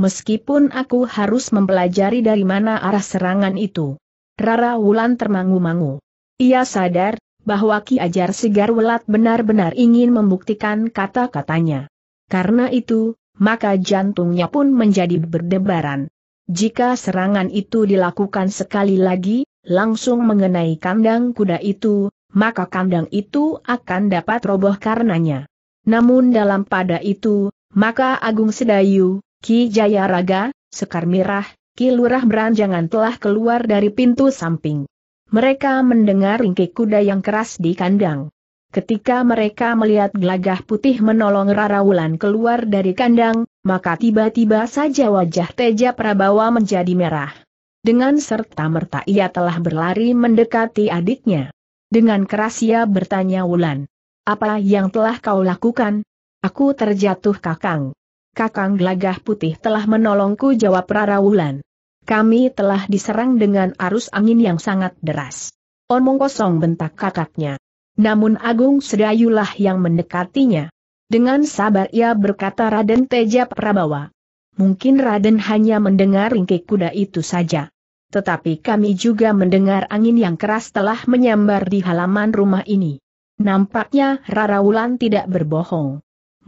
meskipun aku harus mempelajari dari mana arah serangan itu. Rara Wulan termangu-mangu. Ia sadar, bahwa Ki Ajar Segar Welat benar-benar ingin membuktikan kata-katanya. Karena itu, maka jantungnya pun menjadi berdebaran. Jika serangan itu dilakukan sekali lagi, langsung mengenai kandang kuda itu, maka kandang itu akan dapat roboh karenanya. Namun dalam pada itu, maka Agung Sedayu, Ki Jaya Raga, Sekar Mirah, Ki Lurah Beranjangan telah keluar dari pintu samping. Mereka mendengar ringkik kuda yang keras di kandang. Ketika mereka melihat gelagah putih menolong Rara Wulan keluar dari kandang, maka tiba-tiba saja wajah Teja Prabawa menjadi merah. Dengan serta-merta ia telah berlari mendekati adiknya. Dengan keras ia bertanya Wulan. Apa yang telah kau lakukan? Aku terjatuh kakang. Kakang Gelagah Putih telah menolongku jawab Rara Wulan. Kami telah diserang dengan arus angin yang sangat deras. Omong kosong bentak kakaknya. Namun Agung Sedayulah yang mendekatinya. Dengan sabar ia berkata Raden Teja Prabawa. Mungkin Raden hanya mendengar ringkik kuda itu saja. Tetapi kami juga mendengar angin yang keras telah menyambar di halaman rumah ini. Nampaknya Rara Wulan tidak berbohong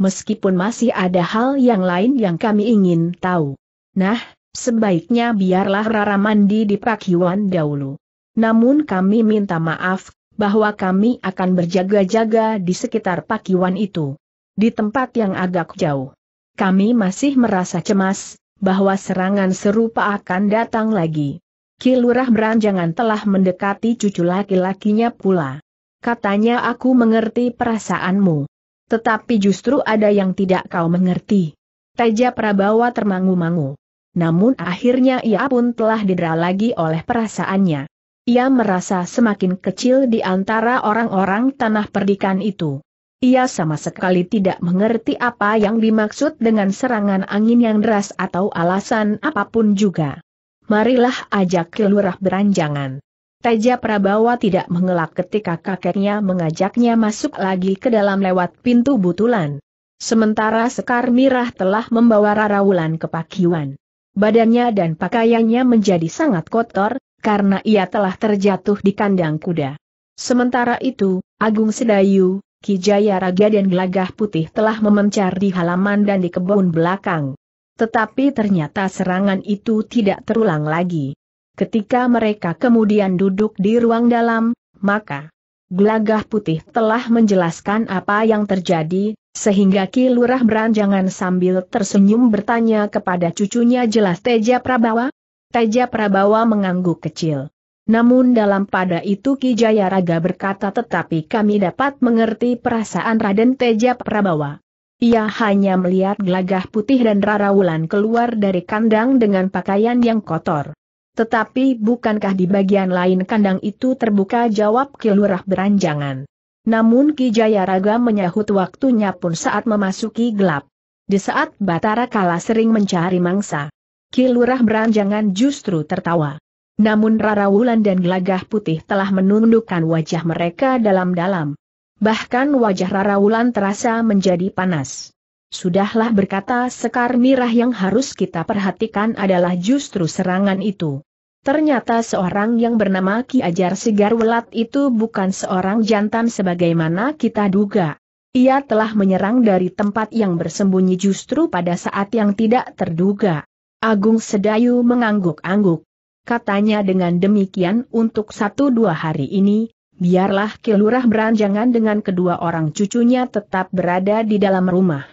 meskipun masih ada hal yang lain yang kami ingin tahu. Nah, sebaiknya biarlah Rara mandi di Pakiwan dahulu. Namun kami minta maaf, bahwa kami akan berjaga-jaga di sekitar Pakiwan itu. Di tempat yang agak jauh. Kami masih merasa cemas, bahwa serangan serupa akan datang lagi. Kilurah Beranjangan telah mendekati cucu laki-lakinya pula. Katanya aku mengerti perasaanmu. Tetapi justru ada yang tidak kau mengerti. Teja Prabawa termangu-mangu. Namun akhirnya ia pun telah didera lagi oleh perasaannya. Ia merasa semakin kecil di antara orang-orang tanah perdikan itu. Ia sama sekali tidak mengerti apa yang dimaksud dengan serangan angin yang deras atau alasan apapun juga. Marilah ajak kelurah beranjangan. Teja Prabawa tidak mengelak ketika kakeknya mengajaknya masuk lagi ke dalam lewat pintu butulan. Sementara Sekar Mirah telah membawa Rarawulan ke Pakiwan. Badannya dan pakaiannya menjadi sangat kotor, karena ia telah terjatuh di kandang kuda. Sementara itu, Agung Sedayu, Ki Jaya Raga dan Gelagah Putih telah memencar di halaman dan di kebun belakang. Tetapi ternyata serangan itu tidak terulang lagi. Ketika mereka kemudian duduk di ruang dalam, maka Glagah Putih telah menjelaskan apa yang terjadi, sehingga Ki Lurah beranjangan sambil tersenyum bertanya kepada cucunya jelas Teja Prabawa. Teja Prabawa mengangguk kecil. Namun dalam pada itu Ki Jayaraga berkata tetapi kami dapat mengerti perasaan Raden Teja Prabawa. Ia hanya melihat Glagah putih dan Rara Wulan keluar dari kandang dengan pakaian yang kotor. Tetapi bukankah di bagian lain kandang itu terbuka jawab Kilurah beranjangan. Namun Ki Jayaraga menyahut waktunya pun saat memasuki gelap. Di saat Batara Kala sering mencari mangsa. Kilurah beranjangan justru tertawa. Namun Rara Wulan dan Gelagah Putih telah menundukkan wajah mereka dalam-dalam. Bahkan wajah Rara Wulan terasa menjadi panas. Sudahlah berkata Sekar Mirah yang harus kita perhatikan adalah justru serangan itu. Ternyata seorang yang bernama Ki Ajar Sigar Welat itu bukan seorang jantan sebagaimana kita duga. Ia telah menyerang dari tempat yang bersembunyi justru pada saat yang tidak terduga. Agung Sedayu mengangguk-angguk. Katanya dengan demikian untuk satu dua hari ini, biarlah Kilurah beranjangan dengan kedua orang cucunya tetap berada di dalam rumah.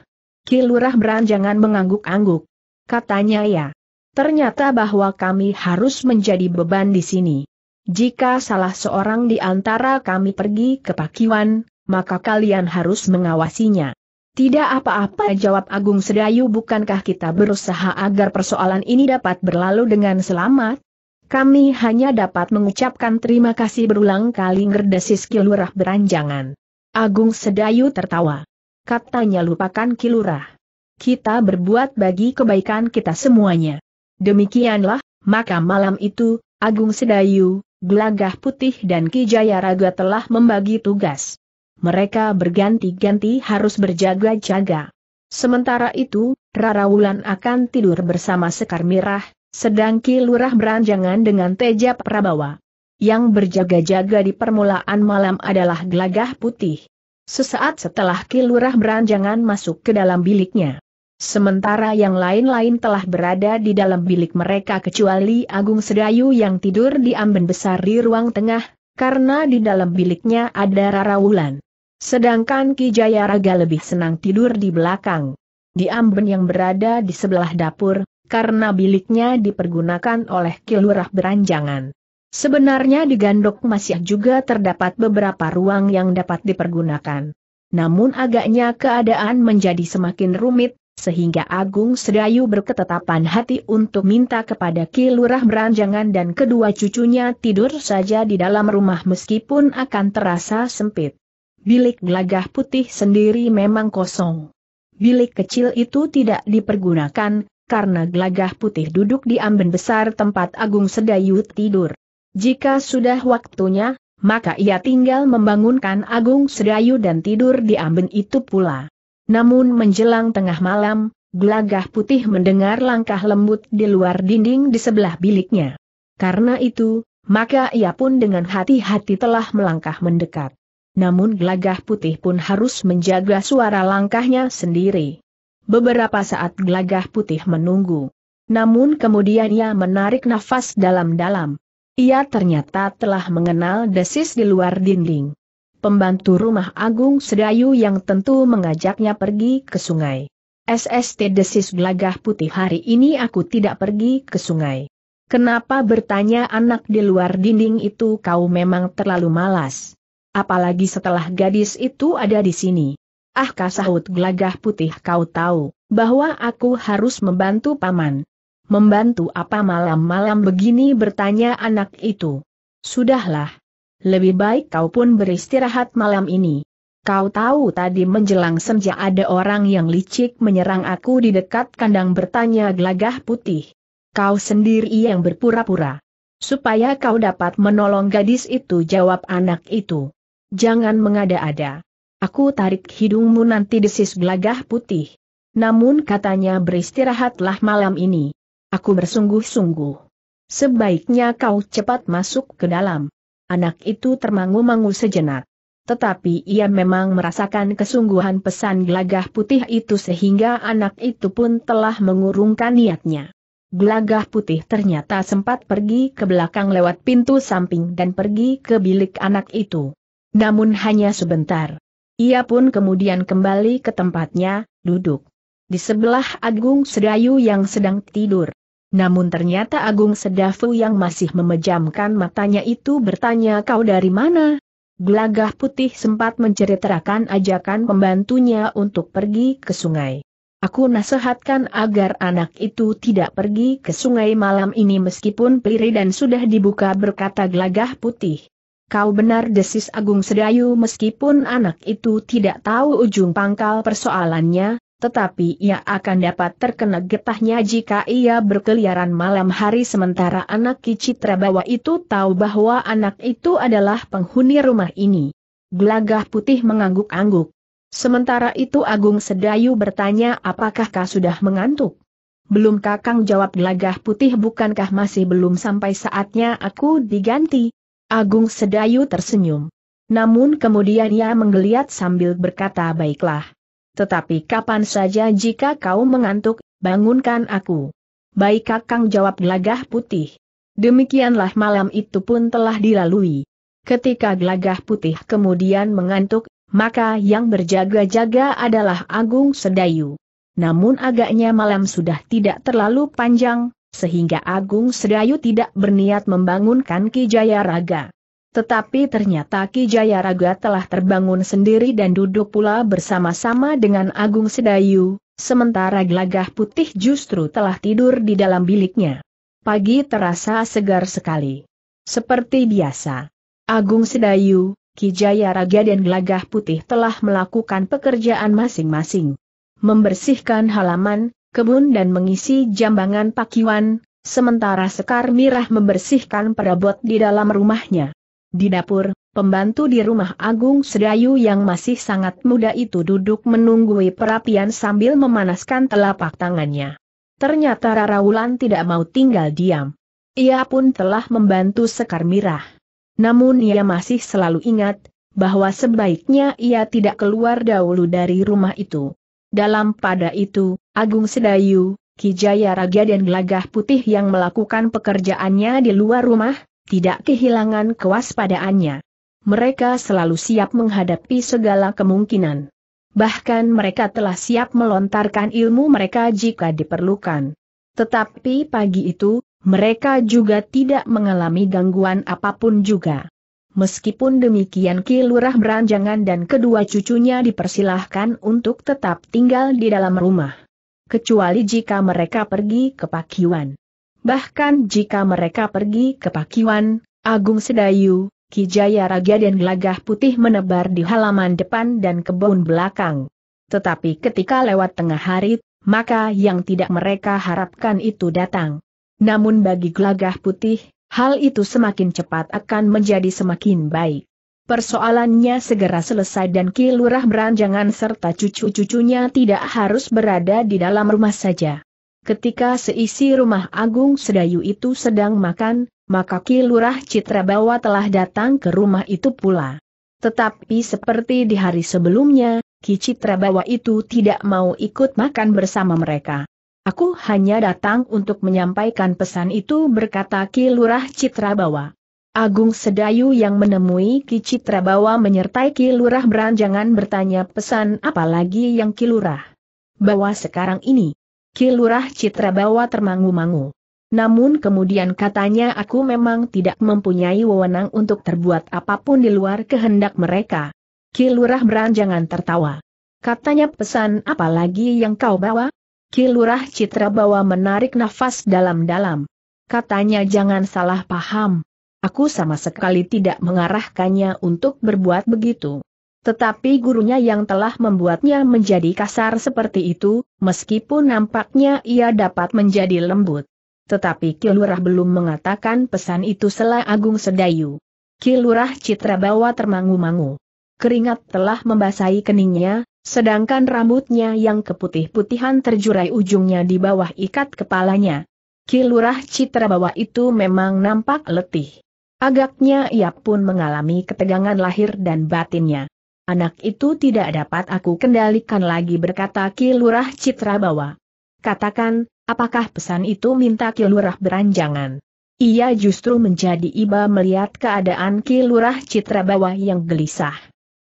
Kilurah beranjangan mengangguk-angguk. Katanya ya. Ternyata bahwa kami harus menjadi beban di sini. Jika salah seorang di antara kami pergi ke Pakiwan, maka kalian harus mengawasinya. Tidak apa-apa jawab Agung Sedayu bukankah kita berusaha agar persoalan ini dapat berlalu dengan selamat? Kami hanya dapat mengucapkan terima kasih berulang kali ngerdesis kilurah beranjangan. Agung Sedayu tertawa katanya lupakan kilurah. Kita berbuat bagi kebaikan kita semuanya. Demikianlah, maka malam itu, Agung Sedayu, Gelagah Putih dan Kijaya Raga telah membagi tugas. Mereka berganti-ganti harus berjaga-jaga. Sementara itu, Rara Wulan akan tidur bersama Sekar Mirah, sedang kilurah Lurah beranjangan dengan Teja Prabawa. Yang berjaga-jaga di permulaan malam adalah Gelagah Putih. Sesaat setelah Kilurah beranjangan masuk ke dalam biliknya. Sementara yang lain-lain telah berada di dalam bilik mereka kecuali Agung Sedayu yang tidur di amben besar di ruang tengah, karena di dalam biliknya ada Rara Wulan. Sedangkan Ki Jayaraga lebih senang tidur di belakang. Di amben yang berada di sebelah dapur, karena biliknya dipergunakan oleh Kilurah beranjangan. Sebenarnya di Gandok masih juga terdapat beberapa ruang yang dapat dipergunakan. Namun agaknya keadaan menjadi semakin rumit, sehingga Agung Sedayu berketetapan hati untuk minta kepada Ki Lurah Beranjangan dan kedua cucunya tidur saja di dalam rumah meskipun akan terasa sempit. Bilik gelagah putih sendiri memang kosong. Bilik kecil itu tidak dipergunakan, karena gelagah putih duduk di amben besar tempat Agung Sedayu tidur. Jika sudah waktunya, maka ia tinggal membangunkan Agung Sedayu dan tidur di amben itu pula. Namun menjelang tengah malam, Glagah putih mendengar langkah lembut di luar dinding di sebelah biliknya. Karena itu, maka ia pun dengan hati-hati telah melangkah mendekat. Namun Glagah putih pun harus menjaga suara langkahnya sendiri. Beberapa saat Glagah putih menunggu. Namun kemudian ia menarik nafas dalam-dalam. Ia ternyata telah mengenal Desis di luar dinding. Pembantu rumah Agung Sedayu yang tentu mengajaknya pergi ke sungai. SST Desis Gelagah Putih hari ini aku tidak pergi ke sungai. Kenapa bertanya anak di luar dinding itu kau memang terlalu malas. Apalagi setelah gadis itu ada di sini. Ah kasahut Gelagah Putih kau tahu, bahwa aku harus membantu paman. Membantu apa malam-malam begini bertanya anak itu. Sudahlah. Lebih baik kau pun beristirahat malam ini. Kau tahu tadi menjelang senja ada orang yang licik menyerang aku di dekat kandang bertanya gelagah putih. Kau sendiri yang berpura-pura. Supaya kau dapat menolong gadis itu jawab anak itu. Jangan mengada-ada. Aku tarik hidungmu nanti desis gelagah putih. Namun katanya beristirahatlah malam ini. Aku bersungguh-sungguh. Sebaiknya kau cepat masuk ke dalam. Anak itu termangu-mangu sejenak. Tetapi ia memang merasakan kesungguhan pesan glagah putih itu sehingga anak itu pun telah mengurungkan niatnya. Glagah putih ternyata sempat pergi ke belakang lewat pintu samping dan pergi ke bilik anak itu. Namun hanya sebentar. Ia pun kemudian kembali ke tempatnya, duduk. Di sebelah Agung Sedayu yang sedang tidur. Namun ternyata Agung Sedafu yang masih memejamkan matanya itu bertanya kau dari mana? Gelagah putih sempat menceritakan ajakan pembantunya untuk pergi ke sungai. Aku nasihatkan agar anak itu tidak pergi ke sungai malam ini meskipun piri dan sudah dibuka berkata gelagah putih. Kau benar desis Agung Sedayu meskipun anak itu tidak tahu ujung pangkal persoalannya, tetapi ia akan dapat terkena getahnya jika ia berkeliaran malam hari sementara anak Kicitra Bawa itu tahu bahwa anak itu adalah penghuni rumah ini. Gelagah putih mengangguk-angguk. Sementara itu Agung Sedayu bertanya apakah kau sudah mengantuk? Belum kakang jawab gelagah putih bukankah masih belum sampai saatnya aku diganti? Agung Sedayu tersenyum. Namun kemudian ia menggeliat sambil berkata baiklah. Tetapi kapan saja jika kau mengantuk, bangunkan aku. Baik kakang jawab gelagah putih. Demikianlah malam itu pun telah dilalui. Ketika gelagah putih kemudian mengantuk, maka yang berjaga-jaga adalah Agung Sedayu. Namun agaknya malam sudah tidak terlalu panjang, sehingga Agung Sedayu tidak berniat membangunkan Ki Jayaraga. Tetapi ternyata Ki Jayaraga telah terbangun sendiri dan duduk pula bersama-sama dengan Agung Sedayu, sementara Glagah putih justru telah tidur di dalam biliknya. Pagi terasa segar sekali. Seperti biasa, Agung Sedayu, Ki Jayaraga dan Glagah putih telah melakukan pekerjaan masing-masing. Membersihkan halaman, kebun dan mengisi jambangan pakiwan, sementara Sekar Mirah membersihkan perabot di dalam rumahnya. Di dapur, pembantu di rumah Agung Sedayu yang masih sangat muda itu duduk menunggui perapian sambil memanaskan telapak tangannya. Ternyata Rara Wulan tidak mau tinggal diam. Ia pun telah membantu Sekar Mirah. Namun ia masih selalu ingat, bahwa sebaiknya ia tidak keluar dahulu dari rumah itu. Dalam pada itu, Agung Sedayu, Kijaya Raga dan Gelagah Putih yang melakukan pekerjaannya di luar rumah, tidak kehilangan kewaspadaannya. Mereka selalu siap menghadapi segala kemungkinan. Bahkan mereka telah siap melontarkan ilmu mereka jika diperlukan. Tetapi pagi itu, mereka juga tidak mengalami gangguan apapun juga. Meskipun demikian Ki Beranjangan dan kedua cucunya dipersilahkan untuk tetap tinggal di dalam rumah. Kecuali jika mereka pergi ke Pakiwan. Bahkan jika mereka pergi ke Pakiwan, Agung Sedayu, Kijaya Raga dan Gelagah Putih menebar di halaman depan dan kebun belakang. Tetapi ketika lewat tengah hari, maka yang tidak mereka harapkan itu datang. Namun bagi Gelagah Putih, hal itu semakin cepat akan menjadi semakin baik. Persoalannya segera selesai dan Ki Beranjangan serta cucu-cucunya tidak harus berada di dalam rumah saja. Ketika seisi rumah Agung Sedayu itu sedang makan, maka Ki Lurah Citrabawa telah datang ke rumah itu pula. Tetapi seperti di hari sebelumnya, Ki Citrabawa itu tidak mau ikut makan bersama mereka. Aku hanya datang untuk menyampaikan pesan itu berkata Ki Lurah Citrabawa. Agung Sedayu yang menemui Ki Citrabawa menyertai Ki Lurah beranjangan bertanya pesan apalagi yang Ki Lurah bawa sekarang ini. Kilurah bawa termangu-mangu. Namun kemudian katanya aku memang tidak mempunyai wewenang untuk terbuat apapun di luar kehendak mereka. Kilurah beranjangan tertawa. Katanya pesan apa lagi yang kau bawa? Kilurah bawa menarik nafas dalam-dalam. Katanya jangan salah paham. Aku sama sekali tidak mengarahkannya untuk berbuat begitu. Tetapi gurunya yang telah membuatnya menjadi kasar seperti itu, meskipun nampaknya ia dapat menjadi lembut. Tetapi Kilurah belum mengatakan pesan itu selah Agung Sedayu. Kilurah Citra bawa termangu-mangu. Keringat telah membasahi keningnya, sedangkan rambutnya yang keputih-putihan terjurai ujungnya di bawah ikat kepalanya. Kilurah Citra bawa itu memang nampak letih. Agaknya ia pun mengalami ketegangan lahir dan batinnya. Anak itu tidak dapat aku kendalikan lagi berkata Kilurah Citra Bawa. Katakan, apakah pesan itu minta Kilurah beranjangan? Ia justru menjadi iba melihat keadaan Kilurah Citra Bawa yang gelisah.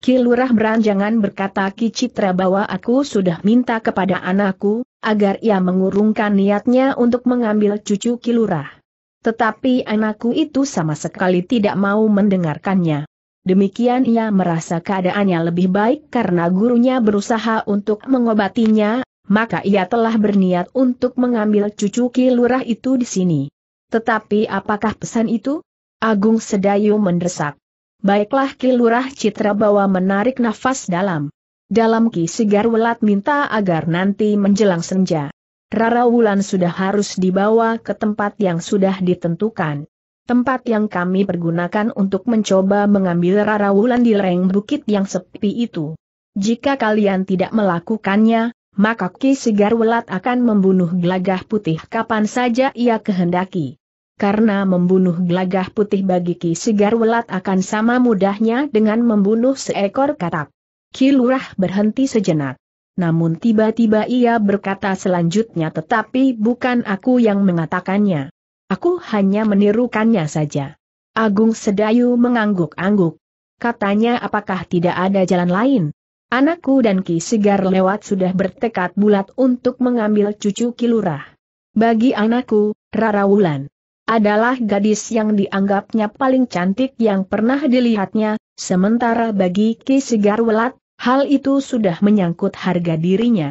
Kilurah beranjangan berkata Ki Citra Bawa aku sudah minta kepada anakku, agar ia mengurungkan niatnya untuk mengambil cucu Kilurah. Tetapi anakku itu sama sekali tidak mau mendengarkannya. Demikian ia merasa keadaannya lebih baik karena gurunya berusaha untuk mengobatinya, maka ia telah berniat untuk mengambil cucu Ki Lurah itu di sini. Tetapi apakah pesan itu? Agung Sedayu mendesak. Baiklah Ki Lurah Citra bawa menarik nafas dalam. Dalam Ki Sigar Welat minta agar nanti menjelang senja. Rara Wulan sudah harus dibawa ke tempat yang sudah ditentukan. Tempat yang kami pergunakan untuk mencoba mengambil Rara Wulan di lereng bukit yang sepi itu. Jika kalian tidak melakukannya, maka Ki Segar Welat akan membunuh Glagah putih kapan saja ia kehendaki. Karena membunuh Glagah putih bagi Ki Segar Welat akan sama mudahnya dengan membunuh seekor katak. Ki Lurah berhenti sejenak. Namun tiba-tiba ia berkata selanjutnya tetapi bukan aku yang mengatakannya. Aku hanya menirukannya saja. Agung Sedayu mengangguk-angguk. Katanya apakah tidak ada jalan lain? Anakku dan Ki Segar lewat sudah bertekad bulat untuk mengambil cucu Kilurah. Bagi anakku, Rara Wulan adalah gadis yang dianggapnya paling cantik yang pernah dilihatnya, sementara bagi Ki Segar Welat, hal itu sudah menyangkut harga dirinya.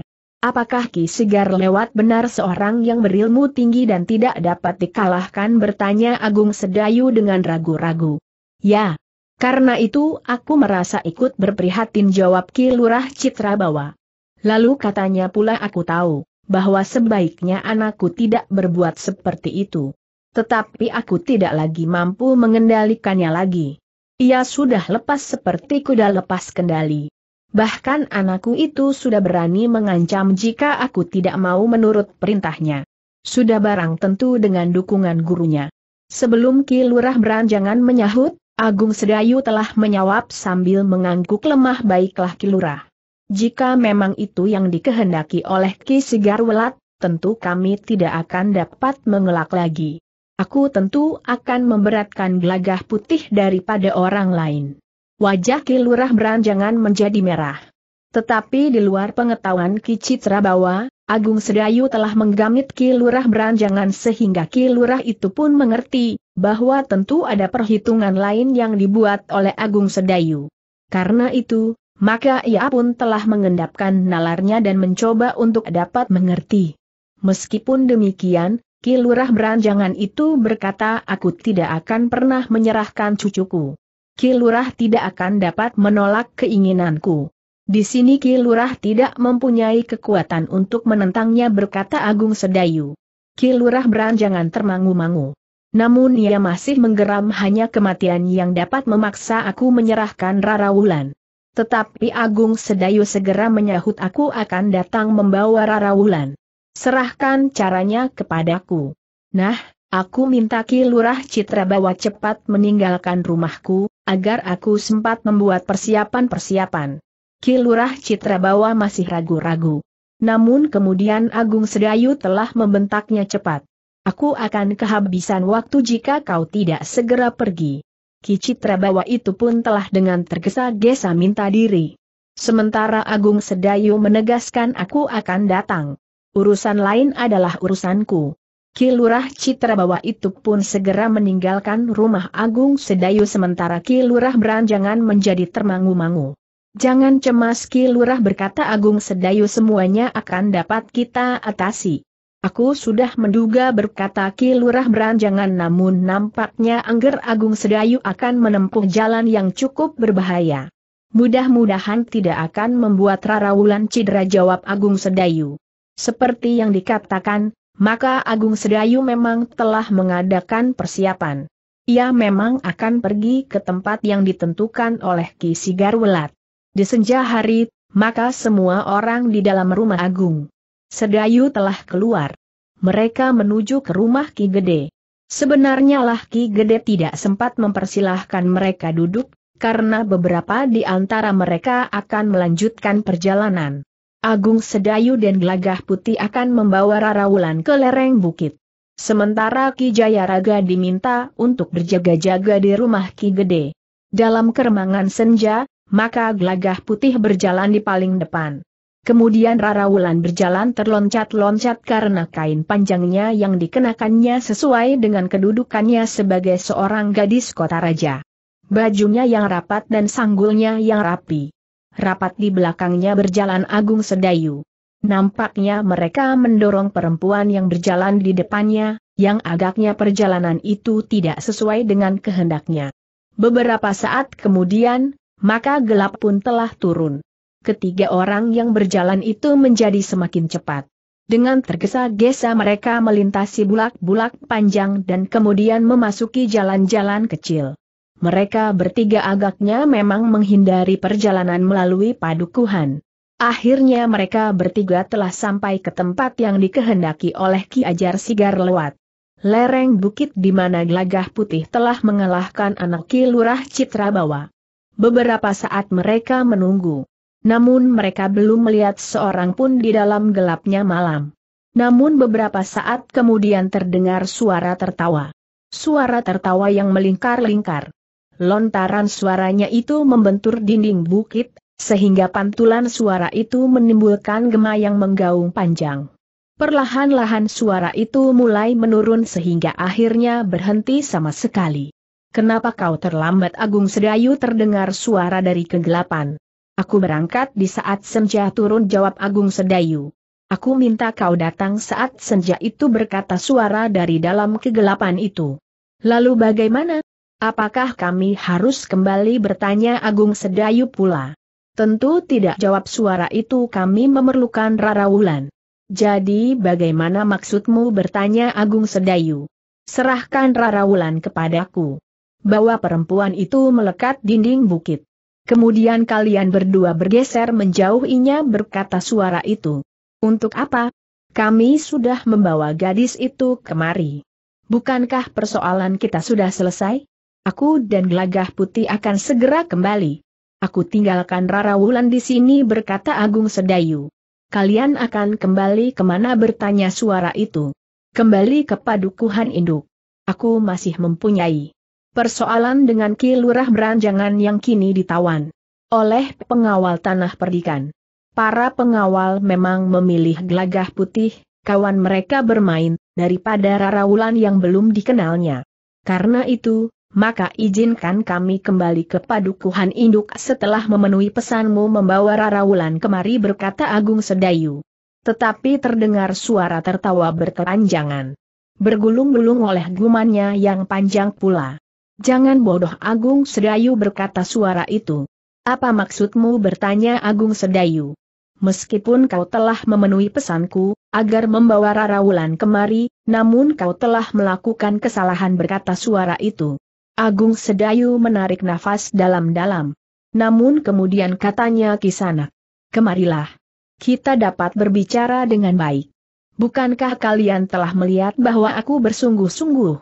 Apakah Ki Sigar lewat benar seorang yang berilmu tinggi dan tidak dapat dikalahkan bertanya Agung Sedayu dengan ragu-ragu. Ya. Karena itu aku merasa ikut berprihatin jawab Ki Lurah Citrabawa. Lalu katanya pula aku tahu, bahwa sebaiknya anakku tidak berbuat seperti itu. Tetapi aku tidak lagi mampu mengendalikannya lagi. Ia sudah lepas seperti kuda lepas kendali. Bahkan anakku itu sudah berani mengancam jika aku tidak mau menurut perintahnya. Sudah barang tentu dengan dukungan gurunya. Sebelum Ki Lurah beranjangan menyahut, Agung Sedayu telah menyawab sambil mengangguk lemah baiklah Ki Lurah. Jika memang itu yang dikehendaki oleh Ki Sigarwelat, tentu kami tidak akan dapat mengelak lagi. Aku tentu akan memberatkan gelagah putih daripada orang lain wajah Kilurah Beranjangan menjadi merah. Tetapi di luar pengetahuan Kicitra bahwa, Agung Sedayu telah menggamit Kilurah Beranjangan sehingga Kilurah itu pun mengerti, bahwa tentu ada perhitungan lain yang dibuat oleh Agung Sedayu. Karena itu, maka ia pun telah mengendapkan nalarnya dan mencoba untuk dapat mengerti. Meskipun demikian, Kilurah Beranjangan itu berkata aku tidak akan pernah menyerahkan cucuku. Kilurah tidak akan dapat menolak keinginanku. Di sini Kilurah tidak mempunyai kekuatan untuk menentangnya berkata Agung Sedayu. Kilurah beranjangan termangu-mangu. Namun ia masih menggeram hanya kematian yang dapat memaksa aku menyerahkan Rara Wulan. Tetapi Agung Sedayu segera menyahut aku akan datang membawa Rara Wulan. Serahkan caranya kepadaku. Nah, Aku minta Kilurah Citra bawa cepat meninggalkan rumahku, agar aku sempat membuat persiapan-persiapan. Kilurah Citrabawa masih ragu-ragu. Namun kemudian Agung Sedayu telah membentaknya cepat. Aku akan kehabisan waktu jika kau tidak segera pergi. Ki Citrabawa itu pun telah dengan tergesa-gesa minta diri. Sementara Agung Sedayu menegaskan aku akan datang. Urusan lain adalah urusanku. Ki Lurah Citrabawa itu pun segera meninggalkan rumah Agung Sedayu sementara Ki Lurah beranjangan menjadi termangu-mangu. Jangan cemas Ki Lurah berkata Agung Sedayu semuanya akan dapat kita atasi. Aku sudah menduga berkata Ki Lurah beranjangan namun nampaknya Angger Agung Sedayu akan menempuh jalan yang cukup berbahaya. Mudah-mudahan tidak akan membuat Rara Wulan cedera jawab Agung Sedayu. Seperti yang dikatakan, maka Agung Sedayu memang telah mengadakan persiapan. Ia memang akan pergi ke tempat yang ditentukan oleh Ki Sigar Welat. Di senja hari, maka semua orang di dalam rumah Agung Sedayu telah keluar. Mereka menuju ke rumah Ki Gede. Sebenarnya lah Ki Gede tidak sempat mempersilahkan mereka duduk, karena beberapa di antara mereka akan melanjutkan perjalanan. Agung Sedayu dan Gelagah Putih akan membawa Rarawulan ke lereng bukit. Sementara Ki Jayaraga diminta untuk berjaga-jaga di rumah Ki Gede. Dalam keremangan senja, maka Gelagah Putih berjalan di paling depan. Kemudian Rarawulan berjalan terloncat-loncat karena kain panjangnya yang dikenakannya sesuai dengan kedudukannya sebagai seorang gadis kota raja. Bajunya yang rapat dan sanggulnya yang rapi rapat di belakangnya berjalan Agung Sedayu. Nampaknya mereka mendorong perempuan yang berjalan di depannya, yang agaknya perjalanan itu tidak sesuai dengan kehendaknya. Beberapa saat kemudian, maka gelap pun telah turun. Ketiga orang yang berjalan itu menjadi semakin cepat. Dengan tergesa-gesa mereka melintasi bulak-bulak panjang dan kemudian memasuki jalan-jalan kecil mereka bertiga agaknya memang menghindari perjalanan melalui padukuhan. Akhirnya mereka bertiga telah sampai ke tempat yang dikehendaki oleh Ki Ajar Sigar lewat. Lereng bukit di mana gelagah putih telah mengalahkan anak Ki Lurah Citrabawa. Beberapa saat mereka menunggu. Namun mereka belum melihat seorang pun di dalam gelapnya malam. Namun beberapa saat kemudian terdengar suara tertawa. Suara tertawa yang melingkar-lingkar. Lontaran suaranya itu membentur dinding bukit, sehingga pantulan suara itu menimbulkan gema yang menggaung panjang. Perlahan-lahan suara itu mulai menurun sehingga akhirnya berhenti sama sekali. Kenapa kau terlambat Agung Sedayu terdengar suara dari kegelapan. Aku berangkat di saat senja turun jawab Agung Sedayu. Aku minta kau datang saat senja itu berkata suara dari dalam kegelapan itu. Lalu bagaimana? Apakah kami harus kembali bertanya Agung Sedayu pula? Tentu tidak jawab suara itu kami memerlukan rarawulan. Jadi bagaimana maksudmu bertanya Agung Sedayu? Serahkan rarawulan kepadaku. Bawa perempuan itu melekat dinding bukit. Kemudian kalian berdua bergeser menjauhinya berkata suara itu. Untuk apa? Kami sudah membawa gadis itu kemari. Bukankah persoalan kita sudah selesai? Aku dan gelagah putih akan segera kembali. Aku tinggalkan Rara Wulan di sini berkata Agung Sedayu. Kalian akan kembali kemana bertanya suara itu. Kembali ke padukuhan induk. Aku masih mempunyai persoalan dengan Ki Beranjangan yang kini ditawan oleh pengawal tanah perdikan. Para pengawal memang memilih gelagah putih, kawan mereka bermain, daripada Rara Wulan yang belum dikenalnya. Karena itu, maka izinkan kami kembali ke padukuhan induk setelah memenuhi pesanmu membawa Rarawulan kemari berkata Agung Sedayu. Tetapi terdengar suara tertawa berkepanjangan. Bergulung-gulung oleh gumannya yang panjang pula. Jangan bodoh Agung Sedayu berkata suara itu. Apa maksudmu bertanya Agung Sedayu? Meskipun kau telah memenuhi pesanku, agar membawa Rarawulan kemari, namun kau telah melakukan kesalahan berkata suara itu. Agung Sedayu menarik nafas dalam-dalam. Namun kemudian katanya kisana, kemarilah. Kita dapat berbicara dengan baik. Bukankah kalian telah melihat bahwa aku bersungguh-sungguh?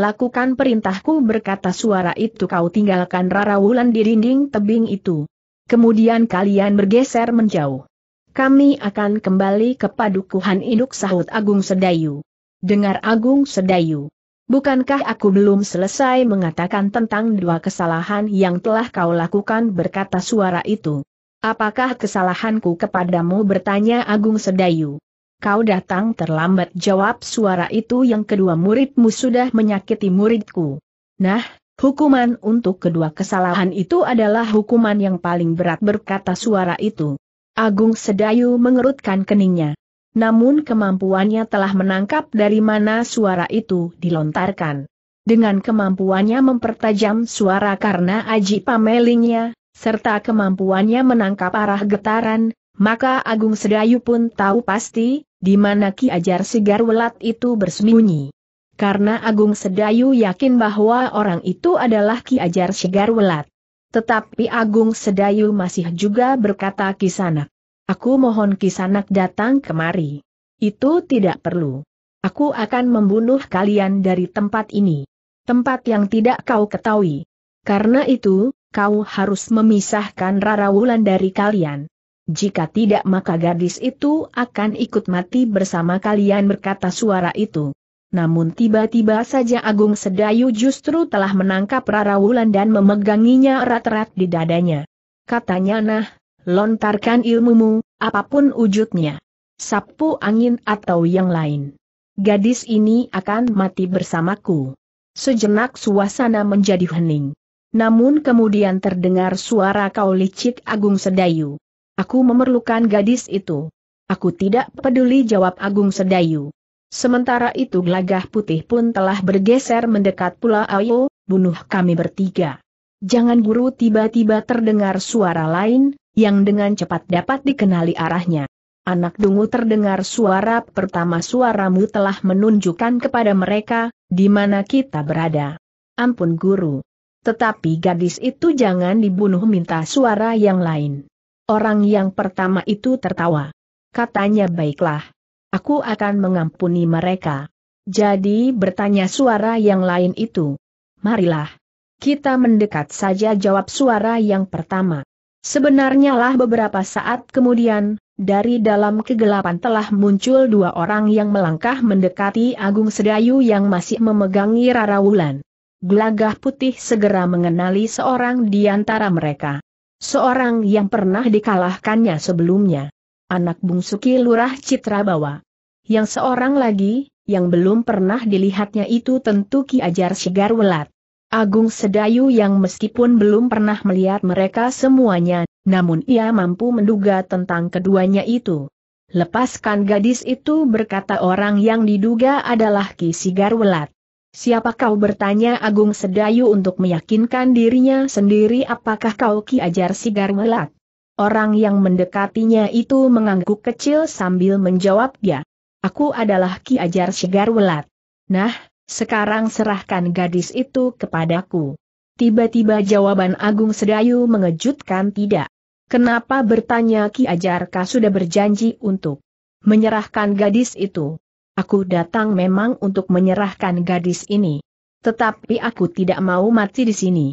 Lakukan perintahku berkata suara itu kau tinggalkan rarawulan di dinding tebing itu. Kemudian kalian bergeser menjauh. Kami akan kembali ke padukuhan induk sahut Agung Sedayu. Dengar Agung Sedayu. Bukankah aku belum selesai mengatakan tentang dua kesalahan yang telah kau lakukan berkata suara itu? Apakah kesalahanku kepadamu bertanya Agung Sedayu? Kau datang terlambat jawab suara itu yang kedua muridmu sudah menyakiti muridku. Nah, hukuman untuk kedua kesalahan itu adalah hukuman yang paling berat berkata suara itu. Agung Sedayu mengerutkan keningnya namun kemampuannya telah menangkap dari mana suara itu dilontarkan. Dengan kemampuannya mempertajam suara karena aji pamelingnya, serta kemampuannya menangkap arah getaran, maka Agung Sedayu pun tahu pasti, di mana Ki Ajar Sigar Welat itu bersembunyi. Karena Agung Sedayu yakin bahwa orang itu adalah Ki Ajar Sigar Welat. Tetapi Agung Sedayu masih juga berkata kisanak. Aku mohon kisanak datang kemari. Itu tidak perlu. Aku akan membunuh kalian dari tempat ini. Tempat yang tidak kau ketahui. Karena itu, kau harus memisahkan Rara Wulan dari kalian. Jika tidak maka gadis itu akan ikut mati bersama kalian berkata suara itu. Namun tiba-tiba saja Agung Sedayu justru telah menangkap Rara Wulan dan memeganginya erat-erat di dadanya. Katanya nah, lontarkan ilmumu, apapun wujudnya. Sapu angin atau yang lain. Gadis ini akan mati bersamaku. Sejenak suasana menjadi hening. Namun kemudian terdengar suara kau licik Agung Sedayu. Aku memerlukan gadis itu. Aku tidak peduli jawab Agung Sedayu. Sementara itu gelagah putih pun telah bergeser mendekat pula ayo, bunuh kami bertiga. Jangan guru tiba-tiba terdengar suara lain, yang dengan cepat dapat dikenali arahnya. Anak dungu terdengar suara pertama suaramu telah menunjukkan kepada mereka, di mana kita berada. Ampun guru. Tetapi gadis itu jangan dibunuh minta suara yang lain. Orang yang pertama itu tertawa. Katanya baiklah. Aku akan mengampuni mereka. Jadi bertanya suara yang lain itu. Marilah. Kita mendekat saja jawab suara yang pertama. Sebenarnya lah beberapa saat kemudian, dari dalam kegelapan telah muncul dua orang yang melangkah mendekati Agung Sedayu yang masih memegangi Rara Wulan. Gelagah putih segera mengenali seorang di antara mereka. Seorang yang pernah dikalahkannya sebelumnya. Anak bungsu Ki Lurah Citrabawa. Yang seorang lagi, yang belum pernah dilihatnya itu tentu Ki Ajar Sigar Welat. Agung Sedayu yang meskipun belum pernah melihat mereka semuanya, namun ia mampu menduga tentang keduanya itu. Lepaskan gadis itu berkata orang yang diduga adalah Ki Welat. Siapa kau bertanya Agung Sedayu untuk meyakinkan dirinya sendiri apakah kau Ki Ajar Sigar Welat? Orang yang mendekatinya itu mengangguk kecil sambil menjawab ya. Aku adalah Ki Ajar Sigarwelat. Nah, sekarang serahkan gadis itu kepadaku. Tiba-tiba jawaban Agung Sedayu mengejutkan tidak. Kenapa bertanya Ki Ajarka sudah berjanji untuk menyerahkan gadis itu? Aku datang memang untuk menyerahkan gadis ini. Tetapi aku tidak mau mati di sini.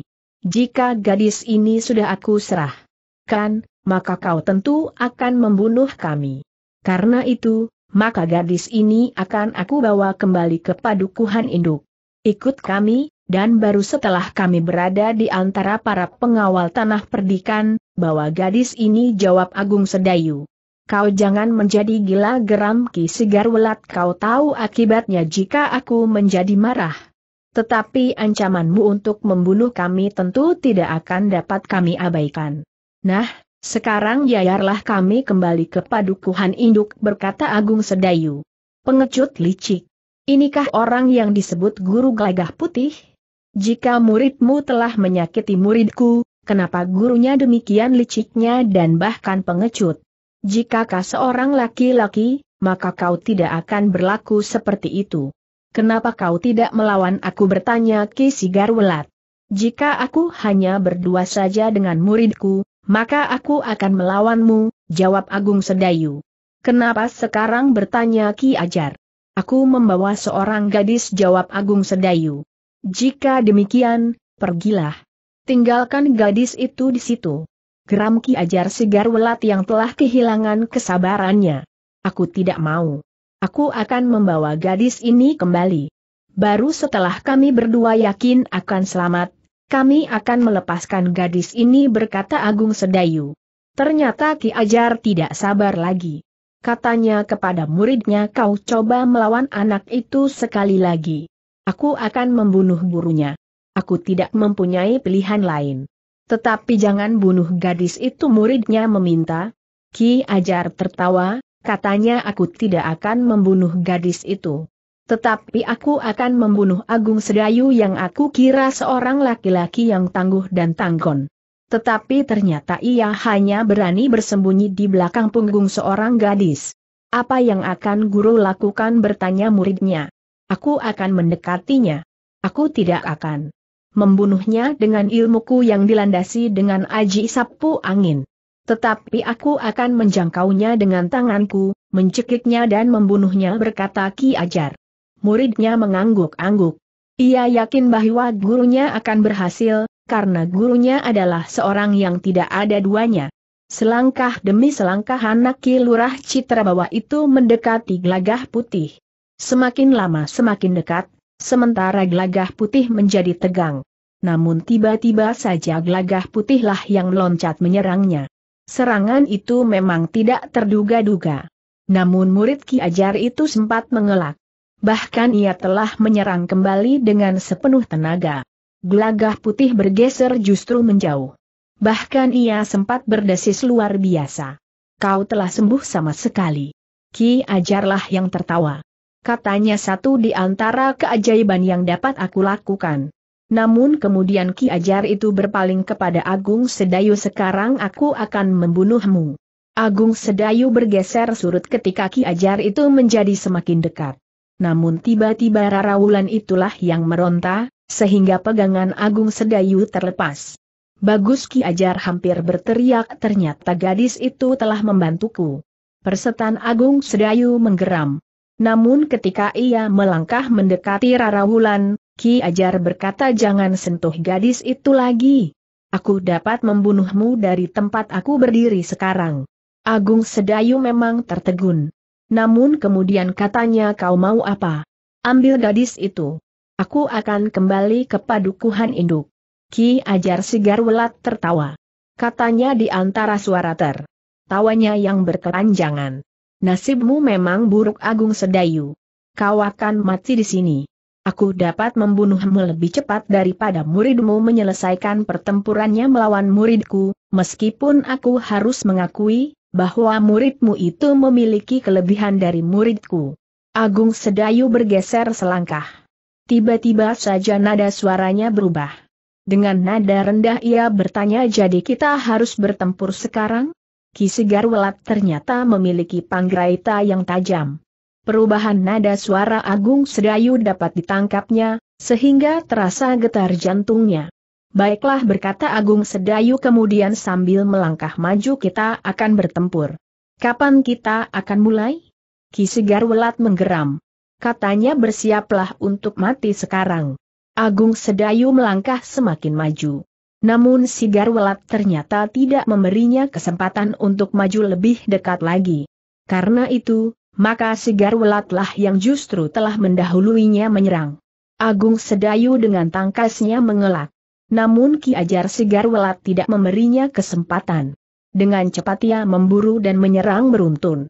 Jika gadis ini sudah aku serahkan, maka kau tentu akan membunuh kami. Karena itu, maka gadis ini akan aku bawa kembali ke padukuhan induk. Ikut kami, dan baru setelah kami berada di antara para pengawal tanah perdikan, bawa gadis ini jawab Agung Sedayu. Kau jangan menjadi gila geram Ki welat kau tahu akibatnya jika aku menjadi marah. Tetapi ancamanmu untuk membunuh kami tentu tidak akan dapat kami abaikan. Nah, sekarang yayarlah kami kembali ke padukuhan induk berkata Agung Sedayu. Pengecut licik. Inikah orang yang disebut guru gelagah putih? Jika muridmu telah menyakiti muridku, kenapa gurunya demikian liciknya dan bahkan pengecut? Jika Jikakah seorang laki-laki, maka kau tidak akan berlaku seperti itu. Kenapa kau tidak melawan aku bertanya Ki Sigarwelat? Jika aku hanya berdua saja dengan muridku, maka aku akan melawanmu, jawab Agung Sedayu. Kenapa sekarang bertanya Ki Ajar? Aku membawa seorang gadis jawab Agung Sedayu. Jika demikian, pergilah. Tinggalkan gadis itu di situ. Geram Ki Ajar Segar Welat yang telah kehilangan kesabarannya. Aku tidak mau. Aku akan membawa gadis ini kembali. Baru setelah kami berdua yakin akan selamat, kami akan melepaskan gadis ini berkata Agung Sedayu. Ternyata Ki Ajar tidak sabar lagi. Katanya kepada muridnya kau coba melawan anak itu sekali lagi. Aku akan membunuh burunya. Aku tidak mempunyai pilihan lain. Tetapi jangan bunuh gadis itu muridnya meminta. Ki Ajar tertawa, katanya aku tidak akan membunuh gadis itu. Tetapi aku akan membunuh Agung Sedayu yang aku kira seorang laki-laki yang tangguh dan tanggon. Tetapi ternyata ia hanya berani bersembunyi di belakang punggung seorang gadis. Apa yang akan guru lakukan bertanya muridnya. Aku akan mendekatinya. Aku tidak akan membunuhnya dengan ilmuku yang dilandasi dengan aji sapu angin. Tetapi aku akan menjangkaunya dengan tanganku, mencekiknya dan membunuhnya berkata Ki Ajar muridnya mengangguk-angguk. Ia yakin bahwa gurunya akan berhasil, karena gurunya adalah seorang yang tidak ada duanya. Selangkah demi selangkah anak kilurah citra bawah itu mendekati gelagah putih. Semakin lama semakin dekat, sementara gelagah putih menjadi tegang. Namun tiba-tiba saja gelagah putihlah yang meloncat menyerangnya. Serangan itu memang tidak terduga-duga. Namun murid Ki Ajar itu sempat mengelak bahkan ia telah menyerang kembali dengan sepenuh tenaga. Gelagah putih bergeser justru menjauh. Bahkan ia sempat berdesis luar biasa. Kau telah sembuh sama sekali. Ki ajarlah yang tertawa. Katanya satu di antara keajaiban yang dapat aku lakukan. Namun kemudian Ki Ajar itu berpaling kepada Agung Sedayu sekarang aku akan membunuhmu. Agung Sedayu bergeser surut ketika Ki Ajar itu menjadi semakin dekat. Namun tiba-tiba rarawulan itulah yang meronta, sehingga pegangan Agung Sedayu terlepas. Bagus Ki Ajar hampir berteriak ternyata gadis itu telah membantuku. Persetan Agung Sedayu menggeram. Namun ketika ia melangkah mendekati rarawulan, Ki Ajar berkata jangan sentuh gadis itu lagi. Aku dapat membunuhmu dari tempat aku berdiri sekarang. Agung Sedayu memang tertegun. Namun kemudian katanya kau mau apa? Ambil gadis itu. Aku akan kembali ke padukuhan induk. Ki Ajar Sigarwelat tertawa. Katanya di antara suara ter. Tawanya yang berkepanjangan. Nasibmu memang buruk Agung Sedayu. Kau akan mati di sini. Aku dapat membunuhmu lebih cepat daripada muridmu menyelesaikan pertempurannya melawan muridku, meskipun aku harus mengakui, bahwa muridmu itu memiliki kelebihan dari muridku. Agung Sedayu bergeser selangkah. Tiba-tiba saja nada suaranya berubah. Dengan nada rendah ia bertanya jadi kita harus bertempur sekarang? Ki Welat ternyata memiliki panggraita yang tajam. Perubahan nada suara Agung Sedayu dapat ditangkapnya, sehingga terasa getar jantungnya. Baiklah berkata Agung Sedayu kemudian sambil melangkah maju kita akan bertempur. Kapan kita akan mulai? Ki Segar Welat menggeram. Katanya bersiaplah untuk mati sekarang. Agung Sedayu melangkah semakin maju. Namun Sigar Welat ternyata tidak memberinya kesempatan untuk maju lebih dekat lagi. Karena itu, maka Sigar Welatlah yang justru telah mendahuluinya menyerang. Agung Sedayu dengan tangkasnya mengelak. Namun Ki Ajar Welat tidak memberinya kesempatan. Dengan cepat ia memburu dan menyerang beruntun.